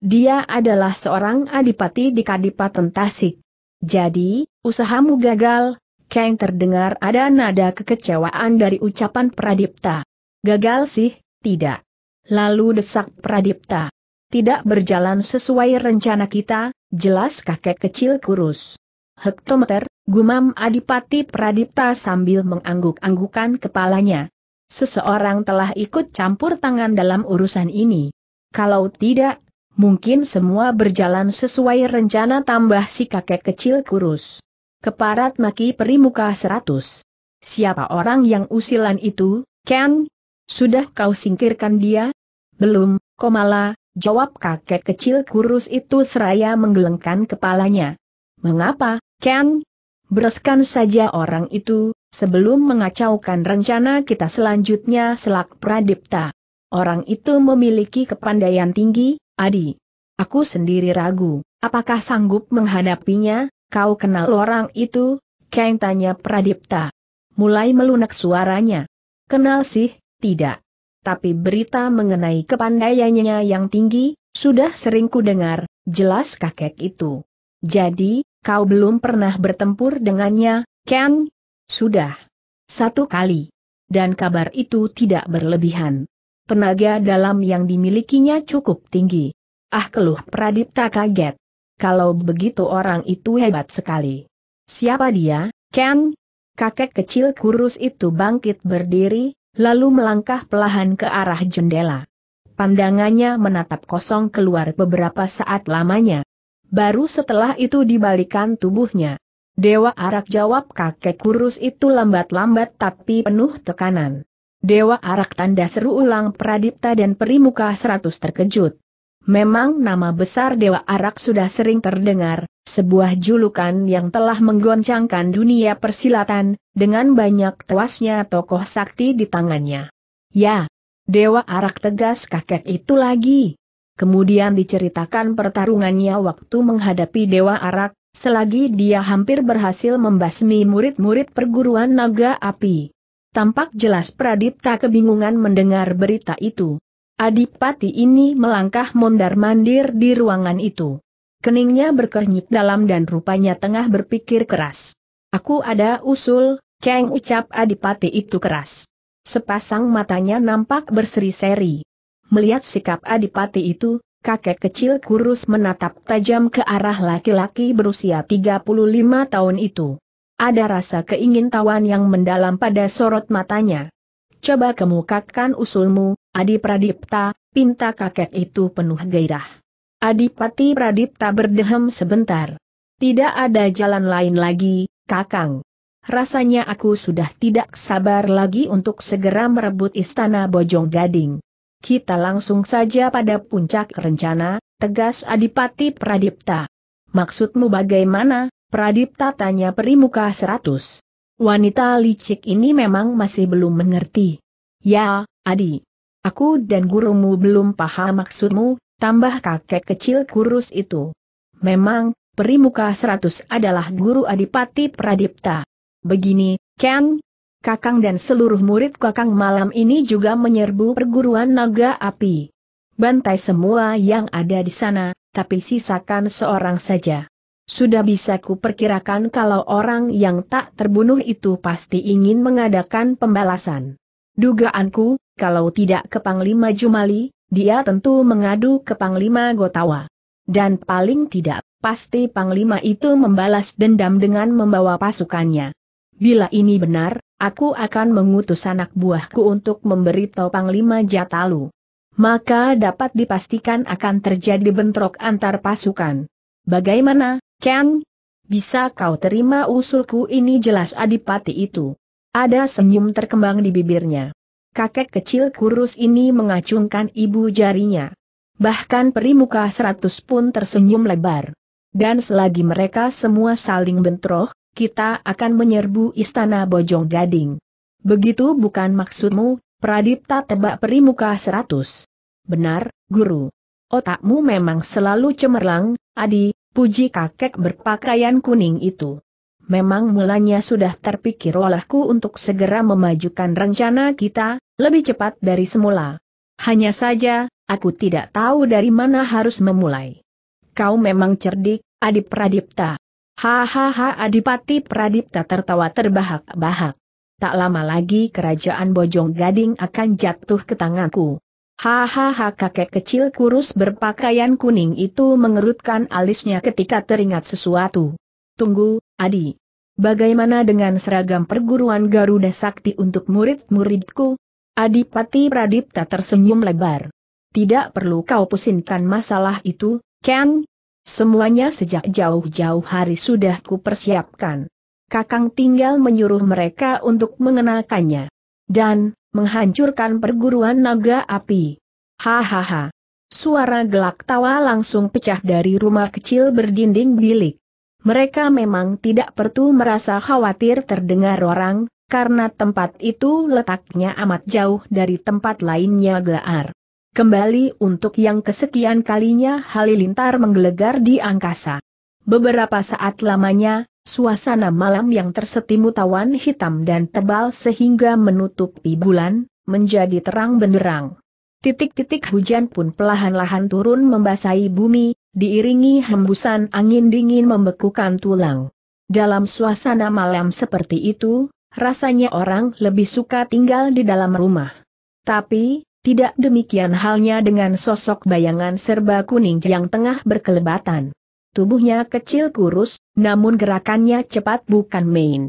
Dia adalah seorang adipati di Kadipaten Tasik. Jadi, usahamu gagal, Kang terdengar ada nada kekecewaan dari ucapan Pradipta. Gagal sih, tidak. Lalu desak Pradipta. Tidak berjalan sesuai rencana kita, jelas kakek kecil kurus. Hektometer, gumam Adipati Pradipta sambil mengangguk-anggukan kepalanya. Seseorang telah ikut campur tangan dalam urusan ini. Kalau tidak, mungkin semua berjalan sesuai rencana tambah si kakek kecil kurus. Keparat maki perimuka seratus. Siapa orang yang usilan itu, Ken? Sudah kau singkirkan dia? Belum, Komala, jawab kakek kecil kurus itu seraya menggelengkan kepalanya. Mengapa, Ken? Bereskan saja orang itu, sebelum mengacaukan rencana kita selanjutnya selak Pradipta. Orang itu memiliki kepandaian tinggi, Adi. Aku sendiri ragu, apakah sanggup menghadapinya, Kau kenal orang itu? Kang tanya Pradipta. Mulai melunak suaranya. Kenal sih, tidak. Tapi berita mengenai kepandaiannya yang tinggi, sudah sering ku dengar, jelas kakek itu. Jadi, kau belum pernah bertempur dengannya, Ken? Sudah. Satu kali. Dan kabar itu tidak berlebihan. Tenaga dalam yang dimilikinya cukup tinggi. Ah keluh Pradipta kaget. Kalau begitu orang itu hebat sekali. Siapa dia, Ken? Kakek kecil kurus itu bangkit berdiri, lalu melangkah perlahan ke arah jendela. Pandangannya menatap kosong keluar beberapa saat lamanya. Baru setelah itu dibalikan tubuhnya. Dewa Arak jawab kakek kurus itu lambat-lambat tapi penuh tekanan. Dewa Arak tanda seru ulang Pradipta dan Perimuka seratus terkejut. Memang nama besar Dewa Arak sudah sering terdengar, sebuah julukan yang telah menggoncangkan dunia persilatan, dengan banyak tewasnya tokoh sakti di tangannya. Ya, Dewa Arak tegas kakek itu lagi. Kemudian diceritakan pertarungannya waktu menghadapi Dewa Arak, selagi dia hampir berhasil membasmi murid-murid perguruan naga api. Tampak jelas Pradipta kebingungan mendengar berita itu. Adipati ini melangkah mondar-mandir di ruangan itu. Keningnya berkernyit dalam dan rupanya tengah berpikir keras. Aku ada usul, keng ucap Adipati itu keras. Sepasang matanya nampak berseri-seri. Melihat sikap Adipati itu, kakek kecil kurus menatap tajam ke arah laki-laki berusia 35 tahun itu. Ada rasa keingintahuan yang mendalam pada sorot matanya. Coba kemukakan usulmu, Adi Pradipta, pinta kakek itu penuh gairah. Adipati Pradipta berdehem sebentar. Tidak ada jalan lain lagi, Kakang. Rasanya aku sudah tidak sabar lagi untuk segera merebut istana Bojong Gading. Kita langsung saja pada puncak rencana, tegas Adipati Pradipta. Maksudmu bagaimana, Pradipta tanya perimuka seratus. Wanita licik ini memang masih belum mengerti. Ya, Adi. Aku dan gurumu belum paham maksudmu, tambah kakek kecil kurus itu. Memang, Perimuka seratus adalah guru Adipati Pradipta. Begini, Ken, Kakang dan seluruh murid Kakang malam ini juga menyerbu perguruan naga api. Bantai semua yang ada di sana, tapi sisakan seorang saja. Sudah bisa kuperkirakan kalau orang yang tak terbunuh itu pasti ingin mengadakan pembalasan. Dugaanku, kalau tidak ke Panglima Jumali, dia tentu mengadu ke Panglima Gotawa. Dan paling tidak, pasti Panglima itu membalas dendam dengan membawa pasukannya. Bila ini benar, aku akan mengutus anak buahku untuk memberitahu Panglima Jatalu. Maka dapat dipastikan akan terjadi bentrok antar pasukan. Bagaimana, Ken? Bisa kau terima usulku ini jelas adipati itu. Ada senyum terkembang di bibirnya kakek kecil kurus ini mengacungkan ibu jarinya. Bahkan perimuka seratus pun tersenyum lebar. Dan selagi mereka semua saling bentroh, kita akan menyerbu istana Bojong Gading. Begitu bukan maksudmu, Pradipta tebak perimuka seratus. Benar, guru. Otakmu memang selalu cemerlang, Adi, puji kakek berpakaian kuning itu. Memang mulanya sudah terpikir olehku untuk segera memajukan rencana kita, lebih cepat dari semula. Hanya saja, aku tidak tahu dari mana harus memulai. Kau memang cerdik, Adip Pradipta. Hahaha Adipati Pradipta tertawa terbahak-bahak. Tak lama lagi kerajaan Bojong Gading akan jatuh ke tanganku. Hahaha kakek kecil kurus berpakaian kuning itu mengerutkan alisnya ketika teringat sesuatu. Tunggu, Adi, bagaimana dengan seragam perguruan Garuda Sakti untuk murid-muridku? Adipati Pradipta tersenyum lebar. Tidak perlu kau pusingkan masalah itu, Ken. Semuanya sejak jauh-jauh hari sudah kupersiapkan. Kakang tinggal menyuruh mereka untuk mengenakannya. Dan, menghancurkan perguruan naga api. Hahaha. Suara gelak tawa langsung pecah dari rumah kecil berdinding bilik mereka memang tidak perlu merasa khawatir terdengar orang, karena tempat itu letaknya amat jauh dari tempat lainnya gelar. Kembali untuk yang kesekian kalinya Halilintar menggelegar di angkasa. Beberapa saat lamanya, suasana malam yang tersetimu tawan hitam dan tebal sehingga menutupi bulan, menjadi terang benderang. Titik-titik hujan pun pelahan-lahan turun membasahi bumi, diiringi hembusan angin dingin membekukan tulang. Dalam suasana malam seperti itu, rasanya orang lebih suka tinggal di dalam rumah. Tapi, tidak demikian halnya dengan sosok bayangan serba kuning yang tengah berkelebatan. Tubuhnya kecil kurus, namun gerakannya cepat bukan main.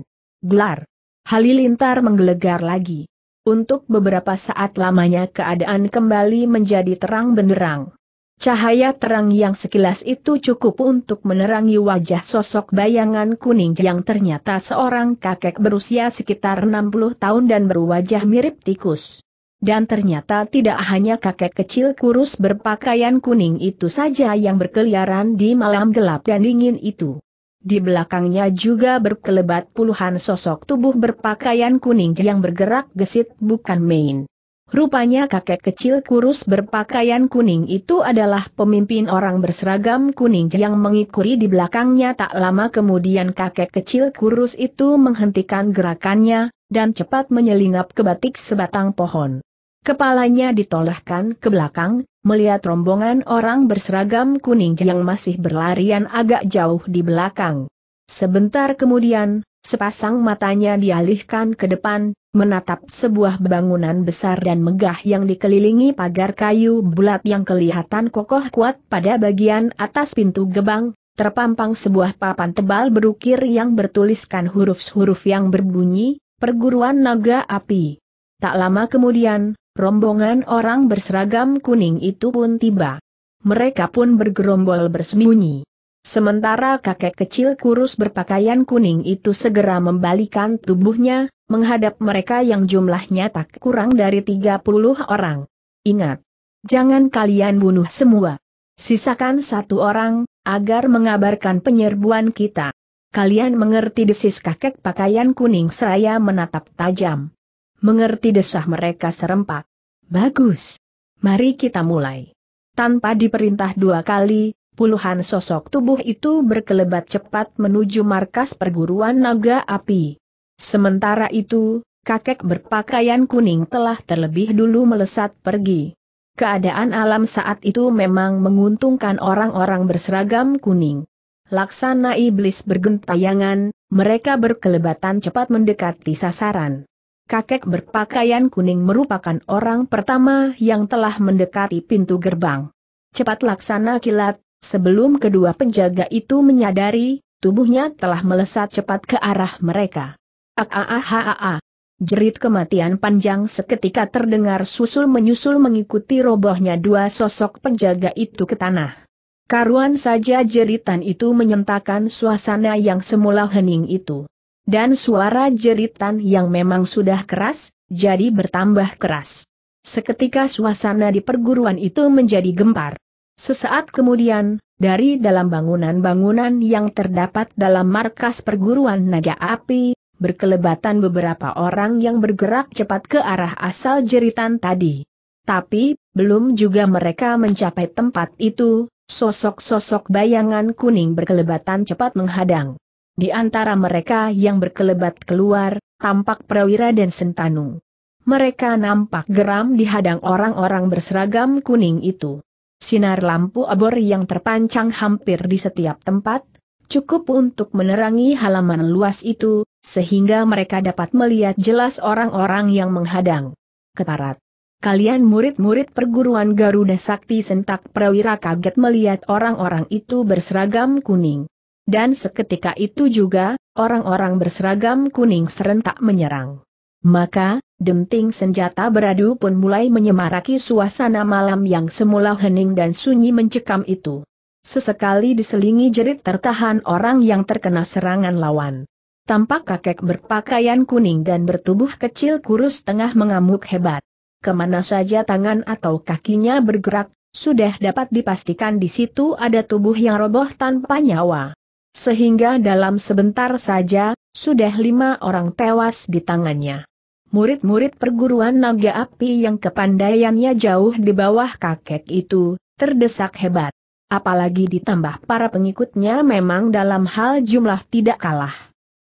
Gelar. Halilintar menggelegar lagi. Untuk beberapa saat lamanya keadaan kembali menjadi terang benderang. Cahaya terang yang sekilas itu cukup untuk menerangi wajah sosok bayangan kuning yang ternyata seorang kakek berusia sekitar 60 tahun dan berwajah mirip tikus. Dan ternyata tidak hanya kakek kecil kurus berpakaian kuning itu saja yang berkeliaran di malam gelap dan dingin itu. Di belakangnya juga berkelebat puluhan sosok tubuh berpakaian kuning yang bergerak gesit bukan main. Rupanya kakek kecil kurus berpakaian kuning itu adalah pemimpin orang berseragam kuning yang mengikuri di belakangnya tak lama kemudian kakek kecil kurus itu menghentikan gerakannya, dan cepat menyelinap ke batik sebatang pohon. Kepalanya ditolehkan ke belakang, melihat rombongan orang berseragam kuning yang masih berlarian agak jauh di belakang. Sebentar kemudian, Sepasang matanya dialihkan ke depan, menatap sebuah bangunan besar dan megah yang dikelilingi pagar kayu bulat yang kelihatan kokoh kuat pada bagian atas pintu gebang, terpampang sebuah papan tebal berukir yang bertuliskan huruf-huruf yang berbunyi, perguruan naga api. Tak lama kemudian, rombongan orang berseragam kuning itu pun tiba. Mereka pun bergerombol bersembunyi. Sementara kakek kecil kurus berpakaian kuning itu segera membalikan tubuhnya, menghadap mereka yang jumlahnya tak kurang dari 30 orang. Ingat, jangan kalian bunuh semua. Sisakan satu orang, agar mengabarkan penyerbuan kita. Kalian mengerti desis kakek pakaian kuning seraya menatap tajam. Mengerti desah mereka serempak. Bagus. Mari kita mulai. Tanpa diperintah dua kali, puluhan sosok tubuh itu berkelebat cepat menuju markas perguruan naga api. Sementara itu, kakek berpakaian kuning telah terlebih dulu melesat pergi. Keadaan alam saat itu memang menguntungkan orang-orang berseragam kuning. Laksana iblis bergentayangan, mereka berkelebatan cepat mendekati sasaran. Kakek berpakaian kuning merupakan orang pertama yang telah mendekati pintu gerbang. Cepat laksana kilat, Sebelum kedua penjaga itu menyadari, tubuhnya telah melesat cepat ke arah mereka. Aaahaa! Ah, ah, ah, Jerit kematian panjang seketika terdengar susul-menyusul mengikuti robohnya dua sosok penjaga itu ke tanah. Karuan saja jeritan itu menyentakan suasana yang semula hening itu. Dan suara jeritan yang memang sudah keras, jadi bertambah keras. Seketika suasana di perguruan itu menjadi gempar. Sesaat kemudian, dari dalam bangunan-bangunan yang terdapat dalam markas perguruan naga api, berkelebatan beberapa orang yang bergerak cepat ke arah asal jeritan tadi. Tapi, belum juga mereka mencapai tempat itu, sosok-sosok bayangan kuning berkelebatan cepat menghadang. Di antara mereka yang berkelebat keluar, tampak prawira dan sentanu. Mereka nampak geram dihadang orang-orang berseragam kuning itu. Sinar lampu obor yang terpancang hampir di setiap tempat, cukup untuk menerangi halaman luas itu, sehingga mereka dapat melihat jelas orang-orang yang menghadang. Keparat. Kalian murid-murid perguruan Garuda Sakti Sentak Prawira kaget melihat orang-orang itu berseragam kuning. Dan seketika itu juga, orang-orang berseragam kuning serentak menyerang. Maka, denting senjata beradu pun mulai menyemaraki suasana malam yang semula hening dan sunyi mencekam itu. Sesekali diselingi jerit tertahan orang yang terkena serangan lawan. Tampak kakek berpakaian kuning dan bertubuh kecil kurus tengah mengamuk hebat. Kemana saja tangan atau kakinya bergerak, sudah dapat dipastikan di situ ada tubuh yang roboh tanpa nyawa. Sehingga dalam sebentar saja, sudah lima orang tewas di tangannya. Murid-murid perguruan naga api yang kepandaiannya jauh di bawah kakek itu, terdesak hebat. Apalagi ditambah para pengikutnya memang dalam hal jumlah tidak kalah.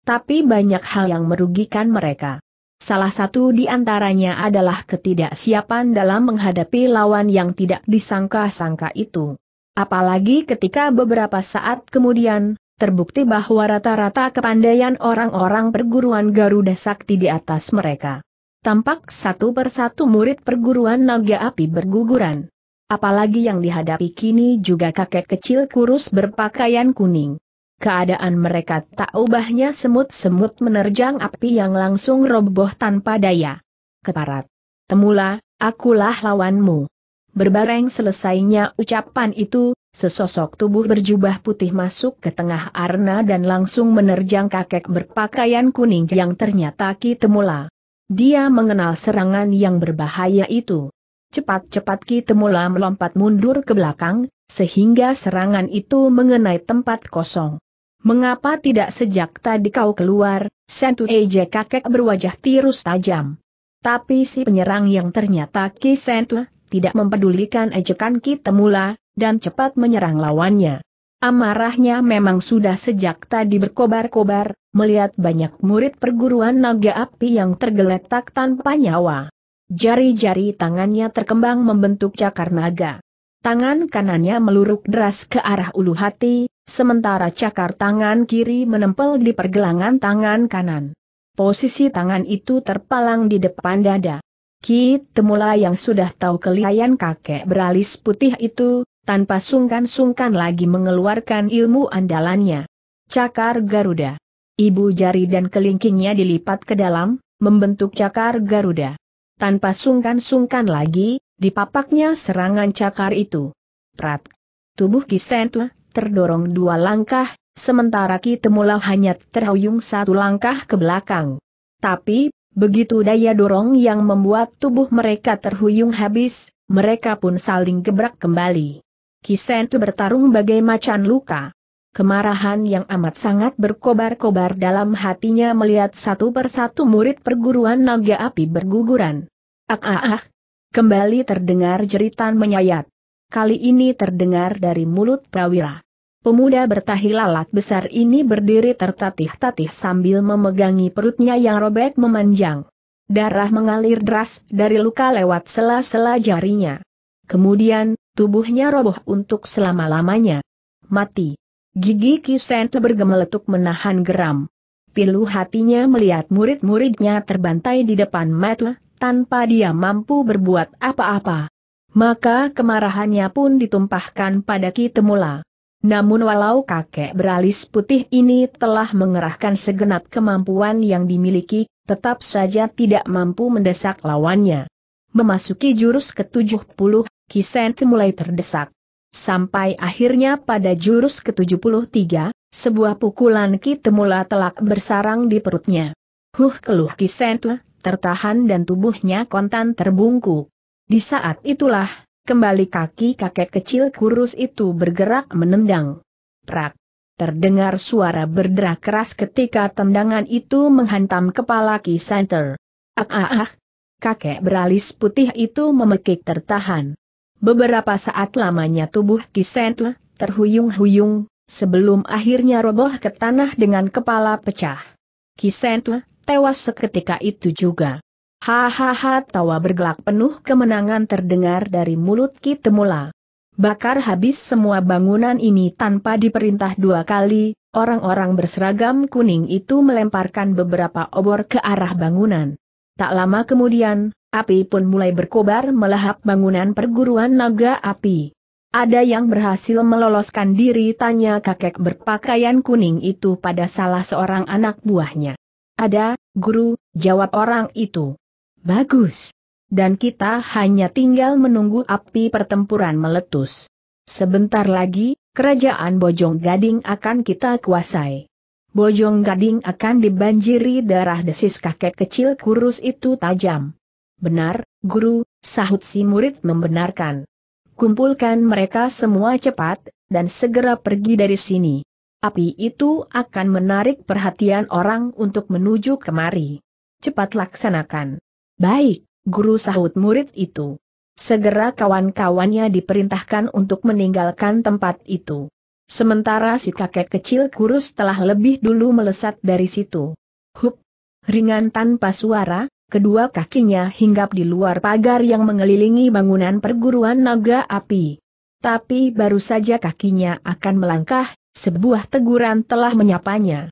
Tapi banyak hal yang merugikan mereka. Salah satu di antaranya adalah ketidaksiapan dalam menghadapi lawan yang tidak disangka-sangka itu. Apalagi ketika beberapa saat kemudian, terbukti bahwa rata-rata kepandaian orang-orang perguruan Garuda Sakti di atas mereka. Tampak satu persatu murid perguruan naga api berguguran. Apalagi yang dihadapi kini juga kakek kecil kurus berpakaian kuning. Keadaan mereka tak ubahnya semut-semut menerjang api yang langsung roboh tanpa daya. Keparat. Temula, akulah lawanmu. Berbareng selesainya ucapan itu, Sesosok tubuh berjubah putih masuk ke tengah arna dan langsung menerjang kakek berpakaian kuning yang ternyata Ki Temula. Dia mengenal serangan yang berbahaya itu. Cepat-cepat Ki Temula melompat mundur ke belakang, sehingga serangan itu mengenai tempat kosong. Mengapa tidak sejak tadi kau keluar, sentuh eje kakek berwajah tirus tajam. Tapi si penyerang yang ternyata Ki Sentuh tidak mempedulikan ejekan Ki Temula, dan cepat menyerang lawannya. Amarahnya memang sudah sejak tadi berkobar-kobar, melihat banyak murid perguruan naga api yang tergeletak tanpa nyawa. Jari-jari tangannya terkembang membentuk cakar naga. Tangan kanannya meluruk deras ke arah ulu hati, sementara cakar tangan kiri menempel di pergelangan tangan kanan. Posisi tangan itu terpalang di depan dada. Kit, Temula yang sudah tahu kelihayan kakek beralis putih itu, tanpa sungkan-sungkan lagi mengeluarkan ilmu andalannya. Cakar Garuda. Ibu jari dan kelingkingnya dilipat ke dalam, membentuk cakar Garuda. Tanpa sungkan-sungkan lagi, dipapaknya serangan cakar itu. Prat. Tubuh Kisentu terdorong dua langkah, sementara Kitemula hanya terhuyung satu langkah ke belakang. Tapi, begitu daya dorong yang membuat tubuh mereka terhuyung habis, mereka pun saling gebrak kembali. Kisen itu bertarung bagai macan luka. Kemarahan yang amat sangat berkobar-kobar dalam hatinya melihat satu persatu murid perguruan naga api berguguran. Ah ah ah. Kembali terdengar jeritan menyayat. Kali ini terdengar dari mulut prawira. Pemuda bertahi lalat besar ini berdiri tertatih-tatih sambil memegangi perutnya yang robek memanjang. Darah mengalir deras dari luka lewat sela-sela jarinya. Kemudian, tubuhnya roboh untuk selama-lamanya. Mati. Gigi Kisen bergemeletuk menahan geram. Pilu hatinya melihat murid-muridnya terbantai di depan Metle, tanpa dia mampu berbuat apa-apa. Maka kemarahannya pun ditumpahkan pada Ki Temula. Namun walau kakek beralis putih ini telah mengerahkan segenap kemampuan yang dimiliki, tetap saja tidak mampu mendesak lawannya. Memasuki jurus ke-70, Kisenti mulai terdesak. Sampai akhirnya pada jurus ke-73, sebuah pukulan temula telak bersarang di perutnya. Huh keluh Kisenti, tertahan dan tubuhnya kontan terbungkuk. Di saat itulah, kembali kaki kakek kecil kurus itu bergerak menendang. Prak. Terdengar suara berderak keras ketika tendangan itu menghantam kepala Ki Ah ah ah. Kakek beralis putih itu memekik tertahan. Beberapa saat lamanya tubuh Kisentle terhuyung-huyung, sebelum akhirnya roboh ke tanah dengan kepala pecah. Kisentle tewas seketika itu juga. Hahaha tawa bergelak penuh kemenangan terdengar dari mulut Kitemula. Bakar habis semua bangunan ini tanpa diperintah dua kali, orang-orang berseragam kuning itu melemparkan beberapa obor ke arah bangunan. Tak lama kemudian, Api pun mulai berkobar melahap bangunan perguruan naga api. Ada yang berhasil meloloskan diri tanya kakek berpakaian kuning itu pada salah seorang anak buahnya. Ada, guru, jawab orang itu. Bagus. Dan kita hanya tinggal menunggu api pertempuran meletus. Sebentar lagi, kerajaan Bojong Gading akan kita kuasai. Bojong Gading akan dibanjiri darah desis kakek kecil kurus itu tajam. Benar, guru, sahut si murid membenarkan. Kumpulkan mereka semua cepat, dan segera pergi dari sini. Api itu akan menarik perhatian orang untuk menuju kemari. Cepat laksanakan. Baik, guru sahut murid itu. Segera kawan-kawannya diperintahkan untuk meninggalkan tempat itu. Sementara si kakek kecil kurus telah lebih dulu melesat dari situ. Hup! Ringan tanpa suara, kedua kakinya hinggap di luar pagar yang mengelilingi bangunan perguruan naga api. Tapi baru saja kakinya akan melangkah, sebuah teguran telah menyapanya.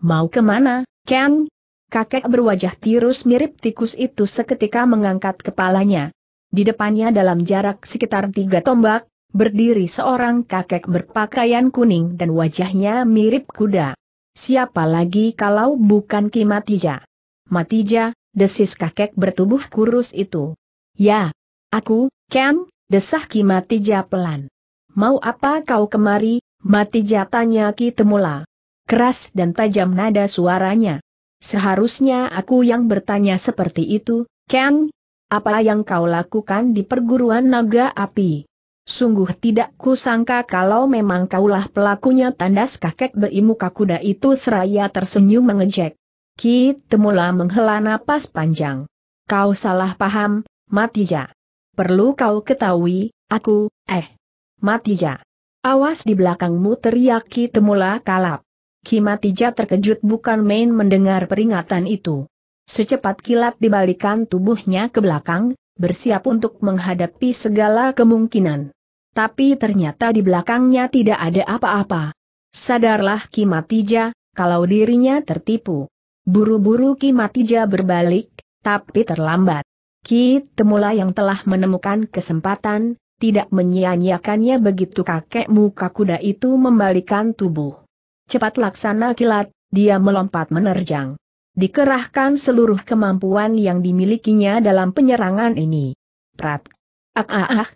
Mau kemana, Ken? Kakek berwajah tirus mirip tikus itu seketika mengangkat kepalanya. Di depannya dalam jarak sekitar tiga tombak, berdiri seorang kakek berpakaian kuning dan wajahnya mirip kuda. Siapa lagi kalau bukan Matija? Matija, desis kakek bertubuh kurus itu. Ya, aku, Ken, desah Ki Matija pelan. Mau apa kau kemari, Mati tanya Ki Temula. Keras dan tajam nada suaranya. Seharusnya aku yang bertanya seperti itu, Ken, apa yang kau lakukan di perguruan naga api? Sungguh tidak kusangka kalau memang kaulah pelakunya tandas kakek beimu kuda itu seraya tersenyum mengejek. Ki Temula menghela napas panjang. Kau salah paham, Matija. Perlu kau ketahui, aku, eh. Matija. Awas di belakangmu teriak Ki Temula kalap. Ki Matija terkejut bukan main mendengar peringatan itu. Secepat kilat dibalikan tubuhnya ke belakang, bersiap untuk menghadapi segala kemungkinan. Tapi ternyata di belakangnya tidak ada apa-apa. Sadarlah Ki Matija, kalau dirinya tertipu. Buru-buru Ki Matija berbalik, tapi terlambat. Ki Temula yang telah menemukan kesempatan, tidak menyia-nyiakannya begitu kakek muka kuda itu membalikan tubuh. Cepat laksana kilat, dia melompat menerjang. Dikerahkan seluruh kemampuan yang dimilikinya dalam penyerangan ini. Prat. Ah ah ah.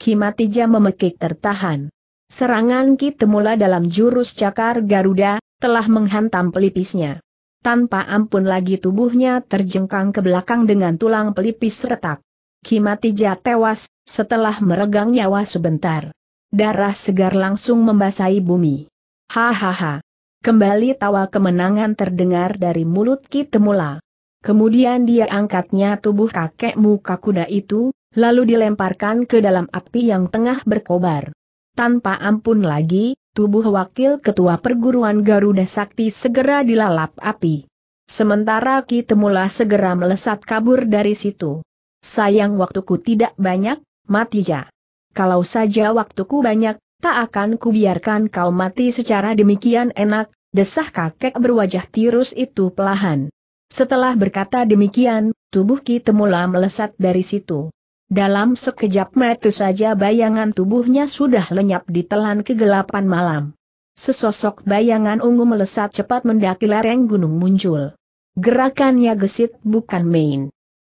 Kimatija memekik tertahan. Serangan Ki Temula dalam jurus cakar Garuda, telah menghantam pelipisnya. Tanpa ampun lagi tubuhnya terjengkang ke belakang dengan tulang pelipis retak. Kimatija tewas, setelah meregang nyawa sebentar. Darah segar langsung membasahi bumi. Hahaha. Kembali tawa kemenangan terdengar dari mulut Kitemula. Kemudian dia angkatnya tubuh kakek muka kuda itu, lalu dilemparkan ke dalam api yang tengah berkobar. Tanpa ampun lagi, tubuh wakil ketua perguruan Garuda Sakti segera dilalap api. Sementara Ki Temula segera melesat kabur dari situ. Sayang waktuku tidak banyak, mati ja. Kalau saja waktuku banyak, tak akan kubiarkan kau mati secara demikian enak, desah kakek berwajah tirus itu pelahan. Setelah berkata demikian, tubuh Ki Temula melesat dari situ. Dalam sekejap mata saja bayangan tubuhnya sudah lenyap di telan kegelapan malam. Sesosok bayangan ungu melesat cepat mendaki lereng gunung muncul. Gerakannya gesit bukan main.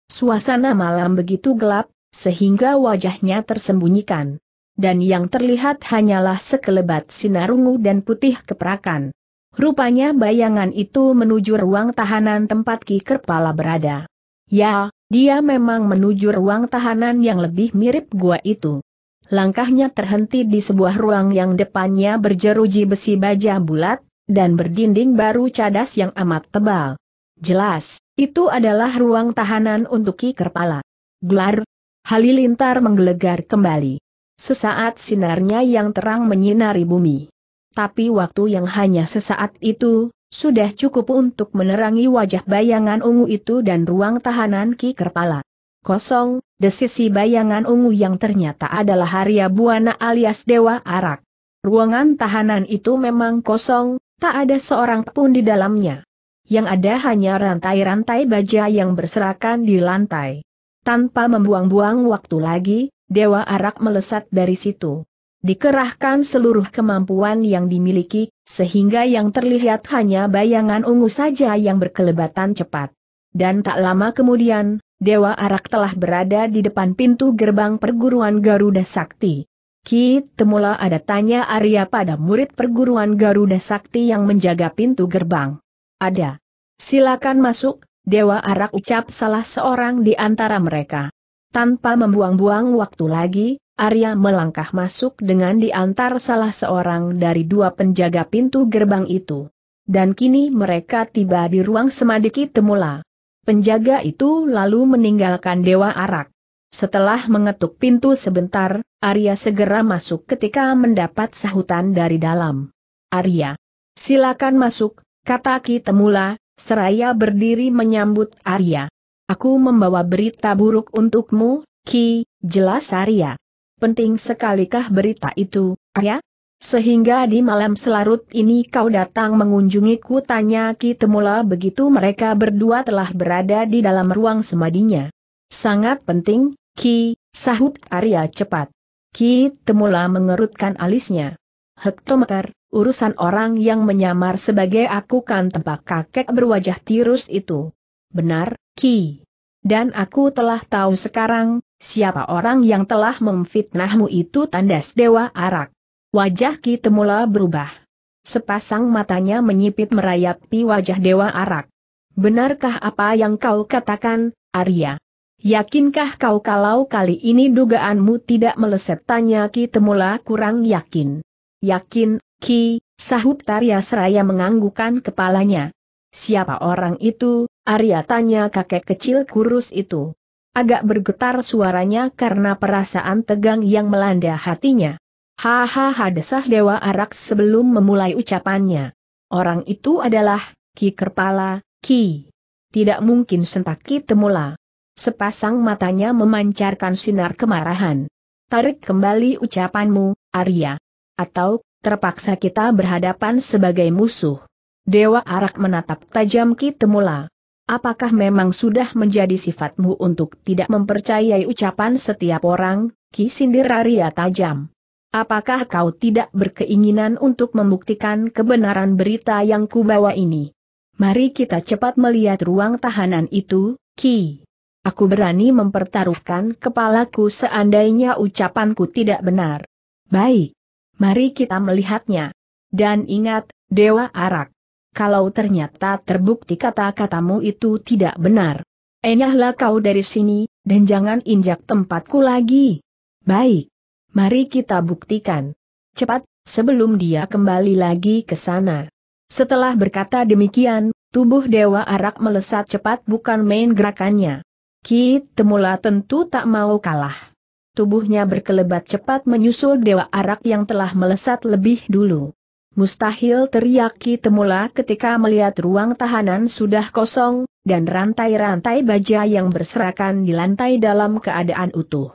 Suasana malam begitu gelap, sehingga wajahnya tersembunyikan. Dan yang terlihat hanyalah sekelebat sinar ungu dan putih keperakan. Rupanya bayangan itu menuju ruang tahanan tempat Ki Kerpala berada. Ya, dia memang menuju ruang tahanan yang lebih mirip gua itu. Langkahnya terhenti di sebuah ruang yang depannya berjeruji besi baja bulat, dan berdinding baru cadas yang amat tebal. Jelas, itu adalah ruang tahanan untuk Ki Kerpala. Gelar, Halilintar menggelegar kembali. Sesaat sinarnya yang terang menyinari bumi. Tapi waktu yang hanya sesaat itu, sudah cukup untuk menerangi wajah bayangan ungu itu dan ruang tahanan Ki Kerpala. Kosong, desisi bayangan ungu yang ternyata adalah Arya Buana alias Dewa Arak. Ruangan tahanan itu memang kosong, tak ada seorang pun di dalamnya. Yang ada hanya rantai-rantai baja yang berserakan di lantai. Tanpa membuang-buang waktu lagi, Dewa Arak melesat dari situ. Dikerahkan seluruh kemampuan yang dimiliki, sehingga yang terlihat hanya bayangan ungu saja yang berkelebatan cepat. Dan tak lama kemudian, Dewa Arak telah berada di depan pintu gerbang perguruan Garuda Sakti. Ki Temula ada tanya Arya pada murid perguruan Garuda Sakti yang menjaga pintu gerbang. Ada. Silakan masuk, Dewa Arak ucap salah seorang di antara mereka. Tanpa membuang-buang waktu lagi, Arya melangkah masuk dengan diantar salah seorang dari dua penjaga pintu gerbang itu. Dan kini mereka tiba di ruang semadiki temula. Penjaga itu lalu meninggalkan Dewa Arak. Setelah mengetuk pintu sebentar, Arya segera masuk ketika mendapat sahutan dari dalam. Arya, silakan masuk, kata Ki Temula, seraya berdiri menyambut Arya. Aku membawa berita buruk untukmu, Ki, jelas Arya penting sekalikah berita itu, ya? Sehingga di malam selarut ini kau datang mengunjungiku tanya Ki Temula begitu mereka berdua telah berada di dalam ruang semadinya. Sangat penting, Ki, sahut Arya cepat. Ki Temula mengerutkan alisnya. Hektometer, urusan orang yang menyamar sebagai aku kan tempat kakek berwajah tirus itu. Benar, Ki. Dan aku telah tahu sekarang, siapa orang yang telah memfitnahmu itu tandas dewa arak. Wajah Ki Temula berubah. Sepasang matanya menyipit merayapi wajah dewa arak. Benarkah apa yang kau katakan, Arya? Yakinkah kau kalau kali ini dugaanmu tidak meleset tanya Ki Temula kurang yakin? Yakin, Ki, sahut Tarya Seraya menganggukan kepalanya. Siapa orang itu? Arya tanya kakek kecil kurus itu. Agak bergetar suaranya karena perasaan tegang yang melanda hatinya. Hahaha desah Dewa Arak sebelum memulai ucapannya. Orang itu adalah, Ki Kerpala, Ki. Tidak mungkin sentak Ki temula. Sepasang matanya memancarkan sinar kemarahan. Tarik kembali ucapanmu, Arya. Atau, terpaksa kita berhadapan sebagai musuh. Dewa Arak menatap tajam Ki Temula. Apakah memang sudah menjadi sifatmu untuk tidak mempercayai ucapan setiap orang, Ki Sindiraria tajam? Apakah kau tidak berkeinginan untuk membuktikan kebenaran berita yang kubawa ini? Mari kita cepat melihat ruang tahanan itu, Ki. Aku berani mempertaruhkan kepalaku seandainya ucapanku tidak benar. Baik. Mari kita melihatnya. Dan ingat, Dewa Arak kalau ternyata terbukti kata-katamu itu tidak benar. Enyahlah kau dari sini, dan jangan injak tempatku lagi. Baik. Mari kita buktikan. Cepat, sebelum dia kembali lagi ke sana. Setelah berkata demikian, tubuh Dewa Arak melesat cepat bukan main gerakannya. Kit Temula tentu tak mau kalah. Tubuhnya berkelebat cepat menyusul Dewa Arak yang telah melesat lebih dulu. Mustahil teriak Ki Temula ketika melihat ruang tahanan sudah kosong, dan rantai-rantai baja yang berserakan di lantai dalam keadaan utuh.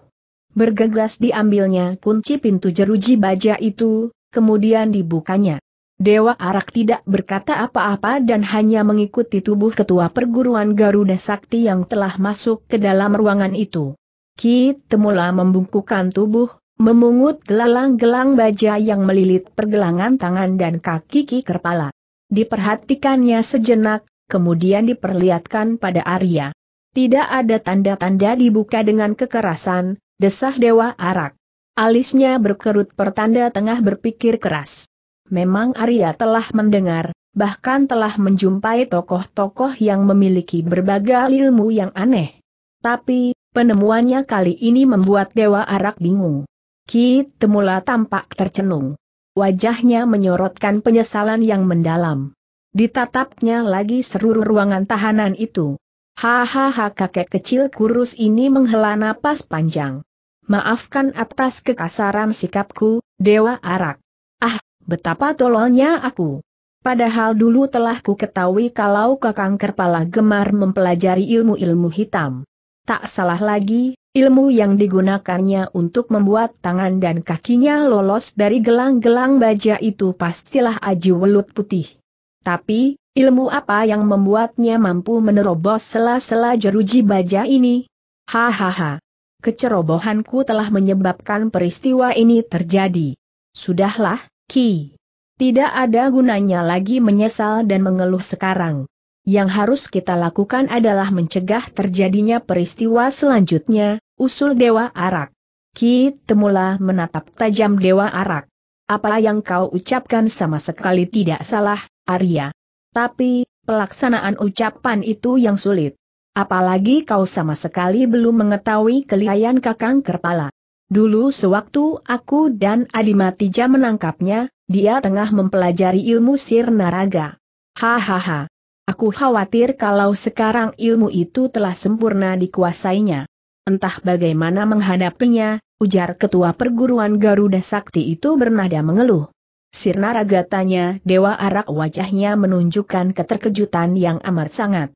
Bergegas diambilnya kunci pintu jeruji baja itu, kemudian dibukanya. Dewa Arak tidak berkata apa-apa dan hanya mengikuti tubuh ketua perguruan Garuda Sakti yang telah masuk ke dalam ruangan itu. Ki Temula membungkukan tubuh, Memungut gelang gelang baja yang melilit pergelangan tangan dan kaki Ki Kerpala. Diperhatikannya sejenak, kemudian diperlihatkan pada Arya. Tidak ada tanda-tanda dibuka dengan kekerasan, desah Dewa Arak. Alisnya berkerut pertanda tengah berpikir keras. Memang Arya telah mendengar, bahkan telah menjumpai tokoh-tokoh yang memiliki berbagai ilmu yang aneh. Tapi, penemuannya kali ini membuat Dewa Arak bingung. Ki Temula tampak tercenung. Wajahnya menyorotkan penyesalan yang mendalam. Ditatapnya lagi seluruh ruangan tahanan itu. Hahaha kakek kecil kurus ini menghela napas panjang. Maafkan atas kekasaran sikapku, Dewa Arak. Ah, betapa tololnya aku. Padahal dulu telah ku ketahui kalau kakang Kerpala gemar mempelajari ilmu-ilmu hitam. Tak salah lagi, Ilmu yang digunakannya untuk membuat tangan dan kakinya lolos dari gelang-gelang baja itu pastilah aji welut putih. Tapi, ilmu apa yang membuatnya mampu menerobos sela-sela jeruji baja ini? Hahaha. Kecerobohanku telah menyebabkan peristiwa ini terjadi. Sudahlah, Ki. Tidak ada gunanya lagi menyesal dan mengeluh sekarang. Yang harus kita lakukan adalah mencegah terjadinya peristiwa selanjutnya, Usul Dewa Arak. Ki Temula menatap tajam Dewa Arak. Apa yang kau ucapkan sama sekali tidak salah, Arya. Tapi, pelaksanaan ucapan itu yang sulit. Apalagi kau sama sekali belum mengetahui kelihayan kakang Kerpala. Dulu sewaktu aku dan Adimatija menangkapnya, dia tengah mempelajari ilmu sir naraga. Hahaha. Aku khawatir kalau sekarang ilmu itu telah sempurna dikuasainya. Entah bagaimana menghadapinya, ujar ketua perguruan Garuda Sakti itu bernada mengeluh. Sirna raga tanya Dewa Arak wajahnya menunjukkan keterkejutan yang amat sangat.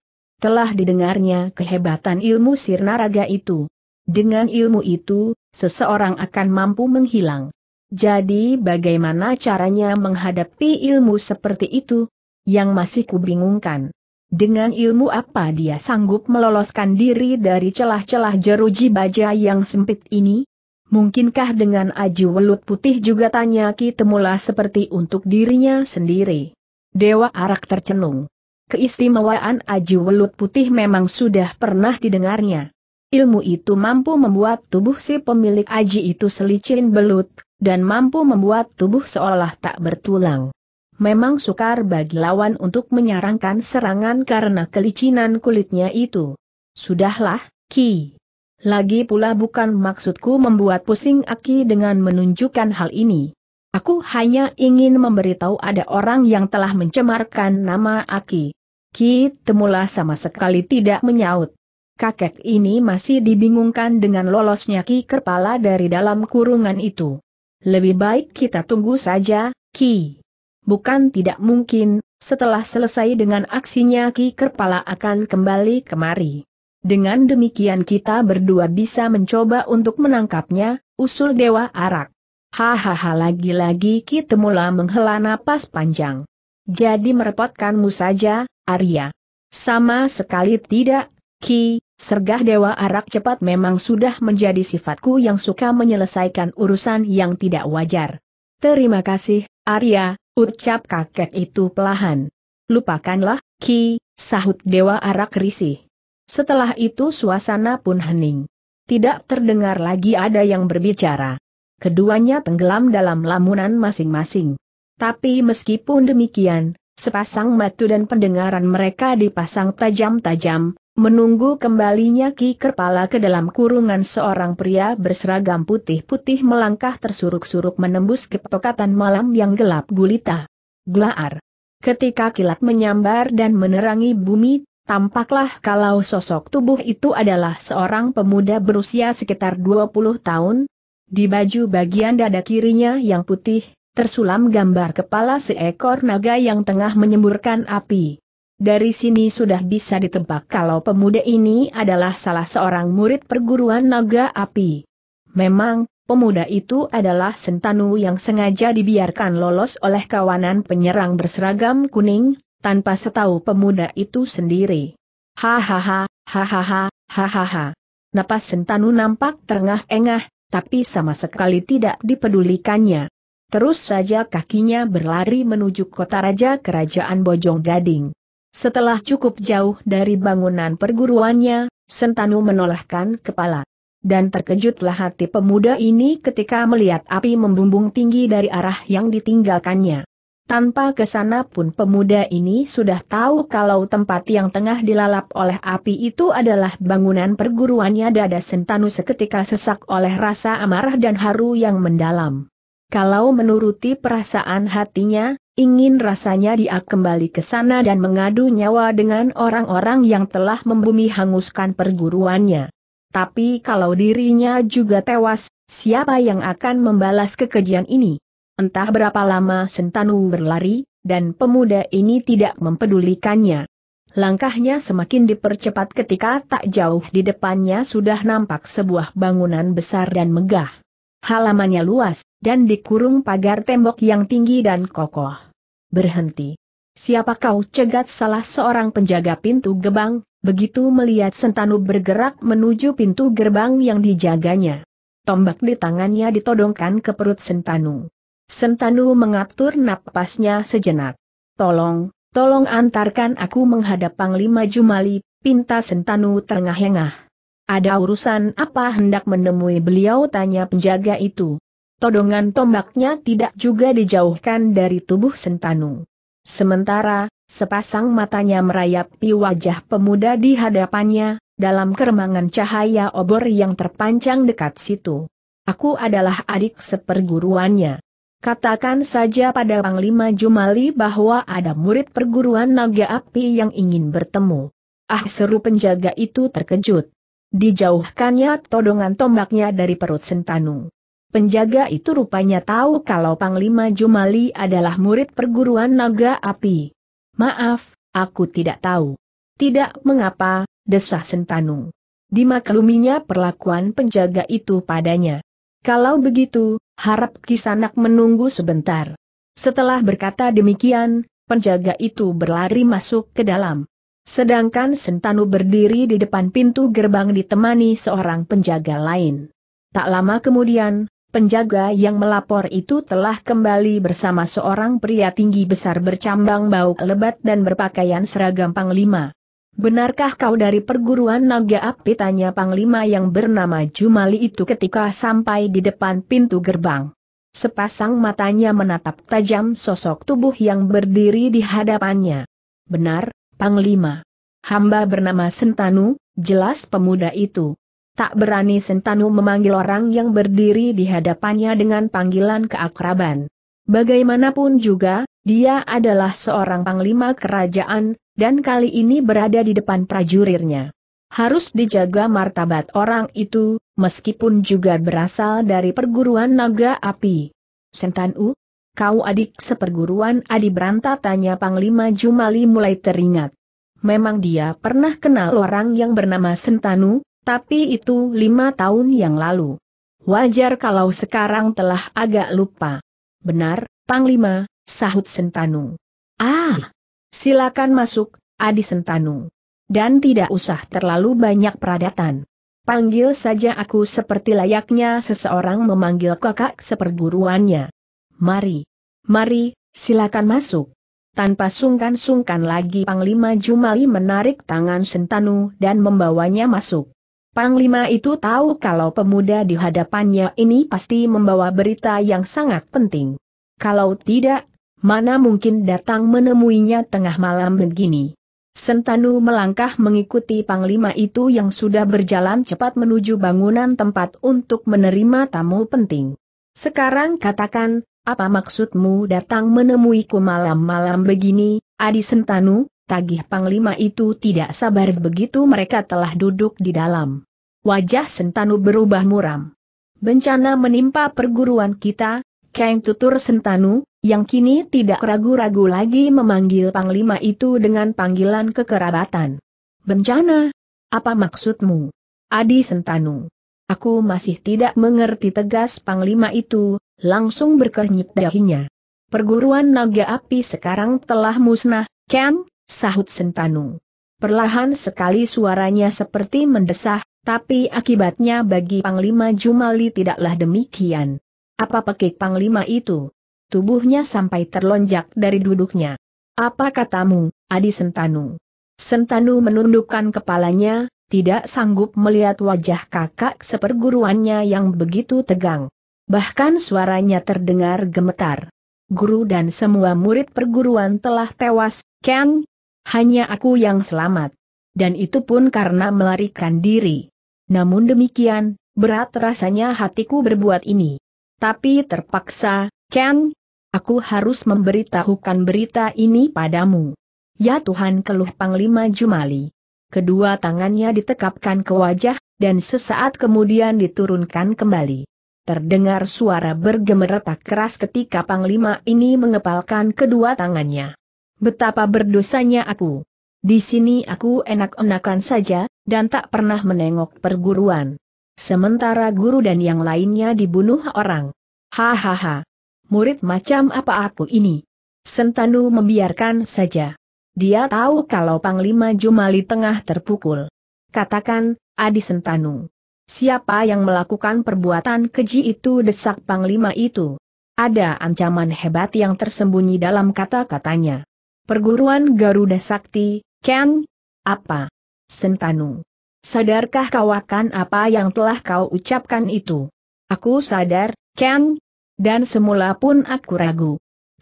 Telah didengarnya kehebatan ilmu Sirna raga itu. Dengan ilmu itu, seseorang akan mampu menghilang. Jadi bagaimana caranya menghadapi ilmu seperti itu? Yang masih kubingungkan. Dengan ilmu apa dia sanggup meloloskan diri dari celah-celah jeruji baja yang sempit ini? Mungkinkah dengan aji welut putih juga tanya Ki Temula seperti untuk dirinya sendiri? Dewa Arak tercenung. Keistimewaan aji welut putih memang sudah pernah didengarnya. Ilmu itu mampu membuat tubuh si pemilik aji itu selicin belut, dan mampu membuat tubuh seolah tak bertulang. Memang sukar bagi lawan untuk menyarankan serangan karena kelicinan kulitnya itu. Sudahlah, Ki. Lagi pula bukan maksudku membuat pusing Aki dengan menunjukkan hal ini. Aku hanya ingin memberitahu ada orang yang telah mencemarkan nama Aki. Ki temulah sama sekali tidak menyaut. Kakek ini masih dibingungkan dengan lolosnya Ki Kepala dari dalam kurungan itu. Lebih baik kita tunggu saja, Ki. Bukan tidak mungkin, setelah selesai dengan aksinya Ki Kerpala akan kembali kemari. Dengan demikian kita berdua bisa mencoba untuk menangkapnya, usul Dewa Arak. Hahaha lagi-lagi Ki Temula menghela napas panjang. Jadi merepotkanmu saja, Arya. Sama sekali tidak, Ki, sergah Dewa Arak cepat memang sudah menjadi sifatku yang suka menyelesaikan urusan yang tidak wajar. Terima kasih, Arya, ucap kakek itu pelahan. Lupakanlah, Ki, sahut Dewa Arak risih. Setelah itu suasana pun hening. Tidak terdengar lagi ada yang berbicara. Keduanya tenggelam dalam lamunan masing-masing. Tapi meskipun demikian, sepasang mata dan pendengaran mereka dipasang tajam-tajam, Menunggu kembalinya Ki Kerpala ke dalam kurungan seorang pria berseragam putih-putih melangkah tersuruk-suruk menembus kepekatan malam yang gelap gulita. Glaar. Ketika kilat menyambar dan menerangi bumi, tampaklah kalau sosok tubuh itu adalah seorang pemuda berusia sekitar 20 tahun. Di baju bagian dada kirinya yang putih, tersulam gambar kepala seekor naga yang tengah menyemburkan api. Dari sini sudah bisa ditebak kalau pemuda ini adalah salah seorang murid perguruan naga api. Memang, pemuda itu adalah sentanu yang sengaja dibiarkan lolos oleh kawanan penyerang berseragam kuning, tanpa setahu pemuda itu sendiri. Hahaha, hahaha, hahaha. Napas sentanu nampak terengah-engah, tapi sama sekali tidak dipedulikannya. Terus saja kakinya berlari menuju kota raja kerajaan Bojong Gading. Setelah cukup jauh dari bangunan perguruannya, Sentanu menolehkan kepala. Dan terkejutlah hati pemuda ini ketika melihat api membumbung tinggi dari arah yang ditinggalkannya. Tanpa kesana pun pemuda ini sudah tahu kalau tempat yang tengah dilalap oleh api itu adalah bangunan perguruannya dada sentanu seketika sesak oleh rasa amarah dan haru yang mendalam. Kalau menuruti perasaan hatinya, ingin rasanya dia kembali ke sana dan mengadu nyawa dengan orang-orang yang telah membumi hanguskan perguruannya. Tapi kalau dirinya juga tewas, siapa yang akan membalas kekejian ini? Entah berapa lama Sentanu berlari, dan pemuda ini tidak mempedulikannya. Langkahnya semakin dipercepat ketika tak jauh di depannya sudah nampak sebuah bangunan besar dan megah. Halamannya luas, dan dikurung pagar tembok yang tinggi dan kokoh berhenti. Siapa kau cegat salah seorang penjaga pintu gerbang, begitu melihat Sentanu bergerak menuju pintu gerbang yang dijaganya. Tombak di tangannya ditodongkan ke perut Sentanu. Sentanu mengatur napasnya sejenak. Tolong, tolong antarkan aku menghadap Panglima Jumali, pinta Sentanu terengah-engah. Ada urusan apa hendak menemui beliau tanya penjaga itu. Todongan tombaknya tidak juga dijauhkan dari tubuh Sentanu. Sementara, sepasang matanya merayapi wajah pemuda di hadapannya, dalam keremangan cahaya obor yang terpancang dekat situ. Aku adalah adik seperguruannya. Katakan saja pada Panglima Jumali bahwa ada murid perguruan naga api yang ingin bertemu. Ah seru penjaga itu terkejut. Dijauhkannya todongan tombaknya dari perut Sentanu. Penjaga itu rupanya tahu kalau Panglima Jumali adalah murid perguruan naga api. Maaf, aku tidak tahu. Tidak mengapa, desah Sentanu. Dimakluminya perlakuan penjaga itu padanya. Kalau begitu, harap Kisanak menunggu sebentar. Setelah berkata demikian, penjaga itu berlari masuk ke dalam. Sedangkan Sentanu berdiri di depan pintu gerbang ditemani seorang penjaga lain. Tak lama kemudian, Penjaga yang melapor itu telah kembali bersama seorang pria tinggi besar bercambang bau lebat dan berpakaian seragam Panglima. Benarkah kau dari perguruan naga api tanya Panglima yang bernama Jumali itu ketika sampai di depan pintu gerbang. Sepasang matanya menatap tajam sosok tubuh yang berdiri di hadapannya. Benar, Panglima. Hamba bernama Sentanu, jelas pemuda itu. Tak berani Sentanu memanggil orang yang berdiri di hadapannya dengan panggilan keakraban. Bagaimanapun juga, dia adalah seorang panglima kerajaan, dan kali ini berada di depan prajurirnya. Harus dijaga martabat orang itu, meskipun juga berasal dari perguruan naga api. Sentanu, kau adik seperguruan Adi Branta tanya Panglima Jumali mulai teringat. Memang dia pernah kenal orang yang bernama Sentanu, tapi itu lima tahun yang lalu. Wajar kalau sekarang telah agak lupa. Benar, Panglima, sahut Sentanu. Ah, silakan masuk, Adi Sentanu. Dan tidak usah terlalu banyak peradatan. Panggil saja aku seperti layaknya seseorang memanggil kakak seperguruannya. Mari, mari, silakan masuk. Tanpa sungkan-sungkan lagi Panglima Jumali menarik tangan Sentanu dan membawanya masuk. Panglima itu tahu kalau pemuda di hadapannya ini pasti membawa berita yang sangat penting. Kalau tidak, mana mungkin datang menemuinya tengah malam begini. Sentanu melangkah mengikuti panglima itu yang sudah berjalan cepat menuju bangunan tempat untuk menerima tamu penting. Sekarang katakan, apa maksudmu datang menemuiku malam-malam begini, Adi Sentanu? Tagih panglima itu tidak sabar begitu mereka telah duduk di dalam wajah Sentanu berubah muram. Bencana menimpa perguruan kita, Kang Tutur Sentanu, yang kini tidak ragu-ragu lagi memanggil Panglima itu dengan panggilan kekerabatan. Bencana? Apa maksudmu? Adi Sentanu. Aku masih tidak mengerti tegas Panglima itu, langsung berkenyit dahinya. Perguruan naga api sekarang telah musnah, Ken, sahut Sentanu. Perlahan sekali suaranya seperti mendesah, tapi akibatnya bagi Panglima Jumali tidaklah demikian. Apa pekik Panglima itu? Tubuhnya sampai terlonjak dari duduknya. Apa katamu, Adi Sentanu? Sentanu menundukkan kepalanya, tidak sanggup melihat wajah kakak seperguruannya yang begitu tegang. Bahkan suaranya terdengar gemetar. Guru dan semua murid perguruan telah tewas, Ken. Hanya aku yang selamat. Dan itu pun karena melarikan diri. Namun demikian, berat rasanya hatiku berbuat ini. Tapi terpaksa, Ken, aku harus memberitahukan berita ini padamu. Ya Tuhan keluh Panglima Jumali. Kedua tangannya ditekapkan ke wajah, dan sesaat kemudian diturunkan kembali. Terdengar suara bergemeretak keras ketika Panglima ini mengepalkan kedua tangannya. Betapa berdosanya aku. Di sini aku enak-enakan saja, dan tak pernah menengok perguruan. Sementara guru dan yang lainnya dibunuh orang. Hahaha. Murid macam apa aku ini? Sentanu membiarkan saja. Dia tahu kalau Panglima Jumali tengah terpukul. Katakan, Adi Sentanu. Siapa yang melakukan perbuatan keji itu desak Panglima itu? Ada ancaman hebat yang tersembunyi dalam kata-katanya. Perguruan Garuda Sakti, Ken? Apa? Sentanu. Sadarkah kau akan apa yang telah kau ucapkan itu? Aku sadar, Ken. Dan semula pun aku ragu.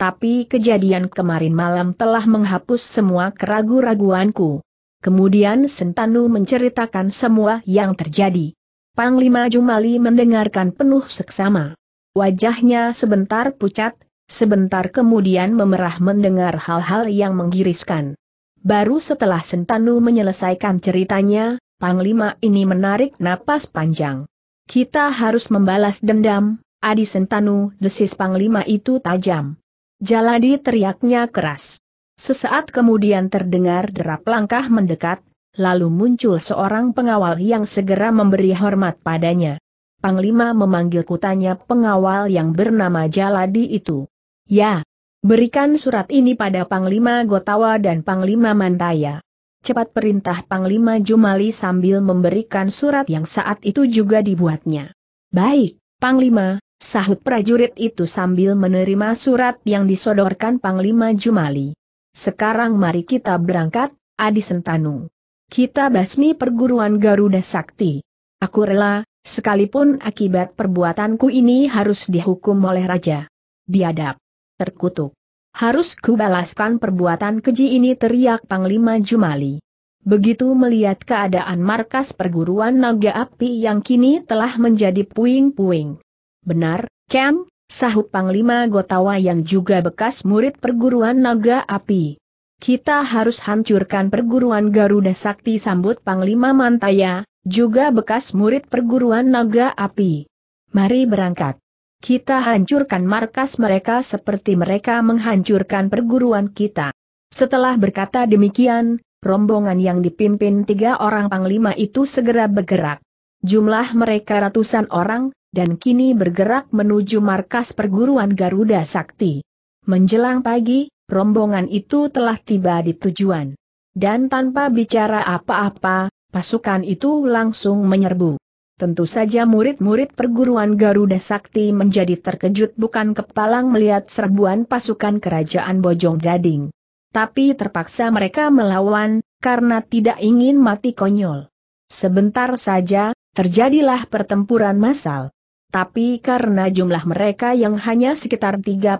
Tapi kejadian kemarin malam telah menghapus semua keragu-raguanku. Kemudian Sentanu menceritakan semua yang terjadi. Panglima Jumali mendengarkan penuh seksama. Wajahnya sebentar pucat, sebentar kemudian memerah mendengar hal-hal yang menggiriskan. Baru setelah Sentanu menyelesaikan ceritanya, Panglima ini menarik napas panjang. Kita harus membalas dendam, Adi Sentanu, desis Panglima itu tajam. Jaladi teriaknya keras. Sesaat kemudian terdengar derap langkah mendekat, lalu muncul seorang pengawal yang segera memberi hormat padanya. Panglima memanggil kutanya pengawal yang bernama Jaladi itu. Ya, Berikan surat ini pada Panglima Gotawa dan Panglima Mantaya. Cepat perintah Panglima Jumali sambil memberikan surat yang saat itu juga dibuatnya. Baik, Panglima, sahut prajurit itu sambil menerima surat yang disodorkan Panglima Jumali. Sekarang mari kita berangkat, Adi Sentanu. Kita basmi perguruan Garuda Sakti. Aku rela, sekalipun akibat perbuatanku ini harus dihukum oleh raja. Biadab. Terkutuk. Harus kubalaskan perbuatan keji ini teriak Panglima Jumali. Begitu melihat keadaan markas perguruan naga api yang kini telah menjadi puing-puing. Benar, Ken, sahut Panglima Gotawa yang juga bekas murid perguruan naga api. Kita harus hancurkan perguruan Garuda Sakti sambut Panglima Mantaya, juga bekas murid perguruan naga api. Mari berangkat. Kita hancurkan markas mereka seperti mereka menghancurkan perguruan kita. Setelah berkata demikian, rombongan yang dipimpin tiga orang panglima itu segera bergerak. Jumlah mereka ratusan orang, dan kini bergerak menuju markas perguruan Garuda Sakti. Menjelang pagi, rombongan itu telah tiba di tujuan. Dan tanpa bicara apa-apa, pasukan itu langsung menyerbu. Tentu saja murid-murid perguruan Garuda Sakti menjadi terkejut bukan kepalang melihat serbuan pasukan kerajaan Bojong Gading. Tapi terpaksa mereka melawan, karena tidak ingin mati konyol. Sebentar saja, terjadilah pertempuran massal. Tapi karena jumlah mereka yang hanya sekitar 35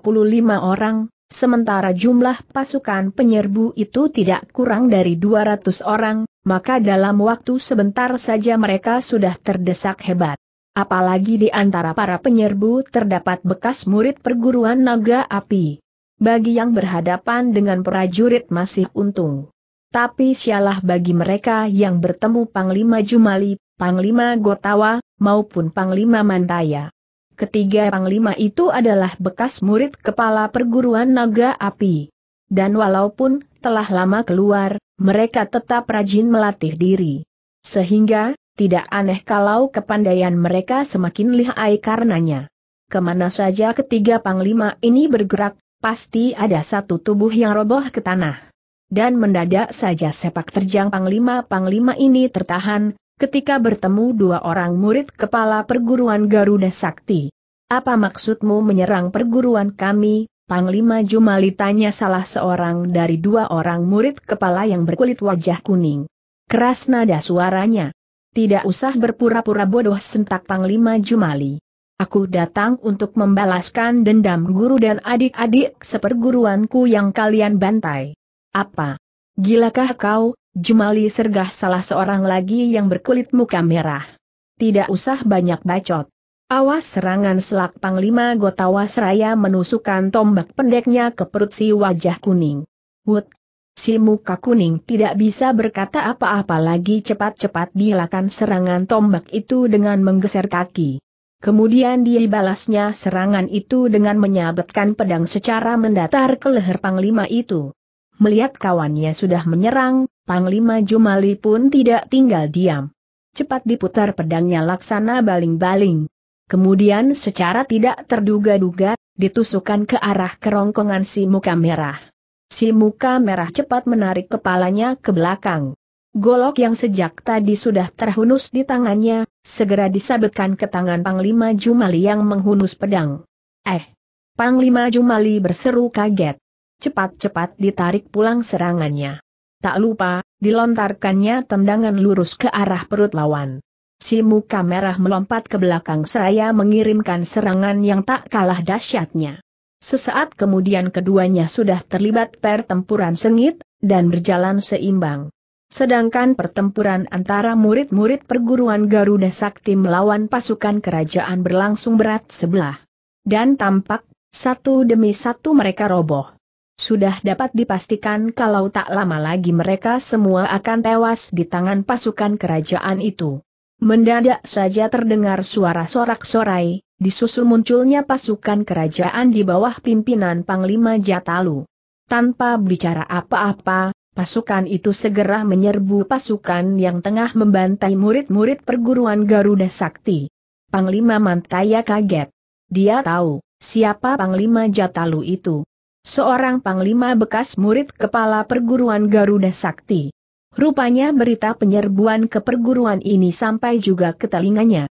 orang, Sementara jumlah pasukan penyerbu itu tidak kurang dari 200 orang, maka dalam waktu sebentar saja mereka sudah terdesak hebat. Apalagi di antara para penyerbu terdapat bekas murid perguruan naga api. Bagi yang berhadapan dengan prajurit masih untung. Tapi sialah bagi mereka yang bertemu Panglima Jumali, Panglima Gotawa, maupun Panglima Mantaya. Ketiga panglima itu adalah bekas murid kepala perguruan naga api. Dan walaupun telah lama keluar, mereka tetap rajin melatih diri. Sehingga, tidak aneh kalau kepandaian mereka semakin lihai karenanya. Kemana saja ketiga panglima ini bergerak, pasti ada satu tubuh yang roboh ke tanah. Dan mendadak saja sepak terjang panglima-panglima ini tertahan, ketika bertemu dua orang murid kepala perguruan Garuda Sakti. Apa maksudmu menyerang perguruan kami, Panglima Jumali tanya salah seorang dari dua orang murid kepala yang berkulit wajah kuning. Keras nada suaranya. Tidak usah berpura-pura bodoh sentak Panglima Jumali. Aku datang untuk membalaskan dendam guru dan adik-adik seperguruanku yang kalian bantai. Apa? Gilakah kau, Jumali sergah salah seorang lagi yang berkulit muka merah. Tidak usah banyak bacot. Awas serangan selak Panglima Gotawa Seraya menusukkan tombak pendeknya ke perut si wajah kuning. Wut! Si muka kuning tidak bisa berkata apa-apa lagi cepat-cepat dilakan serangan tombak itu dengan menggeser kaki. Kemudian dia balasnya serangan itu dengan menyabetkan pedang secara mendatar ke leher Panglima itu. Melihat kawannya sudah menyerang, Panglima Jumali pun tidak tinggal diam. Cepat diputar pedangnya laksana baling-baling. Kemudian secara tidak terduga-duga, ditusukkan ke arah kerongkongan si muka merah. Si muka merah cepat menarik kepalanya ke belakang. Golok yang sejak tadi sudah terhunus di tangannya, segera disabetkan ke tangan Panglima Jumali yang menghunus pedang. Eh! Panglima Jumali berseru kaget cepat-cepat ditarik pulang serangannya. Tak lupa, dilontarkannya tendangan lurus ke arah perut lawan. Si muka merah melompat ke belakang seraya mengirimkan serangan yang tak kalah dahsyatnya. Sesaat kemudian keduanya sudah terlibat pertempuran sengit, dan berjalan seimbang. Sedangkan pertempuran antara murid-murid perguruan Garuda Sakti melawan pasukan kerajaan berlangsung berat sebelah. Dan tampak, satu demi satu mereka roboh. Sudah dapat dipastikan kalau tak lama lagi mereka semua akan tewas di tangan pasukan kerajaan itu. Mendadak saja terdengar suara sorak-sorai, disusul munculnya pasukan kerajaan di bawah pimpinan Panglima Jatalu. Tanpa bicara apa-apa, pasukan itu segera menyerbu pasukan yang tengah membantai murid-murid perguruan Garuda Sakti. Panglima Mantaya kaget. Dia tahu, siapa Panglima Jatalu itu seorang panglima bekas murid kepala perguruan Garuda Sakti. Rupanya berita penyerbuan ke perguruan ini sampai juga ke telinganya.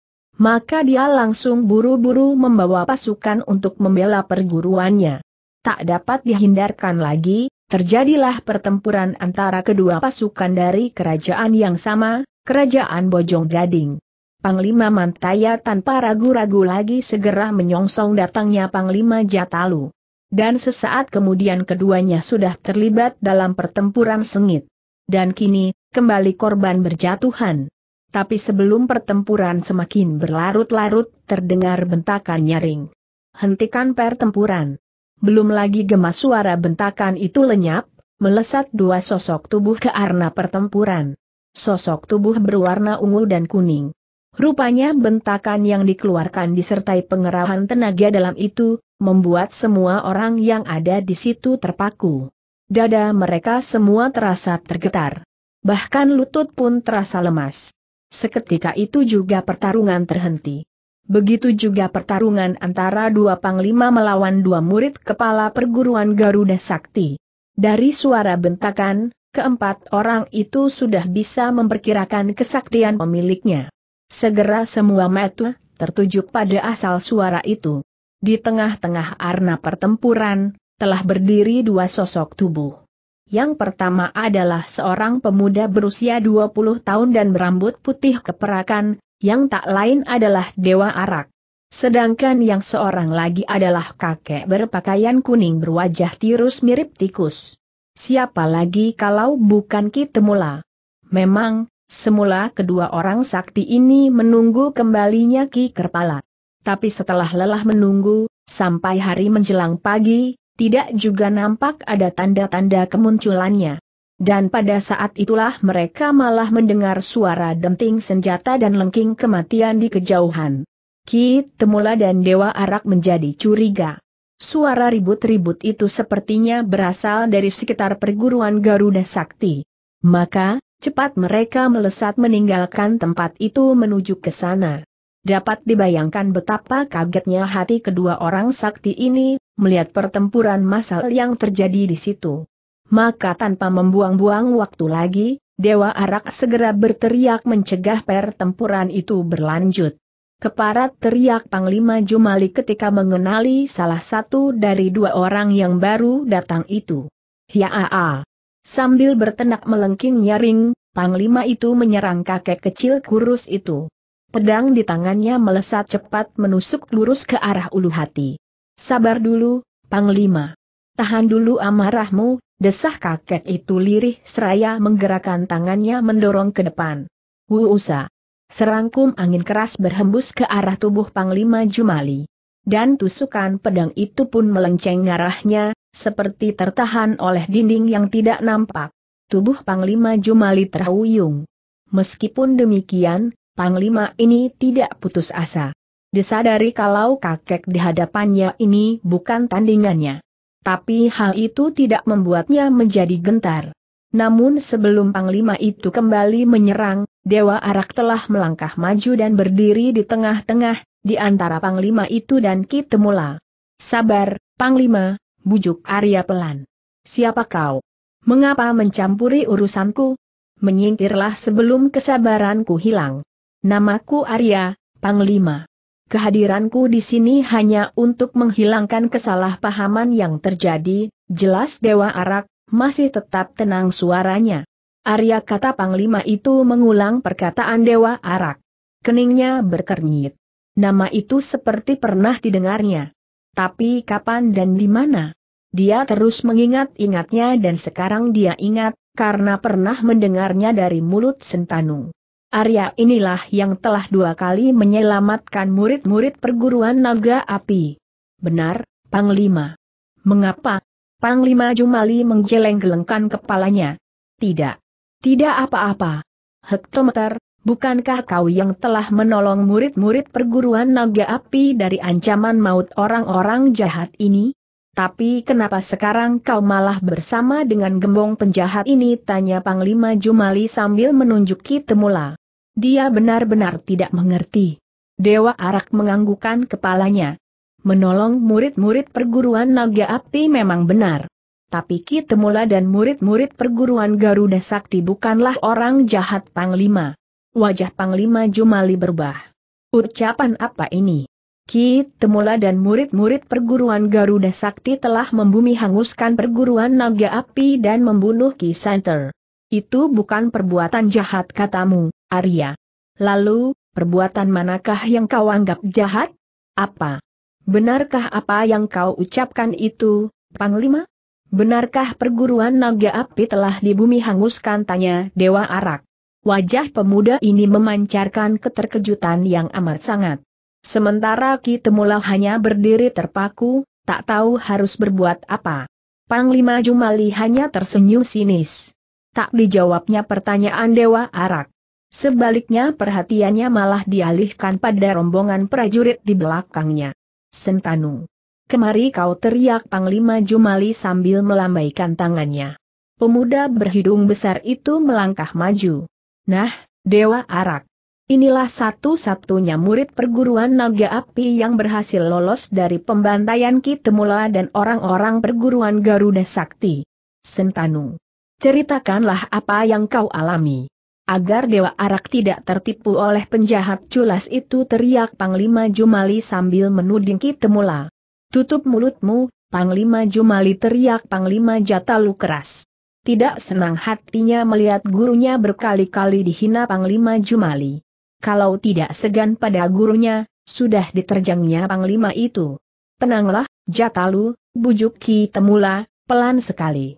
Maka dia langsung buru-buru membawa pasukan untuk membela perguruannya. Tak dapat dihindarkan lagi, terjadilah pertempuran antara kedua pasukan dari kerajaan yang sama, kerajaan Bojong Gading. Panglima Mantaya tanpa ragu-ragu lagi segera menyongsong datangnya Panglima Jatalu dan sesaat kemudian keduanya sudah terlibat dalam pertempuran sengit. Dan kini, kembali korban berjatuhan. Tapi sebelum pertempuran semakin berlarut-larut, terdengar bentakan nyaring. Hentikan pertempuran. Belum lagi gemas suara bentakan itu lenyap, melesat dua sosok tubuh ke arah pertempuran. Sosok tubuh berwarna ungu dan kuning. Rupanya bentakan yang dikeluarkan disertai pengerahan tenaga dalam itu, membuat semua orang yang ada di situ terpaku. Dada mereka semua terasa tergetar. Bahkan lutut pun terasa lemas. Seketika itu juga pertarungan terhenti. Begitu juga pertarungan antara dua panglima melawan dua murid kepala perguruan Garuda Sakti. Dari suara bentakan, keempat orang itu sudah bisa memperkirakan kesaktian pemiliknya. Segera semua mata tertuju pada asal suara itu. Di tengah-tengah arna pertempuran, telah berdiri dua sosok tubuh. Yang pertama adalah seorang pemuda berusia 20 tahun dan berambut putih keperakan, yang tak lain adalah Dewa Arak. Sedangkan yang seorang lagi adalah kakek berpakaian kuning berwajah tirus mirip tikus. Siapa lagi kalau bukan kita mula Memang, Semula kedua orang sakti ini menunggu kembalinya Ki Kerpala. Tapi setelah lelah menunggu, sampai hari menjelang pagi, tidak juga nampak ada tanda-tanda kemunculannya. Dan pada saat itulah mereka malah mendengar suara denting senjata dan lengking kematian di kejauhan. Ki Temula dan Dewa Arak menjadi curiga. Suara ribut-ribut itu sepertinya berasal dari sekitar perguruan Garuda Sakti. Maka, Cepat mereka melesat meninggalkan tempat itu menuju ke sana. Dapat dibayangkan betapa kagetnya hati kedua orang sakti ini, melihat pertempuran massal yang terjadi di situ. Maka tanpa membuang-buang waktu lagi, Dewa Arak segera berteriak mencegah pertempuran itu berlanjut. Keparat teriak Panglima Jumali ketika mengenali salah satu dari dua orang yang baru datang itu. Hiaa! Sambil bertenak melengking nyaring, Panglima itu menyerang kakek kecil kurus itu. Pedang di tangannya melesat cepat menusuk lurus ke arah ulu hati. Sabar dulu, Panglima. Tahan dulu amarahmu, desah kakek itu lirih seraya menggerakkan tangannya mendorong ke depan. Wuusa. Serangkum angin keras berhembus ke arah tubuh Panglima Jumali. Dan tusukan pedang itu pun melenceng arahnya, seperti tertahan oleh dinding yang tidak nampak. Tubuh Panglima Jumali terhuyung. Meskipun demikian, Panglima ini tidak putus asa. Disadari kalau kakek di hadapannya ini bukan tandingannya. Tapi hal itu tidak membuatnya menjadi gentar. Namun sebelum Panglima itu kembali menyerang, Dewa Arak telah melangkah maju dan berdiri di tengah-tengah, di antara Panglima itu dan Kitemula. Sabar, Panglima, bujuk Arya pelan. Siapa kau? Mengapa mencampuri urusanku? Menyingkirlah sebelum kesabaranku hilang. Namaku Arya, Panglima. Kehadiranku di sini hanya untuk menghilangkan kesalahpahaman yang terjadi, jelas Dewa Arak, masih tetap tenang suaranya. Arya kata Panglima itu mengulang perkataan Dewa Arak. Keningnya berkernyit. Nama itu seperti pernah didengarnya. Tapi kapan dan di mana? Dia terus mengingat-ingatnya dan sekarang dia ingat, karena pernah mendengarnya dari mulut Sentanu. Arya inilah yang telah dua kali menyelamatkan murid-murid perguruan naga api. Benar, Panglima. Mengapa? Panglima Jumali menggeleng-gelengkan kepalanya. Tidak. Tidak apa-apa. Hektometer, Bukankah kau yang telah menolong murid-murid perguruan naga api dari ancaman maut orang-orang jahat ini? Tapi kenapa sekarang kau malah bersama dengan gembong penjahat ini? Tanya Panglima Jumali sambil menunjuki Temula. Dia benar-benar tidak mengerti. Dewa Arak menganggukan kepalanya. Menolong murid-murid perguruan naga api memang benar. Tapi Ki Temula dan murid-murid perguruan Garuda Sakti bukanlah orang jahat Panglima. Wajah Panglima Jumali berubah. Ucapan apa ini? Ki Temula dan murid-murid perguruan Garuda Sakti telah membumi hanguskan perguruan Naga Api dan membunuh Ki Santer. Itu bukan perbuatan jahat katamu, Arya. Lalu, perbuatan manakah yang kau anggap jahat? Apa? Benarkah apa yang kau ucapkan itu, Panglima? Benarkah perguruan Naga Api telah dibumi hanguskan tanya Dewa Arak? Wajah pemuda ini memancarkan keterkejutan yang amat sangat. Sementara Ki Temula hanya berdiri terpaku, tak tahu harus berbuat apa. Panglima Jumali hanya tersenyum sinis. Tak dijawabnya pertanyaan Dewa Arak. Sebaliknya perhatiannya malah dialihkan pada rombongan prajurit di belakangnya. Sentanu. Kemari kau teriak Panglima Jumali sambil melambaikan tangannya. Pemuda berhidung besar itu melangkah maju. Nah, Dewa Arak. Inilah satu-satunya murid perguruan naga api yang berhasil lolos dari pembantaian Kitemula dan orang-orang perguruan Garuda Sakti. Sentanu. Ceritakanlah apa yang kau alami. Agar Dewa Arak tidak tertipu oleh penjahat culas itu teriak Panglima Jumali sambil menuding Kitemula. Tutup mulutmu, Panglima Jumali teriak Panglima Jatalu keras. Tidak senang hatinya melihat gurunya berkali-kali dihina Panglima Jumali. Kalau tidak segan pada gurunya, sudah diterjangnya Panglima itu. Tenanglah, Jatalu, bujuk Ki Temula, pelan sekali.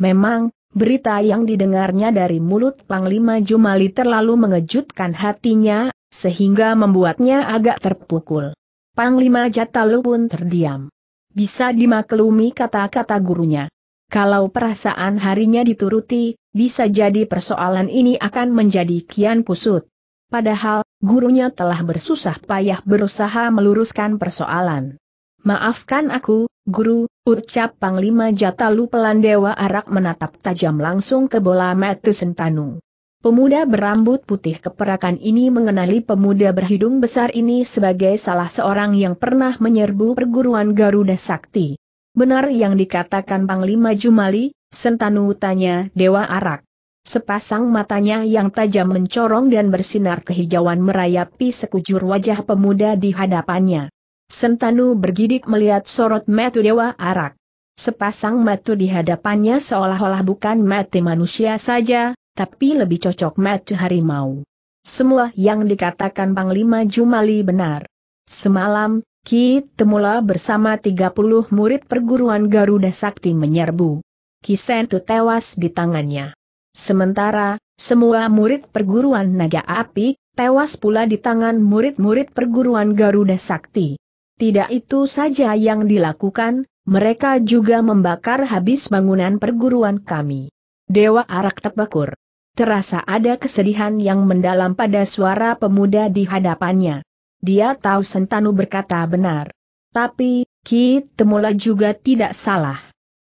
Memang, Berita yang didengarnya dari mulut Panglima Jumali terlalu mengejutkan hatinya, sehingga membuatnya agak terpukul. Panglima Jatalu pun terdiam. Bisa dimaklumi kata-kata gurunya. Kalau perasaan harinya dituruti, bisa jadi persoalan ini akan menjadi kian kusut. Padahal, gurunya telah bersusah payah berusaha meluruskan persoalan. Maafkan aku, guru, ucap Panglima Jatalu Pelandewa Arak menatap tajam langsung ke bola metu sentanu. Pemuda berambut putih keperakan ini mengenali pemuda berhidung besar ini sebagai salah seorang yang pernah menyerbu perguruan Garuda Sakti. Benar yang dikatakan Panglima Jumali, Sentanu tanya Dewa Arak. Sepasang matanya yang tajam mencorong dan bersinar kehijauan merayapi sekujur wajah pemuda di hadapannya. Sentanu bergidik melihat sorot metu Dewa Arak. Sepasang metu di hadapannya seolah-olah bukan mati manusia saja, tapi lebih cocok metu harimau. Semua yang dikatakan Panglima Jumali benar. Semalam, Ki Temula bersama 30 murid perguruan Garuda Sakti menyerbu. Ki Sentu tewas di tangannya. Sementara, semua murid perguruan Naga Api, tewas pula di tangan murid-murid perguruan Garuda Sakti. Tidak itu saja yang dilakukan, mereka juga membakar habis bangunan perguruan kami. Dewa Arak Tepakur. Terasa ada kesedihan yang mendalam pada suara pemuda di hadapannya. Dia tahu Sentanu berkata benar. Tapi, Ki Temula juga tidak salah.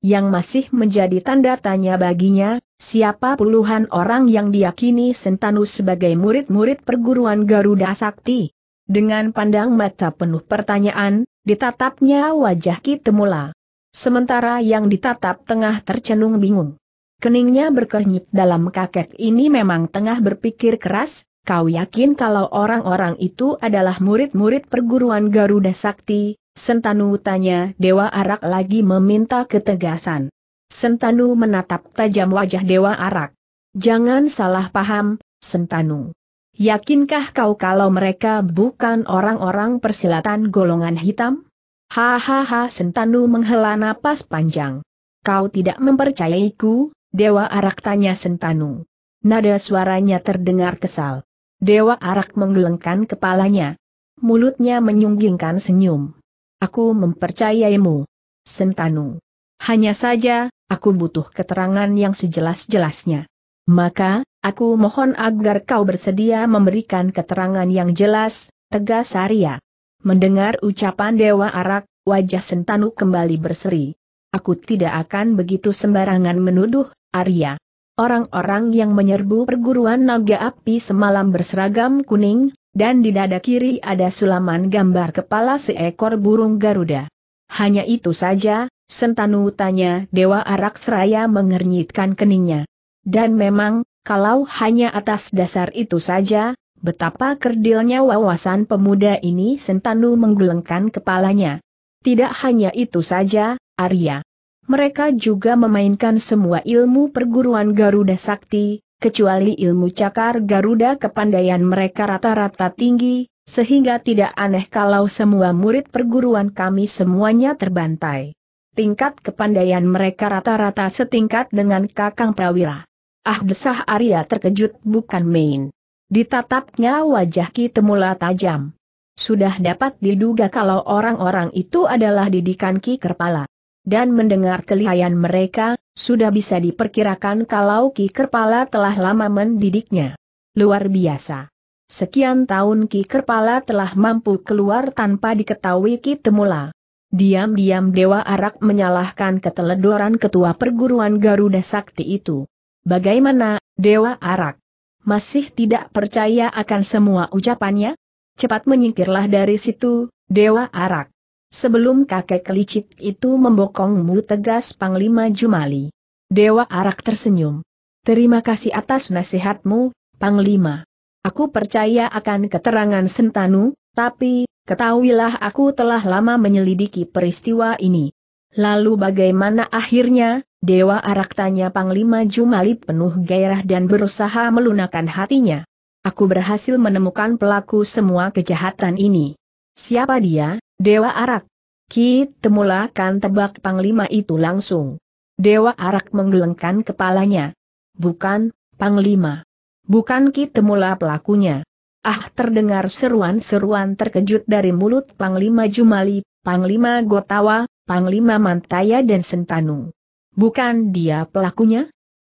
Yang masih menjadi tanda tanya baginya, siapa puluhan orang yang diyakini Sentanu sebagai murid-murid perguruan Garuda Sakti. Dengan pandang mata penuh pertanyaan, ditatapnya wajah Ki Temula. Sementara yang ditatap tengah tercenung bingung. Keningnya berkenyit dalam kakek ini memang tengah berpikir keras, kau yakin kalau orang-orang itu adalah murid-murid perguruan Garuda Sakti? Sentanu tanya Dewa Arak lagi meminta ketegasan. Sentanu menatap tajam wajah Dewa Arak. Jangan salah paham, Sentanu. Yakinkah kau kalau mereka bukan orang-orang persilatan golongan hitam? Hahaha Sentanu menghela napas panjang. Kau tidak mempercayaiku, Dewa Arak tanya Sentanu. Nada suaranya terdengar kesal. Dewa Arak menggelengkan kepalanya. Mulutnya menyunggingkan senyum. Aku mempercayaimu. Sentanu. Hanya saja, aku butuh keterangan yang sejelas-jelasnya. Maka, aku mohon agar kau bersedia memberikan keterangan yang jelas, tegas Arya. Mendengar ucapan Dewa Arak, wajah Sentanu kembali berseri. Aku tidak akan begitu sembarangan menuduh, Arya. Orang-orang yang menyerbu perguruan naga api semalam berseragam kuning, dan di dada kiri ada sulaman gambar kepala seekor burung Garuda. Hanya itu saja, Sentanu tanya Dewa Arak Seraya mengernyitkan keningnya. Dan memang, kalau hanya atas dasar itu saja, betapa kerdilnya wawasan pemuda ini Sentanu menggelengkan kepalanya. Tidak hanya itu saja, Arya. Mereka juga memainkan semua ilmu perguruan Garuda Sakti, kecuali ilmu cakar Garuda kepandaian mereka rata-rata tinggi, sehingga tidak aneh kalau semua murid perguruan kami semuanya terbantai. Tingkat kepandaian mereka rata-rata setingkat dengan Kakang Prawira. Ah desah Arya terkejut bukan main. Ditatapnya wajah Ki Temula tajam. Sudah dapat diduga kalau orang-orang itu adalah didikan Ki Kerpala dan mendengar kelihayan mereka, sudah bisa diperkirakan kalau Ki Kerpala telah lama mendidiknya. Luar biasa. Sekian tahun Ki Kerpala telah mampu keluar tanpa diketahui Ki Temula. Diam-diam Dewa Arak menyalahkan keteledoran ketua perguruan Garuda Sakti itu. Bagaimana, Dewa Arak? Masih tidak percaya akan semua ucapannya? Cepat menyingkirlah dari situ, Dewa Arak. Sebelum kakek licik itu membokongmu tegas Panglima Jumali. Dewa Arak tersenyum. Terima kasih atas nasihatmu, Panglima. Aku percaya akan keterangan Sentanu, tapi, ketahuilah aku telah lama menyelidiki peristiwa ini. Lalu bagaimana akhirnya, Dewa Arak tanya Panglima Jumali penuh gairah dan berusaha melunakan hatinya. Aku berhasil menemukan pelaku semua kejahatan ini. Siapa dia? Dewa Arak. Ki temulakan tebak Panglima itu langsung. Dewa Arak menggelengkan kepalanya. Bukan, Panglima. Bukan Ki Temula pelakunya. Ah terdengar seruan-seruan terkejut dari mulut Panglima Jumali, Panglima Gotawa, Panglima Mantaya dan Sentanu. Bukan dia pelakunya?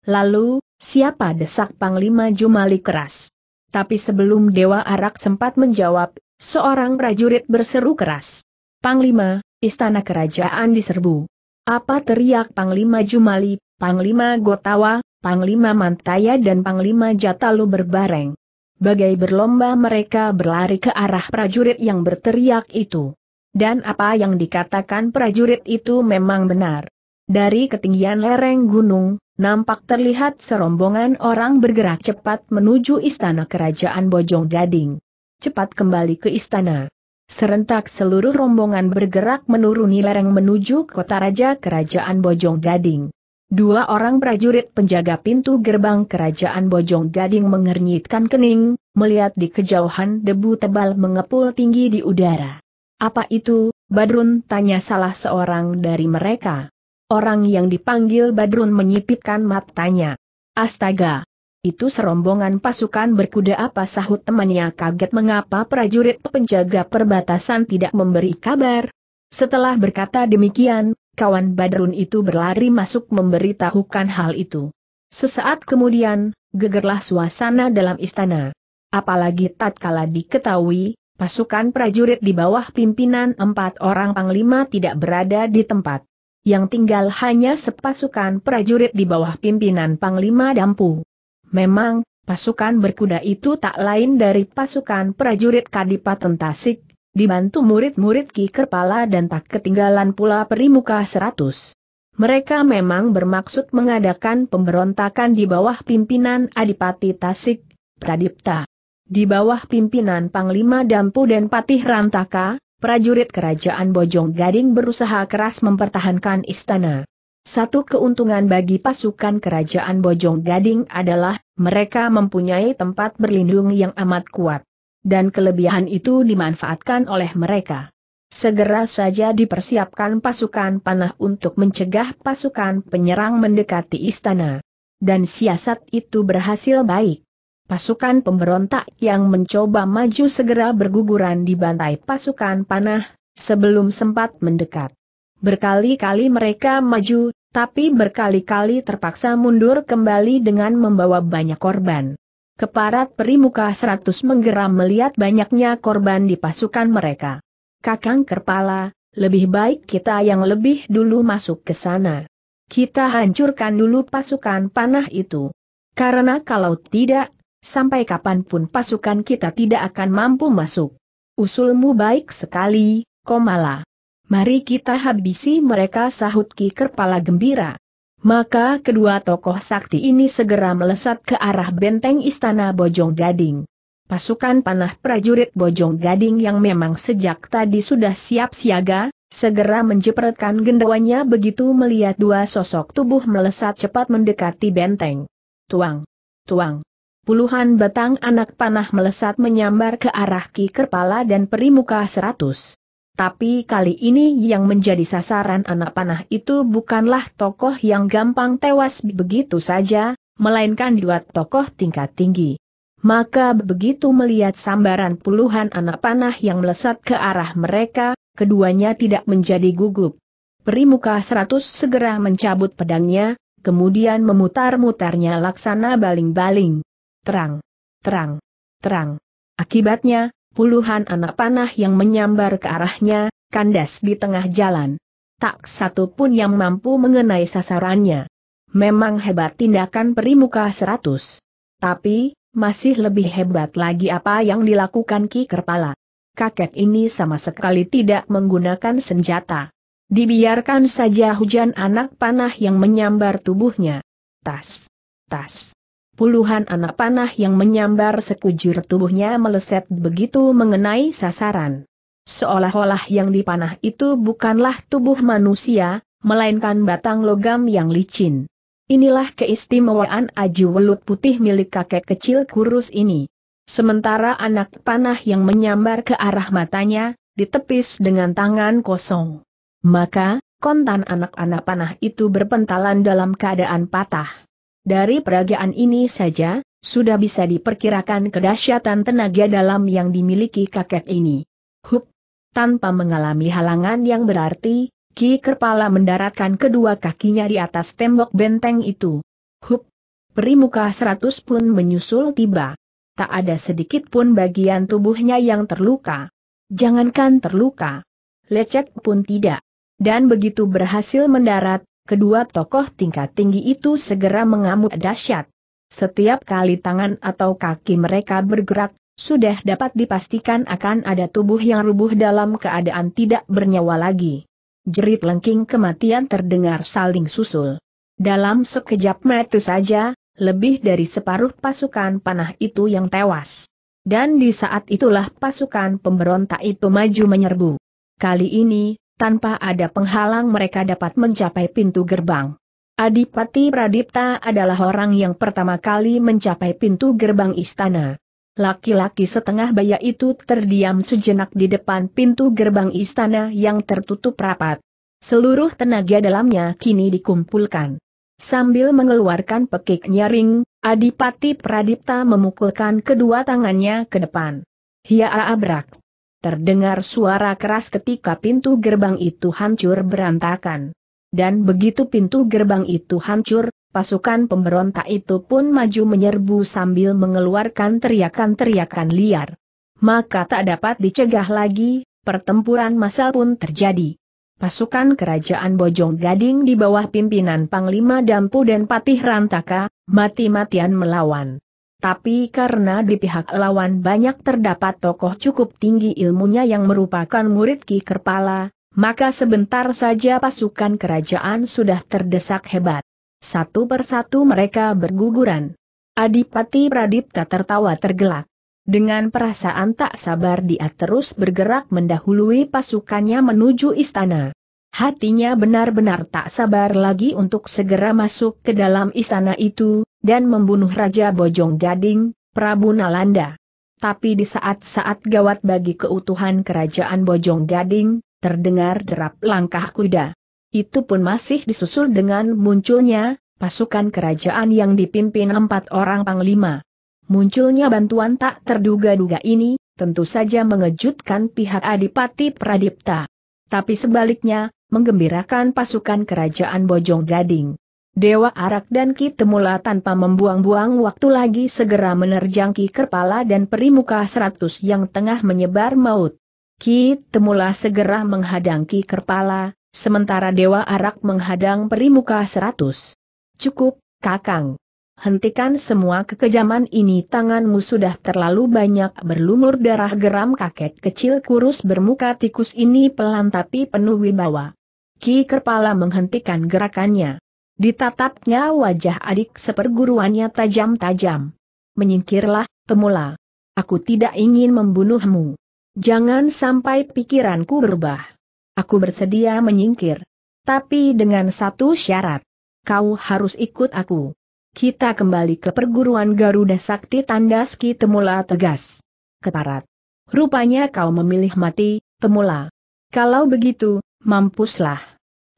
Lalu, siapa desak Panglima Jumali keras? Tapi sebelum Dewa Arak sempat menjawab, Seorang prajurit berseru keras. Panglima, istana kerajaan diserbu. Apa teriak Panglima Jumali, Panglima Gotawa, Panglima Mantaya dan Panglima Jatalu berbareng. Bagai berlomba mereka berlari ke arah prajurit yang berteriak itu. Dan apa yang dikatakan prajurit itu memang benar. Dari ketinggian lereng gunung, nampak terlihat serombongan orang bergerak cepat menuju istana kerajaan Bojong Gading cepat kembali ke istana. Serentak seluruh rombongan bergerak menuruni lereng menuju kota raja kerajaan Bojong Gading. Dua orang prajurit penjaga pintu gerbang kerajaan Bojong Gading mengernyitkan kening, melihat di kejauhan debu tebal mengepul tinggi di udara. Apa itu, Badrun tanya salah seorang dari mereka. Orang yang dipanggil Badrun menyipitkan matanya. Astaga, itu serombongan pasukan berkuda apa sahut temannya kaget mengapa prajurit penjaga perbatasan tidak memberi kabar. Setelah berkata demikian, kawan Badrun itu berlari masuk memberitahukan hal itu. Sesaat kemudian, gegerlah suasana dalam istana. Apalagi tatkala diketahui, pasukan prajurit di bawah pimpinan empat orang panglima tidak berada di tempat. Yang tinggal hanya sepasukan prajurit di bawah pimpinan Panglima Dampu. Memang, pasukan berkuda itu tak lain dari pasukan prajurit Kadipaten Tasik, dibantu murid-murid Ki Kerpala dan tak ketinggalan pula perimuka seratus. Mereka memang bermaksud mengadakan pemberontakan di bawah pimpinan Adipati Tasik, Pradipta. Di bawah pimpinan Panglima Dampu dan Patih Rantaka, prajurit kerajaan Bojong Gading berusaha keras mempertahankan istana. Satu keuntungan bagi pasukan kerajaan Bojong Gading adalah, mereka mempunyai tempat berlindung yang amat kuat. Dan kelebihan itu dimanfaatkan oleh mereka. Segera saja dipersiapkan pasukan panah untuk mencegah pasukan penyerang mendekati istana. Dan siasat itu berhasil baik. Pasukan pemberontak yang mencoba maju segera berguguran dibantai pasukan panah, sebelum sempat mendekat. Berkali-kali mereka maju, tapi berkali-kali terpaksa mundur kembali dengan membawa banyak korban. Keparat perimuka seratus menggeram melihat banyaknya korban di pasukan mereka. Kakang kepala, lebih baik kita yang lebih dulu masuk ke sana. Kita hancurkan dulu pasukan panah itu. Karena kalau tidak, sampai kapanpun pasukan kita tidak akan mampu masuk. Usulmu baik sekali, Komala. Mari kita habisi mereka sahut Ki Kerpala Gembira. Maka kedua tokoh sakti ini segera melesat ke arah benteng istana Bojong Gading. Pasukan panah prajurit Bojong Gading yang memang sejak tadi sudah siap siaga, segera menjepretkan gendawanya begitu melihat dua sosok tubuh melesat cepat mendekati benteng. Tuang! Tuang! Puluhan batang anak panah melesat menyambar ke arah Ki Kerpala dan Perimuka seratus. Tapi kali ini yang menjadi sasaran anak panah itu bukanlah tokoh yang gampang tewas begitu saja, melainkan dua tokoh tingkat tinggi. Maka begitu melihat sambaran puluhan anak panah yang melesat ke arah mereka, keduanya tidak menjadi gugup. Perimuka seratus segera mencabut pedangnya, kemudian memutar-mutarnya laksana baling-baling. Terang, terang, terang. Akibatnya, puluhan anak panah yang menyambar ke arahnya, kandas di tengah jalan. Tak satu pun yang mampu mengenai sasarannya. Memang hebat tindakan perimuka seratus. Tapi, masih lebih hebat lagi apa yang dilakukan Ki Kerpala. Kakek ini sama sekali tidak menggunakan senjata. Dibiarkan saja hujan anak panah yang menyambar tubuhnya. Tas, tas, puluhan anak panah yang menyambar sekujur tubuhnya meleset begitu mengenai sasaran. Seolah-olah yang dipanah itu bukanlah tubuh manusia, melainkan batang logam yang licin. Inilah keistimewaan aji welut putih milik kakek kecil kurus ini. Sementara anak panah yang menyambar ke arah matanya, ditepis dengan tangan kosong. Maka, kontan anak-anak panah itu berpentalan dalam keadaan patah. Dari peragaan ini saja, sudah bisa diperkirakan kedahsyatan tenaga dalam yang dimiliki kakek ini. Hup! Tanpa mengalami halangan yang berarti, Ki Kerpala mendaratkan kedua kakinya di atas tembok benteng itu. Hup! Perimuka seratus pun menyusul tiba. Tak ada sedikit pun bagian tubuhnya yang terluka. Jangankan terluka. Lecet pun tidak. Dan begitu berhasil mendarat, kedua tokoh tingkat tinggi itu segera mengamuk dahsyat. Setiap kali tangan atau kaki mereka bergerak, sudah dapat dipastikan akan ada tubuh yang rubuh dalam keadaan tidak bernyawa lagi. Jerit lengking kematian terdengar saling susul. Dalam sekejap mata saja, lebih dari separuh pasukan panah itu yang tewas. Dan di saat itulah pasukan pemberontak itu maju menyerbu. Kali ini, tanpa ada penghalang mereka dapat mencapai pintu gerbang. Adipati Pradipta adalah orang yang pertama kali mencapai pintu gerbang istana. Laki-laki setengah baya itu terdiam sejenak di depan pintu gerbang istana yang tertutup rapat. Seluruh tenaga dalamnya kini dikumpulkan. Sambil mengeluarkan pekik nyaring, Adipati Pradipta memukulkan kedua tangannya ke depan. Hiaa abrak. Terdengar suara keras ketika pintu gerbang itu hancur berantakan. Dan begitu pintu gerbang itu hancur, pasukan pemberontak itu pun maju menyerbu sambil mengeluarkan teriakan-teriakan liar. Maka tak dapat dicegah lagi, pertempuran massal pun terjadi. Pasukan kerajaan Bojong Gading di bawah pimpinan Panglima Dampu dan Patih Rantaka, mati-matian melawan. Tapi karena di pihak lawan banyak terdapat tokoh cukup tinggi ilmunya yang merupakan murid Ki Kerpala, maka sebentar saja pasukan kerajaan sudah terdesak hebat. Satu persatu mereka berguguran. Adipati Pradipta tertawa tergelak. Dengan perasaan tak sabar dia terus bergerak mendahului pasukannya menuju istana. Hatinya benar-benar tak sabar lagi untuk segera masuk ke dalam istana itu, dan membunuh Raja Bojong Gading, Prabu Nalanda. Tapi di saat-saat gawat bagi keutuhan kerajaan Bojong Gading, terdengar derap langkah kuda. Itu pun masih disusul dengan munculnya, pasukan kerajaan yang dipimpin empat orang panglima. Munculnya bantuan tak terduga-duga ini, tentu saja mengejutkan pihak Adipati Pradipta. Tapi sebaliknya, menggembirakan pasukan kerajaan Bojong Gading. Dewa Arak dan Ki Temula tanpa membuang-buang waktu lagi segera menerjang Ki Kepala dan Perimuka seratus yang tengah menyebar maut. Ki Temula segera menghadang Ki Kepala, sementara Dewa Arak menghadang Perimuka seratus. Cukup, Kakang. Hentikan semua kekejaman ini tanganmu sudah terlalu banyak berlumur darah geram kakek kecil kurus bermuka tikus ini pelan tapi penuh wibawa. Ki Kepala menghentikan gerakannya. Ditatapnya wajah adik seperguruannya tajam-tajam. Menyingkirlah, pemula. Aku tidak ingin membunuhmu. Jangan sampai pikiranku berubah. Aku bersedia menyingkir. Tapi dengan satu syarat. Kau harus ikut aku. Kita kembali ke perguruan Garuda Sakti Tandaski Temula tegas. Keparat. Rupanya kau memilih mati, pemula. Kalau begitu, mampuslah.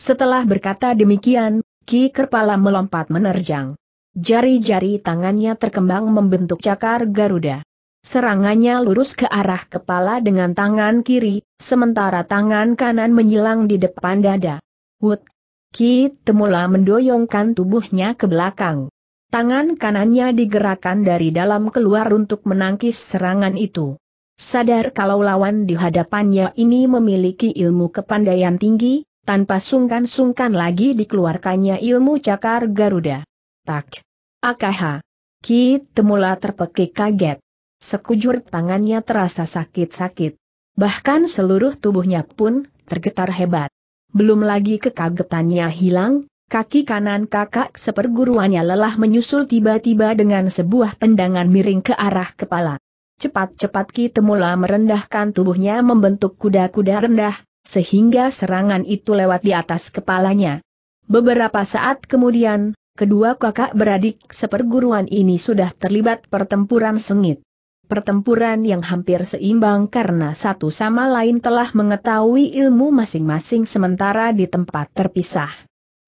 Setelah berkata demikian, Ki Kerpala melompat menerjang. Jari-jari tangannya terkembang membentuk cakar Garuda. Serangannya lurus ke arah kepala dengan tangan kiri, sementara tangan kanan menyilang di depan dada. Wut! Ki Temula mendoyongkan tubuhnya ke belakang. Tangan kanannya digerakkan dari dalam keluar untuk menangkis serangan itu. Sadar kalau lawan di hadapannya ini memiliki ilmu kepandaian tinggi, tanpa sungkan-sungkan lagi dikeluarkannya ilmu cakar Garuda. Tak. Akaha. Ki Temula terpekik kaget. Sekujur tangannya terasa sakit-sakit. Bahkan seluruh tubuhnya pun tergetar hebat. Belum lagi kekagetannya hilang, Kaki kanan kakak seperguruannya lelah menyusul tiba-tiba dengan sebuah tendangan miring ke arah kepala. Cepat-cepat Ki Temula merendahkan tubuhnya membentuk kuda-kuda rendah, sehingga serangan itu lewat di atas kepalanya. Beberapa saat kemudian, kedua kakak beradik seperguruan ini sudah terlibat pertempuran sengit. Pertempuran yang hampir seimbang karena satu sama lain telah mengetahui ilmu masing-masing sementara di tempat terpisah.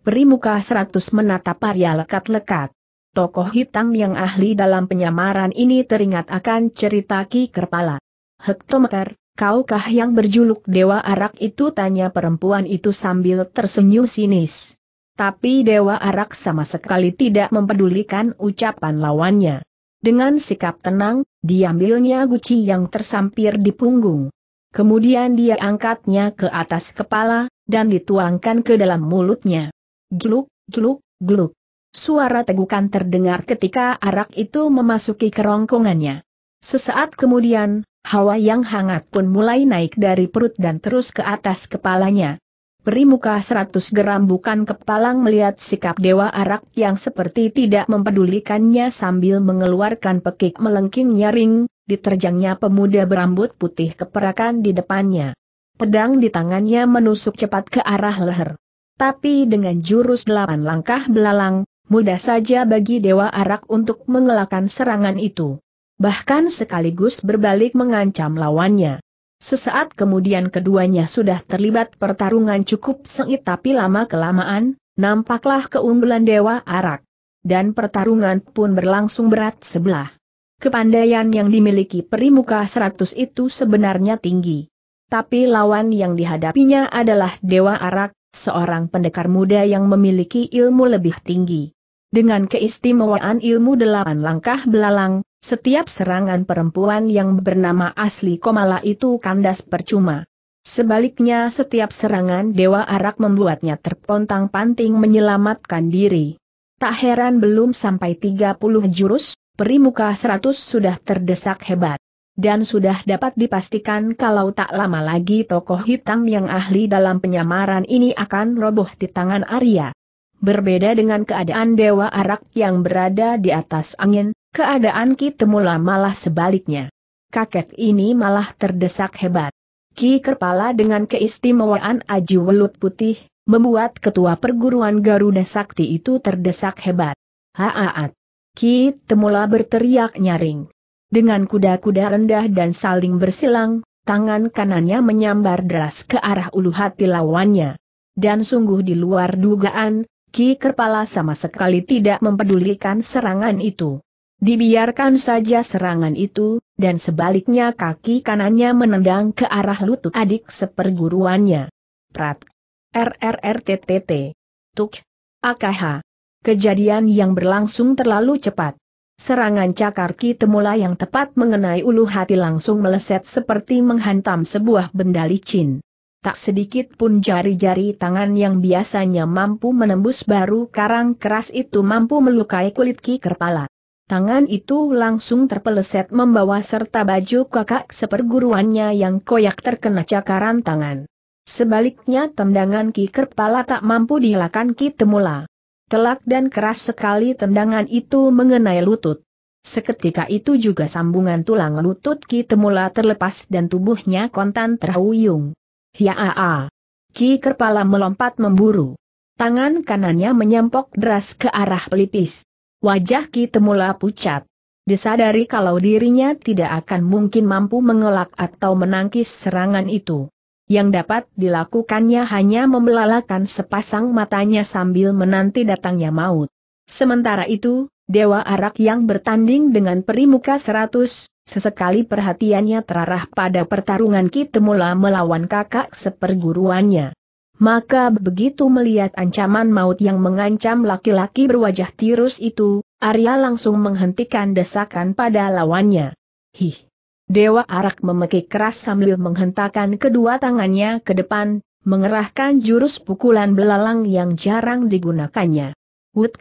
Perimuka seratus menatap Arya lekat-lekat. Tokoh hitam yang ahli dalam penyamaran ini teringat akan cerita Ki Kerpala. Hektometer, Kaukah yang berjuluk Dewa Arak itu tanya perempuan itu sambil tersenyum sinis. Tapi Dewa Arak sama sekali tidak mempedulikan ucapan lawannya. Dengan sikap tenang, diambilnya guci yang tersampir di punggung. Kemudian dia angkatnya ke atas kepala, dan dituangkan ke dalam mulutnya. Gluk, gluk, gluk. Suara tegukan terdengar ketika arak itu memasuki kerongkongannya. Sesaat kemudian, Hawa yang hangat pun mulai naik dari perut dan terus ke atas kepalanya. Perimuka seratus geram bukan kepalang melihat sikap Dewa Arak yang seperti tidak mempedulikannya sambil mengeluarkan pekik melengking nyaring, diterjangnya pemuda berambut putih keperakan di depannya. Pedang di tangannya menusuk cepat ke arah leher. Tapi dengan jurus delapan langkah belalang, mudah saja bagi Dewa Arak untuk mengelakkan serangan itu bahkan sekaligus berbalik mengancam lawannya. Sesaat kemudian keduanya sudah terlibat pertarungan cukup sengit tapi lama-kelamaan, nampaklah keunggulan Dewa Arak. Dan pertarungan pun berlangsung berat sebelah. Kepandaian yang dimiliki perimuka seratus itu sebenarnya tinggi. Tapi lawan yang dihadapinya adalah Dewa Arak, seorang pendekar muda yang memiliki ilmu lebih tinggi. Dengan keistimewaan ilmu delapan langkah belalang, setiap serangan perempuan yang bernama asli Komala itu kandas percuma. Sebaliknya setiap serangan Dewa Arak membuatnya terpontang-panting menyelamatkan diri. Tak heran belum sampai 30 jurus, perimuka 100 sudah terdesak hebat. Dan sudah dapat dipastikan kalau tak lama lagi tokoh hitam yang ahli dalam penyamaran ini akan roboh di tangan Arya. Berbeda dengan keadaan Dewa Arak yang berada di atas angin, keadaan Ki Temula malah sebaliknya. Kakek ini malah terdesak hebat. Ki Kepala dengan keistimewaan Aji Welut Putih, membuat ketua perguruan Garuda Sakti itu terdesak hebat. Haaat! Ki Temula berteriak nyaring. Dengan kuda-kuda rendah dan saling bersilang, tangan kanannya menyambar deras ke arah ulu hati lawannya. Dan sungguh di luar dugaan, Ki Kepala sama sekali tidak mempedulikan serangan itu. Dibiarkan saja serangan itu, dan sebaliknya kaki kanannya menendang ke arah lutut adik seperguruannya. Prat. RRRTTT. Tuk. AKH. Kejadian yang berlangsung terlalu cepat. Serangan cakar Ki Temula yang tepat mengenai ulu hati langsung meleset seperti menghantam sebuah benda licin tak sedikit pun jari-jari tangan yang biasanya mampu menembus baru karang keras itu mampu melukai kulit Ki Kerpala. Tangan itu langsung terpeleset membawa serta baju kakak seperguruannya yang koyak terkena cakaran tangan. Sebaliknya tendangan Ki Kerpala tak mampu dihilangkan Ki Temula. Telak dan keras sekali tendangan itu mengenai lutut. Seketika itu juga sambungan tulang lutut Ki Temula terlepas dan tubuhnya kontan terhuyung. Hiaa! Ki kepala melompat memburu. Tangan kanannya menyampok deras ke arah pelipis. Wajah Ki Temula pucat. Disadari kalau dirinya tidak akan mungkin mampu mengelak atau menangkis serangan itu. Yang dapat dilakukannya hanya membelalakan sepasang matanya sambil menanti datangnya maut. Sementara itu, Dewa Arak yang bertanding dengan perimuka seratus, Sesekali perhatiannya terarah pada pertarungan Kitemula melawan kakak seperguruannya. Maka begitu melihat ancaman maut yang mengancam laki-laki berwajah tirus itu, Arya langsung menghentikan desakan pada lawannya. Hih! Dewa Arak memekik keras sambil menghentakkan kedua tangannya ke depan, mengerahkan jurus pukulan belalang yang jarang digunakannya. Wut!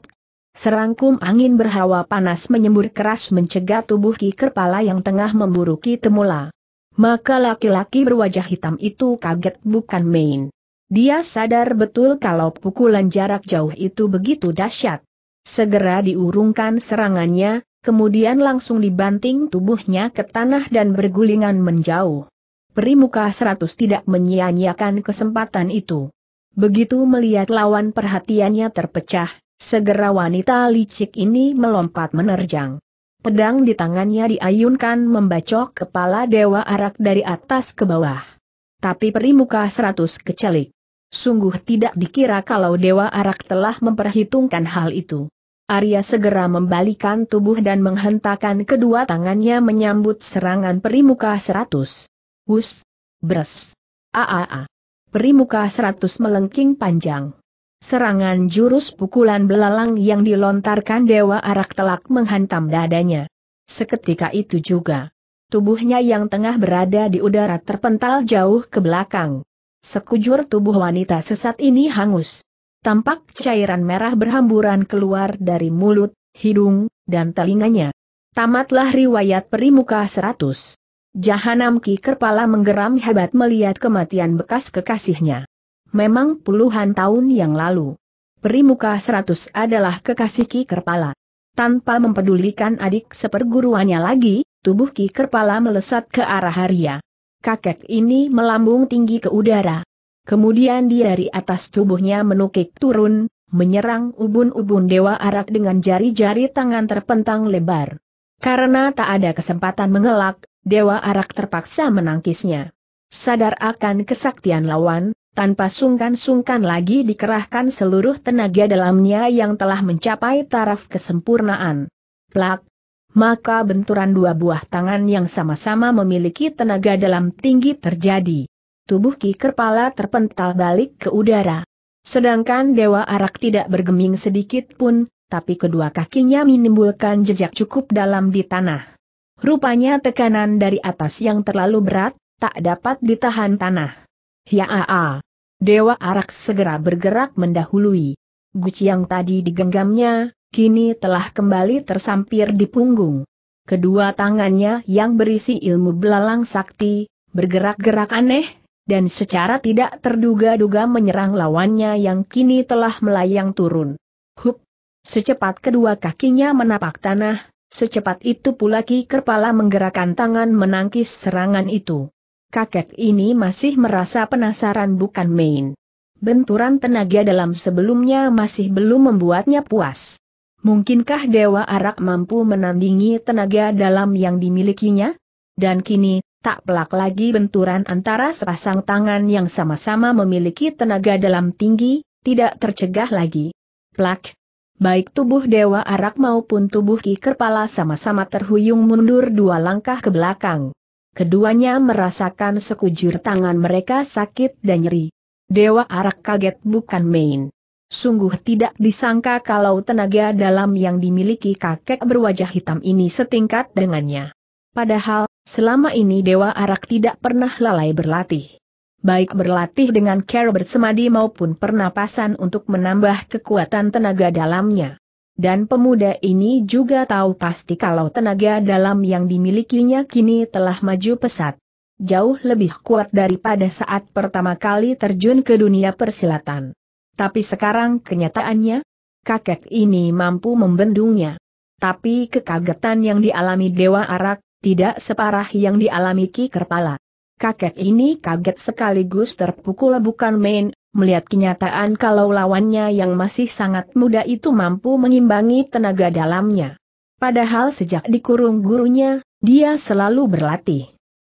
Serangkum angin berhawa panas menyembur keras mencegah tubuh Ki Kepala yang tengah memburu Ki Temula. Maka laki-laki berwajah hitam itu kaget bukan main. Dia sadar betul kalau pukulan jarak jauh itu begitu dahsyat. Segera diurungkan serangannya, kemudian langsung dibanting tubuhnya ke tanah dan bergulingan menjauh. Perimuka seratus tidak menyia-nyiakan kesempatan itu. Begitu melihat lawan perhatiannya terpecah, Segera wanita licik ini melompat menerjang. Pedang di tangannya diayunkan membacok kepala Dewa Arak dari atas ke bawah. Tapi perimuka seratus kecelik. Sungguh tidak dikira kalau Dewa Arak telah memperhitungkan hal itu. Arya segera membalikan tubuh dan menghentakkan kedua tangannya menyambut serangan perimuka seratus. Hus! Bres! Aaaa! Perimuka seratus melengking panjang. Serangan jurus pukulan belalang yang dilontarkan Dewa Arak telak menghantam dadanya. Seketika itu juga, tubuhnya yang tengah berada di udara terpental jauh ke belakang. Sekujur tubuh wanita sesat ini hangus. Tampak cairan merah berhamburan keluar dari mulut, hidung, dan telinganya. Tamatlah riwayat perimuka 100. Jahanam Ki Kerpala menggeram hebat melihat kematian bekas kekasihnya memang puluhan tahun yang lalu. Perimuka seratus adalah kekasih Ki Kerpala. Tanpa mempedulikan adik seperguruannya lagi, tubuh Ki Kerpala melesat ke arah Haria. Kakek ini melambung tinggi ke udara. Kemudian dia dari atas tubuhnya menukik turun, menyerang ubun-ubun Dewa Arak dengan jari-jari tangan terpentang lebar. Karena tak ada kesempatan mengelak, Dewa Arak terpaksa menangkisnya. Sadar akan kesaktian lawan, tanpa sungkan-sungkan lagi dikerahkan seluruh tenaga dalamnya yang telah mencapai taraf kesempurnaan. Plak! Maka benturan dua buah tangan yang sama-sama memiliki tenaga dalam tinggi terjadi. Tubuh Ki Kerpala terpental balik ke udara. Sedangkan Dewa Arak tidak bergeming sedikit pun, tapi kedua kakinya menimbulkan jejak cukup dalam di tanah. Rupanya tekanan dari atas yang terlalu berat, tak dapat ditahan tanah. Ya, a, a. Dewa Arak segera bergerak mendahului. Guci yang tadi digenggamnya, kini telah kembali tersampir di punggung. Kedua tangannya yang berisi ilmu belalang sakti, bergerak-gerak aneh, dan secara tidak terduga-duga menyerang lawannya yang kini telah melayang turun. Hup! Secepat kedua kakinya menapak tanah, secepat itu pula Ki Kerpala menggerakkan tangan menangkis serangan itu kakek ini masih merasa penasaran bukan main. Benturan tenaga dalam sebelumnya masih belum membuatnya puas. Mungkinkah Dewa Arak mampu menandingi tenaga dalam yang dimilikinya? Dan kini, tak pelak lagi benturan antara sepasang tangan yang sama-sama memiliki tenaga dalam tinggi, tidak tercegah lagi. Plak! Baik tubuh Dewa Arak maupun tubuh Ki Kerpala sama-sama terhuyung mundur dua langkah ke belakang keduanya merasakan sekujur tangan mereka sakit dan nyeri. Dewa Arak kaget bukan main. Sungguh tidak disangka kalau tenaga dalam yang dimiliki kakek berwajah hitam ini setingkat dengannya. Padahal, selama ini Dewa Arak tidak pernah lalai berlatih. Baik berlatih dengan cara bersemadi maupun pernapasan untuk menambah kekuatan tenaga dalamnya dan pemuda ini juga tahu pasti kalau tenaga dalam yang dimilikinya kini telah maju pesat. Jauh lebih kuat daripada saat pertama kali terjun ke dunia persilatan. Tapi sekarang kenyataannya, kakek ini mampu membendungnya. Tapi kekagetan yang dialami Dewa Arak, tidak separah yang dialami Ki Kerpala. Kakek ini kaget sekaligus terpukul bukan main, melihat kenyataan kalau lawannya yang masih sangat muda itu mampu mengimbangi tenaga dalamnya. Padahal sejak dikurung gurunya, dia selalu berlatih.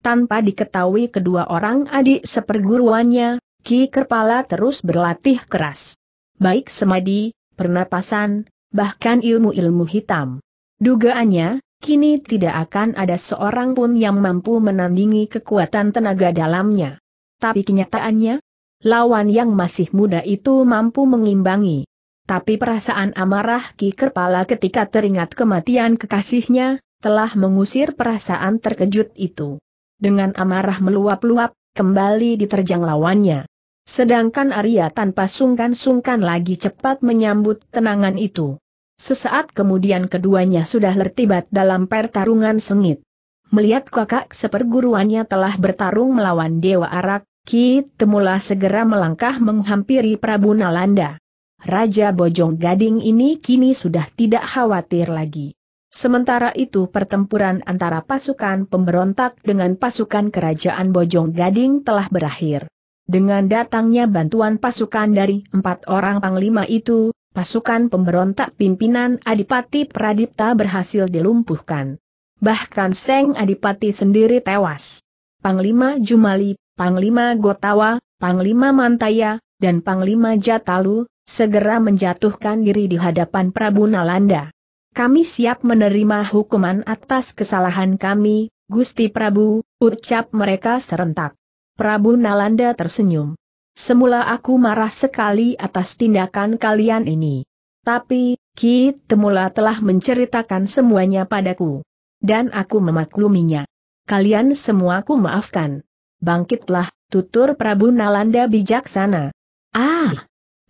Tanpa diketahui kedua orang adik seperguruannya, Ki Kepala terus berlatih keras. Baik semadi, pernapasan, bahkan ilmu-ilmu hitam. Dugaannya, kini tidak akan ada seorang pun yang mampu menandingi kekuatan tenaga dalamnya. Tapi kenyataannya, lawan yang masih muda itu mampu mengimbangi. Tapi perasaan amarah Ki Kepala ketika teringat kematian kekasihnya, telah mengusir perasaan terkejut itu. Dengan amarah meluap-luap, kembali diterjang lawannya. Sedangkan Arya tanpa sungkan-sungkan lagi cepat menyambut tenangan itu. Sesaat kemudian keduanya sudah tertibat dalam pertarungan sengit. Melihat kakak seperguruannya telah bertarung melawan Dewa Arak, Ki Temula segera melangkah menghampiri Prabu Nalanda. Raja Bojong Gading ini kini sudah tidak khawatir lagi. Sementara itu pertempuran antara pasukan pemberontak dengan pasukan kerajaan Bojong Gading telah berakhir. Dengan datangnya bantuan pasukan dari empat orang panglima itu, pasukan pemberontak pimpinan Adipati Pradipta berhasil dilumpuhkan. Bahkan Seng Adipati sendiri tewas. Panglima Jumali Panglima Gotawa, Panglima Mantaya, dan Panglima Jatalu, segera menjatuhkan diri di hadapan Prabu Nalanda. Kami siap menerima hukuman atas kesalahan kami, Gusti Prabu, ucap mereka serentak. Prabu Nalanda tersenyum. Semula aku marah sekali atas tindakan kalian ini. Tapi, Ki Temula telah menceritakan semuanya padaku. Dan aku memakluminya. Kalian semua ku maafkan bangkitlah, tutur Prabu Nalanda bijaksana. Ah!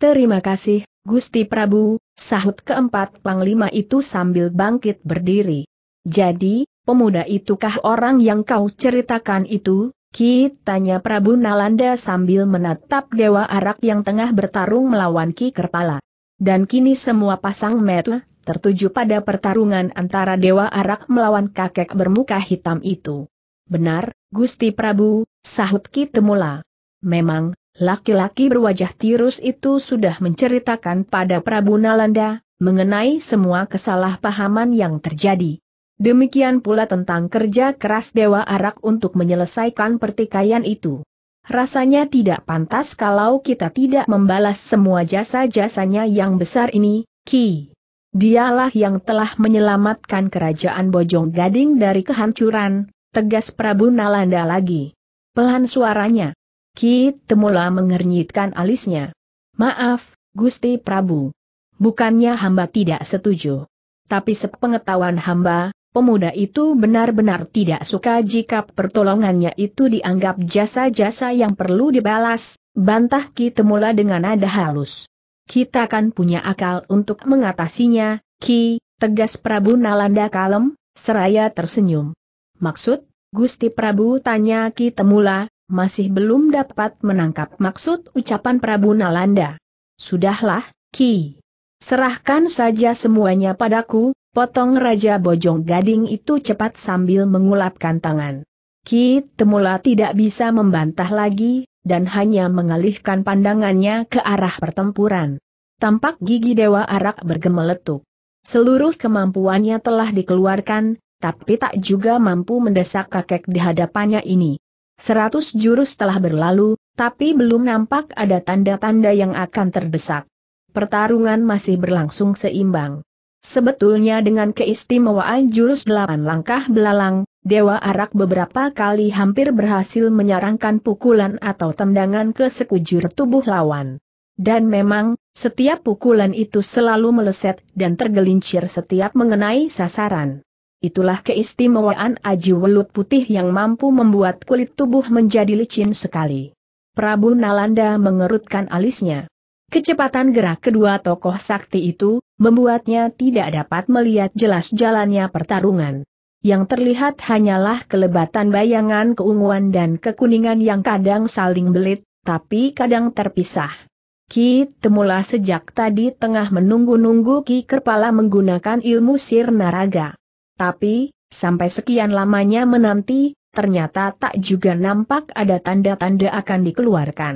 Terima kasih, Gusti Prabu, sahut keempat panglima itu sambil bangkit berdiri. Jadi, pemuda itukah orang yang kau ceritakan itu? Ki, tanya Prabu Nalanda sambil menatap Dewa Arak yang tengah bertarung melawan Ki Kerpala. Dan kini semua pasang mata tertuju pada pertarungan antara Dewa Arak melawan kakek bermuka hitam itu. Benar, Gusti Prabu, sahut Ki Temula. Memang, laki-laki berwajah tirus itu sudah menceritakan pada Prabu Nalanda, mengenai semua kesalahpahaman yang terjadi. Demikian pula tentang kerja keras Dewa Arak untuk menyelesaikan pertikaian itu. Rasanya tidak pantas kalau kita tidak membalas semua jasa-jasanya yang besar ini, Ki. Dialah yang telah menyelamatkan kerajaan Bojong Gading dari kehancuran, tegas Prabu Nalanda lagi. Pelan suaranya. Ki Temula mengernyitkan alisnya. Maaf, Gusti Prabu. Bukannya hamba tidak setuju. Tapi sepengetahuan hamba, pemuda itu benar-benar tidak suka jika pertolongannya itu dianggap jasa-jasa yang perlu dibalas, bantah Ki Temula dengan nada halus. Kita kan punya akal untuk mengatasinya, Ki, tegas Prabu Nalanda kalem, seraya tersenyum. Maksud? Gusti Prabu tanya Ki Temula, masih belum dapat menangkap maksud ucapan Prabu Nalanda. Sudahlah, Ki. Serahkan saja semuanya padaku, potong Raja Bojong Gading itu cepat sambil mengulapkan tangan. Ki Temula tidak bisa membantah lagi, dan hanya mengalihkan pandangannya ke arah pertempuran. Tampak gigi Dewa Arak bergemeletuk. Seluruh kemampuannya telah dikeluarkan, tapi tak juga mampu mendesak kakek di hadapannya ini. Seratus jurus telah berlalu, tapi belum nampak ada tanda-tanda yang akan terdesak. Pertarungan masih berlangsung seimbang. Sebetulnya dengan keistimewaan jurus delapan langkah belalang, Dewa Arak beberapa kali hampir berhasil menyarangkan pukulan atau tendangan ke sekujur tubuh lawan. Dan memang, setiap pukulan itu selalu meleset dan tergelincir setiap mengenai sasaran. Itulah keistimewaan Aji Welut Putih yang mampu membuat kulit tubuh menjadi licin sekali. Prabu Nalanda mengerutkan alisnya. Kecepatan gerak kedua tokoh sakti itu, membuatnya tidak dapat melihat jelas jalannya pertarungan. Yang terlihat hanyalah kelebatan bayangan keunguan dan kekuningan yang kadang saling belit, tapi kadang terpisah. Ki Temula sejak tadi tengah menunggu-nunggu Ki kerpala menggunakan ilmu sir naraga. Tapi, sampai sekian lamanya menanti, ternyata tak juga nampak ada tanda-tanda akan dikeluarkan.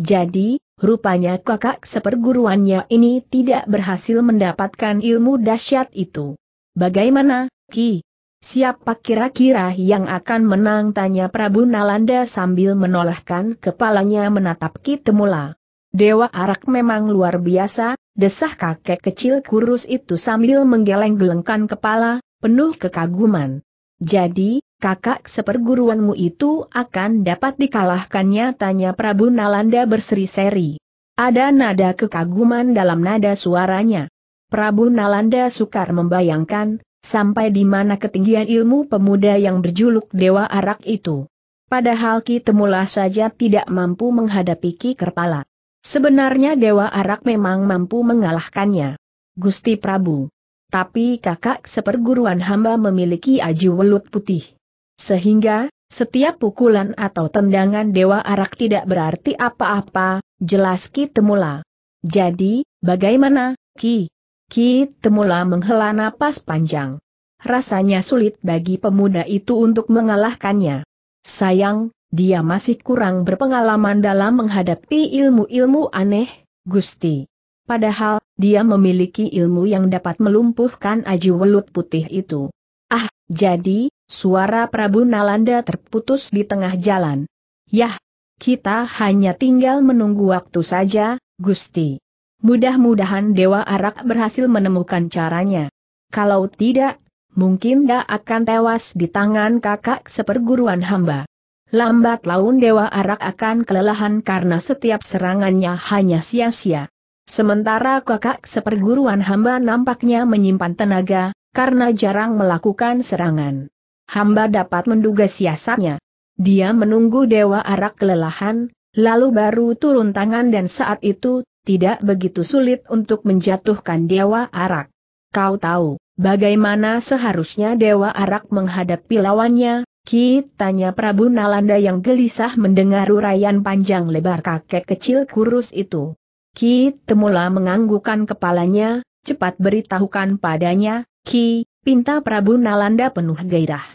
Jadi, rupanya kakak seperguruannya ini tidak berhasil mendapatkan ilmu dahsyat itu. Bagaimana, Ki? Siapa kira-kira yang akan menang tanya Prabu Nalanda sambil menolehkan kepalanya menatap Ki Temula. Dewa Arak memang luar biasa, desah kakek kecil kurus itu sambil menggeleng-gelengkan kepala, penuh kekaguman. Jadi, kakak seperguruanmu itu akan dapat dikalahkannya tanya Prabu Nalanda berseri-seri. Ada nada kekaguman dalam nada suaranya. Prabu Nalanda sukar membayangkan, sampai di mana ketinggian ilmu pemuda yang berjuluk Dewa Arak itu. Padahal Ki Temula saja tidak mampu menghadapi Ki Kerpala. Sebenarnya Dewa Arak memang mampu mengalahkannya. Gusti Prabu, tapi kakak seperguruan hamba memiliki aji welut putih. Sehingga, setiap pukulan atau tendangan Dewa Arak tidak berarti apa-apa, jelas Ki Temula. Jadi, bagaimana, Ki? Ki Temula menghela napas panjang. Rasanya sulit bagi pemuda itu untuk mengalahkannya. Sayang, dia masih kurang berpengalaman dalam menghadapi ilmu-ilmu aneh, Gusti. Padahal, dia memiliki ilmu yang dapat melumpuhkan aji welut putih itu. Ah, jadi, suara Prabu Nalanda terputus di tengah jalan. Yah, kita hanya tinggal menunggu waktu saja, Gusti. Mudah-mudahan Dewa Arak berhasil menemukan caranya. Kalau tidak, mungkin dia akan tewas di tangan kakak seperguruan hamba. Lambat laun Dewa Arak akan kelelahan karena setiap serangannya hanya sia-sia. Sementara kakak seperguruan hamba nampaknya menyimpan tenaga, karena jarang melakukan serangan. Hamba dapat menduga siasatnya. Dia menunggu Dewa Arak kelelahan, lalu baru turun tangan dan saat itu, tidak begitu sulit untuk menjatuhkan Dewa Arak. Kau tahu, bagaimana seharusnya Dewa Arak menghadapi lawannya, tanya Prabu Nalanda yang gelisah mendengar uraian panjang lebar kakek kecil kurus itu. Ki Temula menganggukan kepalanya, cepat beritahukan padanya, Ki, pinta Prabu Nalanda penuh gairah.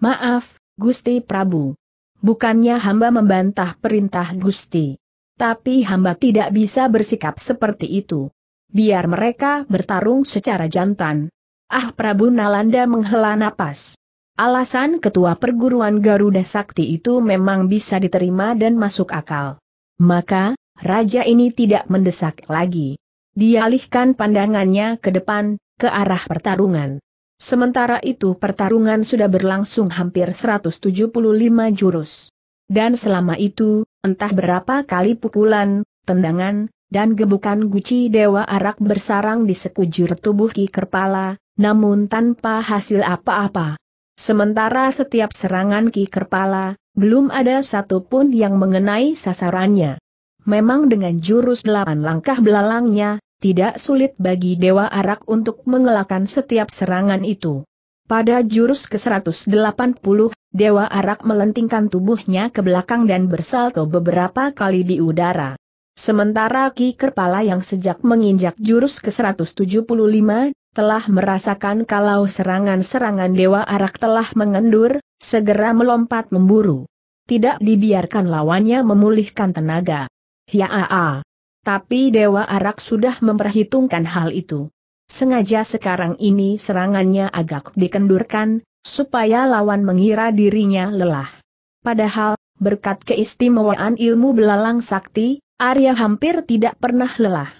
Maaf, Gusti Prabu. Bukannya hamba membantah perintah Gusti. Tapi hamba tidak bisa bersikap seperti itu. Biar mereka bertarung secara jantan. Ah Prabu Nalanda menghela napas. Alasan ketua perguruan Garuda Sakti itu memang bisa diterima dan masuk akal. Maka, Raja ini tidak mendesak lagi. Dia pandangannya ke depan, ke arah pertarungan. Sementara itu pertarungan sudah berlangsung hampir 175 jurus. Dan selama itu, entah berapa kali pukulan, tendangan, dan gebukan guci dewa arak bersarang di sekujur tubuh Ki Kerpala, namun tanpa hasil apa-apa. Sementara setiap serangan Ki Kerpala, belum ada satupun yang mengenai sasarannya memang dengan jurus delapan langkah belalangnya, tidak sulit bagi Dewa Arak untuk mengelakkan setiap serangan itu. Pada jurus ke-180, Dewa Arak melentingkan tubuhnya ke belakang dan bersalto beberapa kali di udara. Sementara Ki Kerpala yang sejak menginjak jurus ke-175, telah merasakan kalau serangan-serangan Dewa Arak telah mengendur, segera melompat memburu. Tidak dibiarkan lawannya memulihkan tenaga. Hiaa. Ya, ah, ah. Tapi Dewa Arak sudah memperhitungkan hal itu. Sengaja sekarang ini serangannya agak dikendurkan, supaya lawan mengira dirinya lelah. Padahal, berkat keistimewaan ilmu belalang sakti, Arya hampir tidak pernah lelah.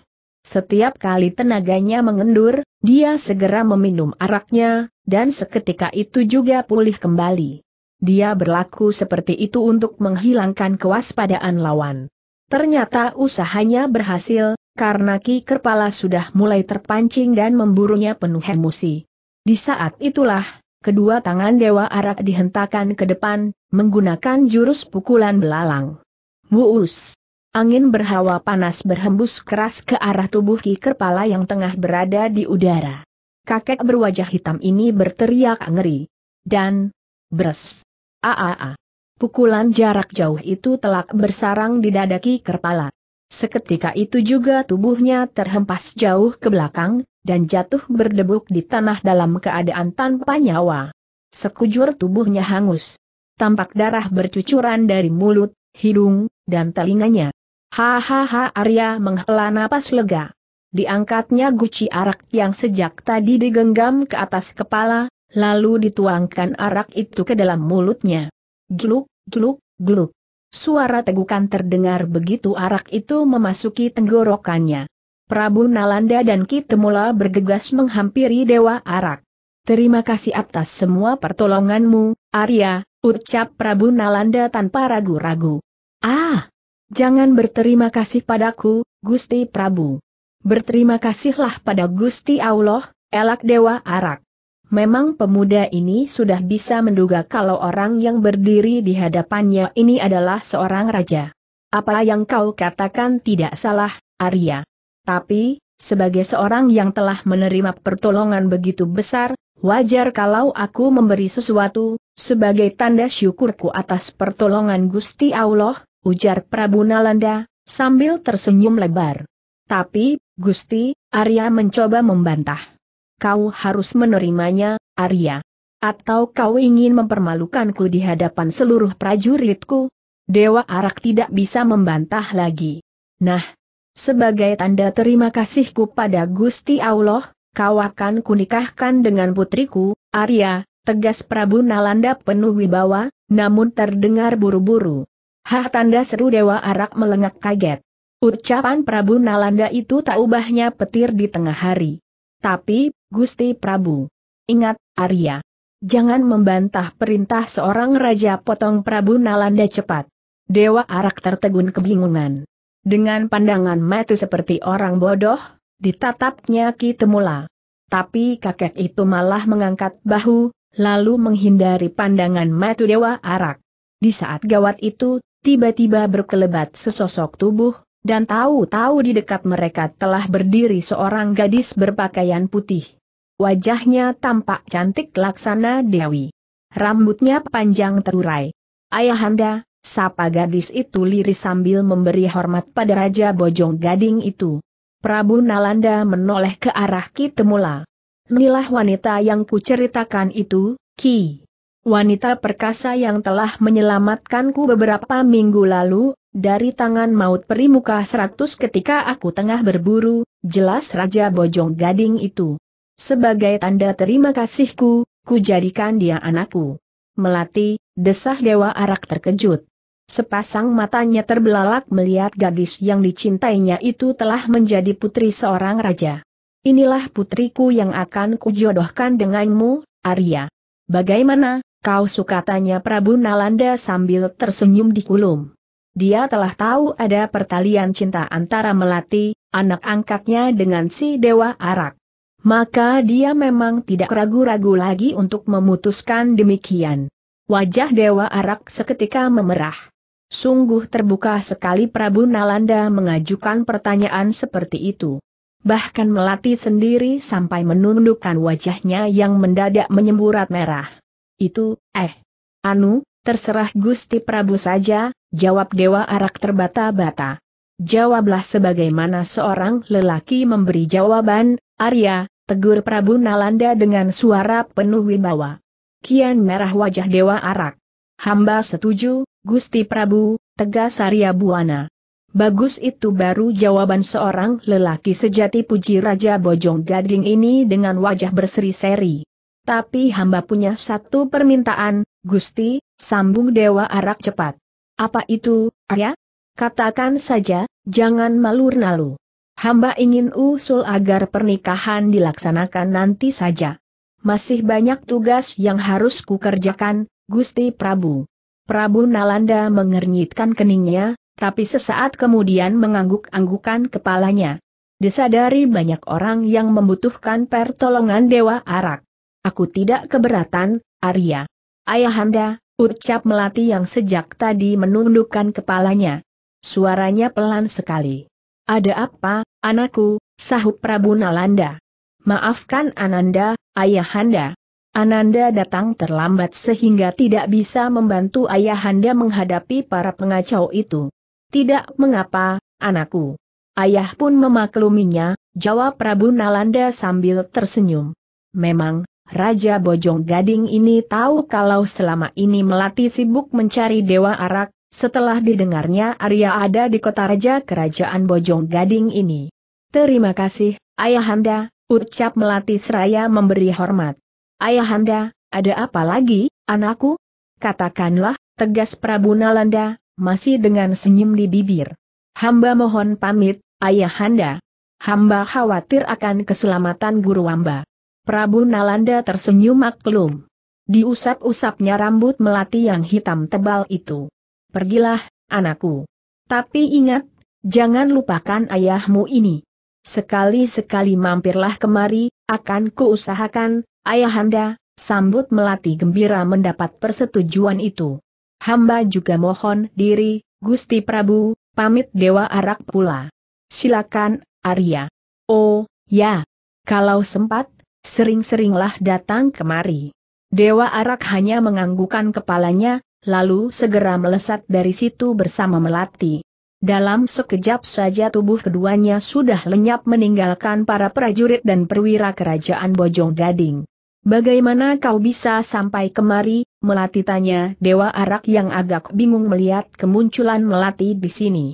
Setiap kali tenaganya mengendur, dia segera meminum araknya, dan seketika itu juga pulih kembali. Dia berlaku seperti itu untuk menghilangkan kewaspadaan lawan. Ternyata usahanya berhasil, karena Ki Kerpala sudah mulai terpancing dan memburunya penuh emosi. Di saat itulah, kedua tangan Dewa Arak dihentakkan ke depan, menggunakan jurus pukulan belalang. Wuus! Angin berhawa panas berhembus keras ke arah tubuh Ki Kerpala yang tengah berada di udara. Kakek berwajah hitam ini berteriak ngeri. Dan, bres! Aaa! Pukulan jarak jauh itu telak bersarang di dada Ki Kerpala. Seketika itu juga tubuhnya terhempas jauh ke belakang, dan jatuh berdebuk di tanah dalam keadaan tanpa nyawa. Sekujur tubuhnya hangus. Tampak darah bercucuran dari mulut, hidung, dan telinganya. Hahaha Arya menghela napas lega. Diangkatnya guci arak yang sejak tadi digenggam ke atas kepala, lalu dituangkan arak itu ke dalam mulutnya. Gluk, gluk, gluk. Suara tegukan terdengar begitu arak itu memasuki tenggorokannya. Prabu Nalanda dan Kitemula bergegas menghampiri Dewa Arak. Terima kasih atas semua pertolonganmu, Arya, ucap Prabu Nalanda tanpa ragu-ragu. Ah! Jangan berterima kasih padaku, Gusti Prabu. Berterima kasihlah pada Gusti Allah, elak Dewa Arak. Memang pemuda ini sudah bisa menduga kalau orang yang berdiri di hadapannya ini adalah seorang raja. Apa yang kau katakan tidak salah, Arya. Tapi, sebagai seorang yang telah menerima pertolongan begitu besar, wajar kalau aku memberi sesuatu, sebagai tanda syukurku atas pertolongan Gusti Allah, ujar Prabu Nalanda, sambil tersenyum lebar. Tapi, Gusti, Arya mencoba membantah kau harus menerimanya, Arya. Atau kau ingin mempermalukanku di hadapan seluruh prajuritku? Dewa Arak tidak bisa membantah lagi. Nah, sebagai tanda terima kasihku pada Gusti Allah, kau akan kunikahkan dengan putriku, Arya, tegas Prabu Nalanda penuh wibawa, namun terdengar buru-buru. Hah tanda seru Dewa Arak melengak kaget. Ucapan Prabu Nalanda itu tak ubahnya petir di tengah hari. Tapi, Gusti Prabu. Ingat, Arya. Jangan membantah perintah seorang Raja Potong Prabu Nalanda cepat. Dewa Arak tertegun kebingungan. Dengan pandangan mati seperti orang bodoh, ditatapnya Ki Temula. Tapi kakek itu malah mengangkat bahu, lalu menghindari pandangan mati Dewa Arak. Di saat gawat itu, tiba-tiba berkelebat sesosok tubuh, dan tahu-tahu di dekat mereka telah berdiri seorang gadis berpakaian putih. Wajahnya tampak cantik laksana Dewi. Rambutnya panjang terurai. Ayahanda, sapa gadis itu liris sambil memberi hormat pada Raja Bojong Gading itu. Prabu Nalanda menoleh ke arah Ki Temula. Inilah wanita yang kuceritakan itu, Ki wanita perkasa yang telah menyelamatkanku beberapa minggu lalu, dari tangan maut perimuka seratus ketika aku tengah berburu, jelas Raja Bojong Gading itu. Sebagai tanda terima kasihku, ku jadikan dia anakku. Melati, desah Dewa Arak terkejut. Sepasang matanya terbelalak melihat gadis yang dicintainya itu telah menjadi putri seorang raja. Inilah putriku yang akan kujodohkan denganmu, Arya. Bagaimana, Kau suka tanya Prabu Nalanda sambil tersenyum di kulum. Dia telah tahu ada pertalian cinta antara Melati, anak angkatnya dengan si Dewa Arak. Maka dia memang tidak ragu-ragu lagi untuk memutuskan demikian. Wajah Dewa Arak seketika memerah. Sungguh terbuka sekali Prabu Nalanda mengajukan pertanyaan seperti itu. Bahkan Melati sendiri sampai menundukkan wajahnya yang mendadak menyemburat merah itu, eh. Anu, terserah Gusti Prabu saja, jawab Dewa Arak terbata-bata. Jawablah sebagaimana seorang lelaki memberi jawaban, Arya, tegur Prabu Nalanda dengan suara penuh wibawa. Kian merah wajah Dewa Arak. Hamba setuju, Gusti Prabu, tegas Arya Buana. Bagus itu baru jawaban seorang lelaki sejati puji Raja Bojong Gading ini dengan wajah berseri-seri. Tapi hamba punya satu permintaan, Gusti, sambung Dewa Arak cepat. Apa itu, Arya? Katakan saja, jangan malu-nalu. Hamba ingin usul agar pernikahan dilaksanakan nanti saja. Masih banyak tugas yang harus kukerjakan, Gusti Prabu. Prabu Nalanda mengernyitkan keningnya, tapi sesaat kemudian mengangguk-anggukan kepalanya. Disadari banyak orang yang membutuhkan pertolongan Dewa Arak. Aku tidak keberatan, Arya. Ayahanda, ucap Melati yang sejak tadi menundukkan kepalanya. Suaranya pelan sekali. Ada apa, anakku, sahut Prabu Nalanda. Maafkan Ananda, Ayahanda. Ananda datang terlambat sehingga tidak bisa membantu Ayahanda menghadapi para pengacau itu. Tidak mengapa, anakku. Ayah pun memakluminya, jawab Prabu Nalanda sambil tersenyum. Memang, Raja Bojong Gading ini tahu kalau selama ini Melati sibuk mencari Dewa Arak, setelah didengarnya Arya ada di kota Raja Kerajaan Bojong Gading ini. Terima kasih, Ayahanda, ucap Melati Seraya memberi hormat. Ayahanda, ada apa lagi, anakku? Katakanlah, tegas Prabu Nalanda, masih dengan senyum di bibir. Hamba mohon pamit, Ayahanda. Hamba khawatir akan keselamatan Guru Wamba. Prabu Nalanda tersenyum maklum. Diusap-usapnya rambut melati yang hitam tebal itu. Pergilah, anakku. Tapi ingat, jangan lupakan ayahmu ini. Sekali-sekali mampirlah kemari, akan kuusahakan, ayahanda, sambut melati gembira mendapat persetujuan itu. Hamba juga mohon diri, Gusti Prabu, pamit Dewa Arak pula. Silakan, Arya. Oh, ya. Kalau sempat, sering-seringlah datang kemari. Dewa Arak hanya menganggukan kepalanya, lalu segera melesat dari situ bersama Melati. Dalam sekejap saja tubuh keduanya sudah lenyap meninggalkan para prajurit dan perwira kerajaan Bojong Gading. Bagaimana kau bisa sampai kemari, Melati tanya Dewa Arak yang agak bingung melihat kemunculan Melati di sini.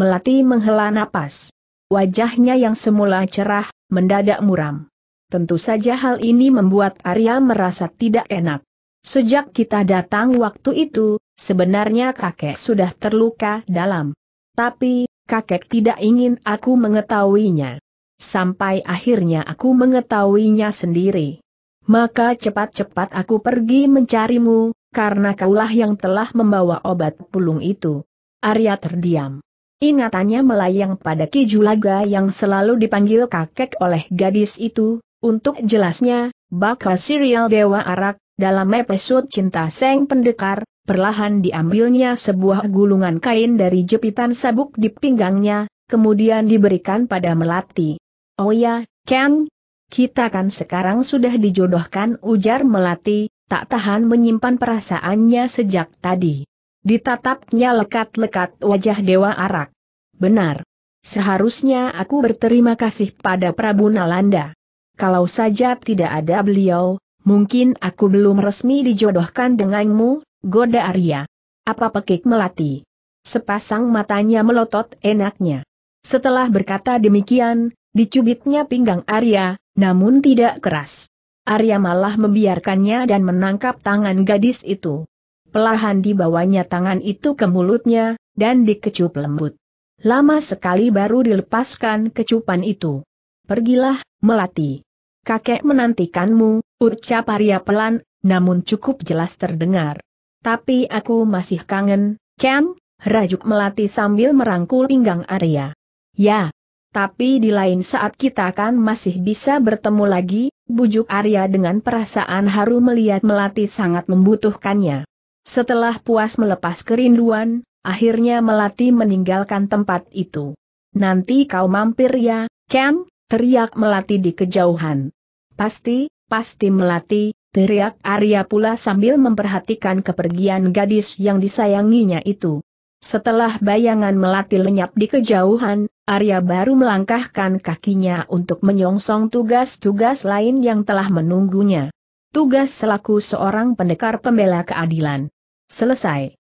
Melati menghela napas. Wajahnya yang semula cerah, mendadak muram. Tentu saja hal ini membuat Arya merasa tidak enak. Sejak kita datang waktu itu, sebenarnya kakek sudah terluka dalam. Tapi, kakek tidak ingin aku mengetahuinya. Sampai akhirnya aku mengetahuinya sendiri. Maka cepat-cepat aku pergi mencarimu, karena kaulah yang telah membawa obat pulung itu. Arya terdiam. Ingatannya melayang pada Kijulaga yang selalu dipanggil kakek oleh gadis itu, untuk jelasnya, bakal serial Dewa Arak, dalam episode Cinta Seng Pendekar, perlahan diambilnya sebuah gulungan kain dari jepitan sabuk di pinggangnya, kemudian diberikan pada Melati. Oh ya, Ken, kita kan sekarang sudah dijodohkan ujar Melati, tak tahan menyimpan perasaannya sejak tadi. Ditatapnya lekat-lekat wajah Dewa Arak. Benar. Seharusnya aku berterima kasih pada Prabu Nalanda kalau saja tidak ada beliau, mungkin aku belum resmi dijodohkan denganmu, goda Arya. Apa pekik melati? Sepasang matanya melotot enaknya. Setelah berkata demikian, dicubitnya pinggang Arya, namun tidak keras. Arya malah membiarkannya dan menangkap tangan gadis itu. Pelahan dibawanya tangan itu ke mulutnya, dan dikecup lembut. Lama sekali baru dilepaskan kecupan itu. Pergilah, Melati. Kakek menantikanmu, ucap Arya pelan, namun cukup jelas terdengar. Tapi aku masih kangen, Ken, rajuk Melati sambil merangkul pinggang Arya. Ya, tapi di lain saat kita kan masih bisa bertemu lagi, bujuk Arya dengan perasaan haru melihat Melati sangat membutuhkannya. Setelah puas melepas kerinduan, akhirnya Melati meninggalkan tempat itu. Nanti kau mampir ya, Ken, teriak Melati di kejauhan. Pasti, pasti Melati, teriak Arya pula sambil memperhatikan kepergian gadis yang disayanginya itu. Setelah bayangan Melati lenyap di kejauhan, Arya baru melangkahkan kakinya untuk menyongsong tugas-tugas lain yang telah menunggunya. Tugas selaku seorang pendekar pembela keadilan. Selesai.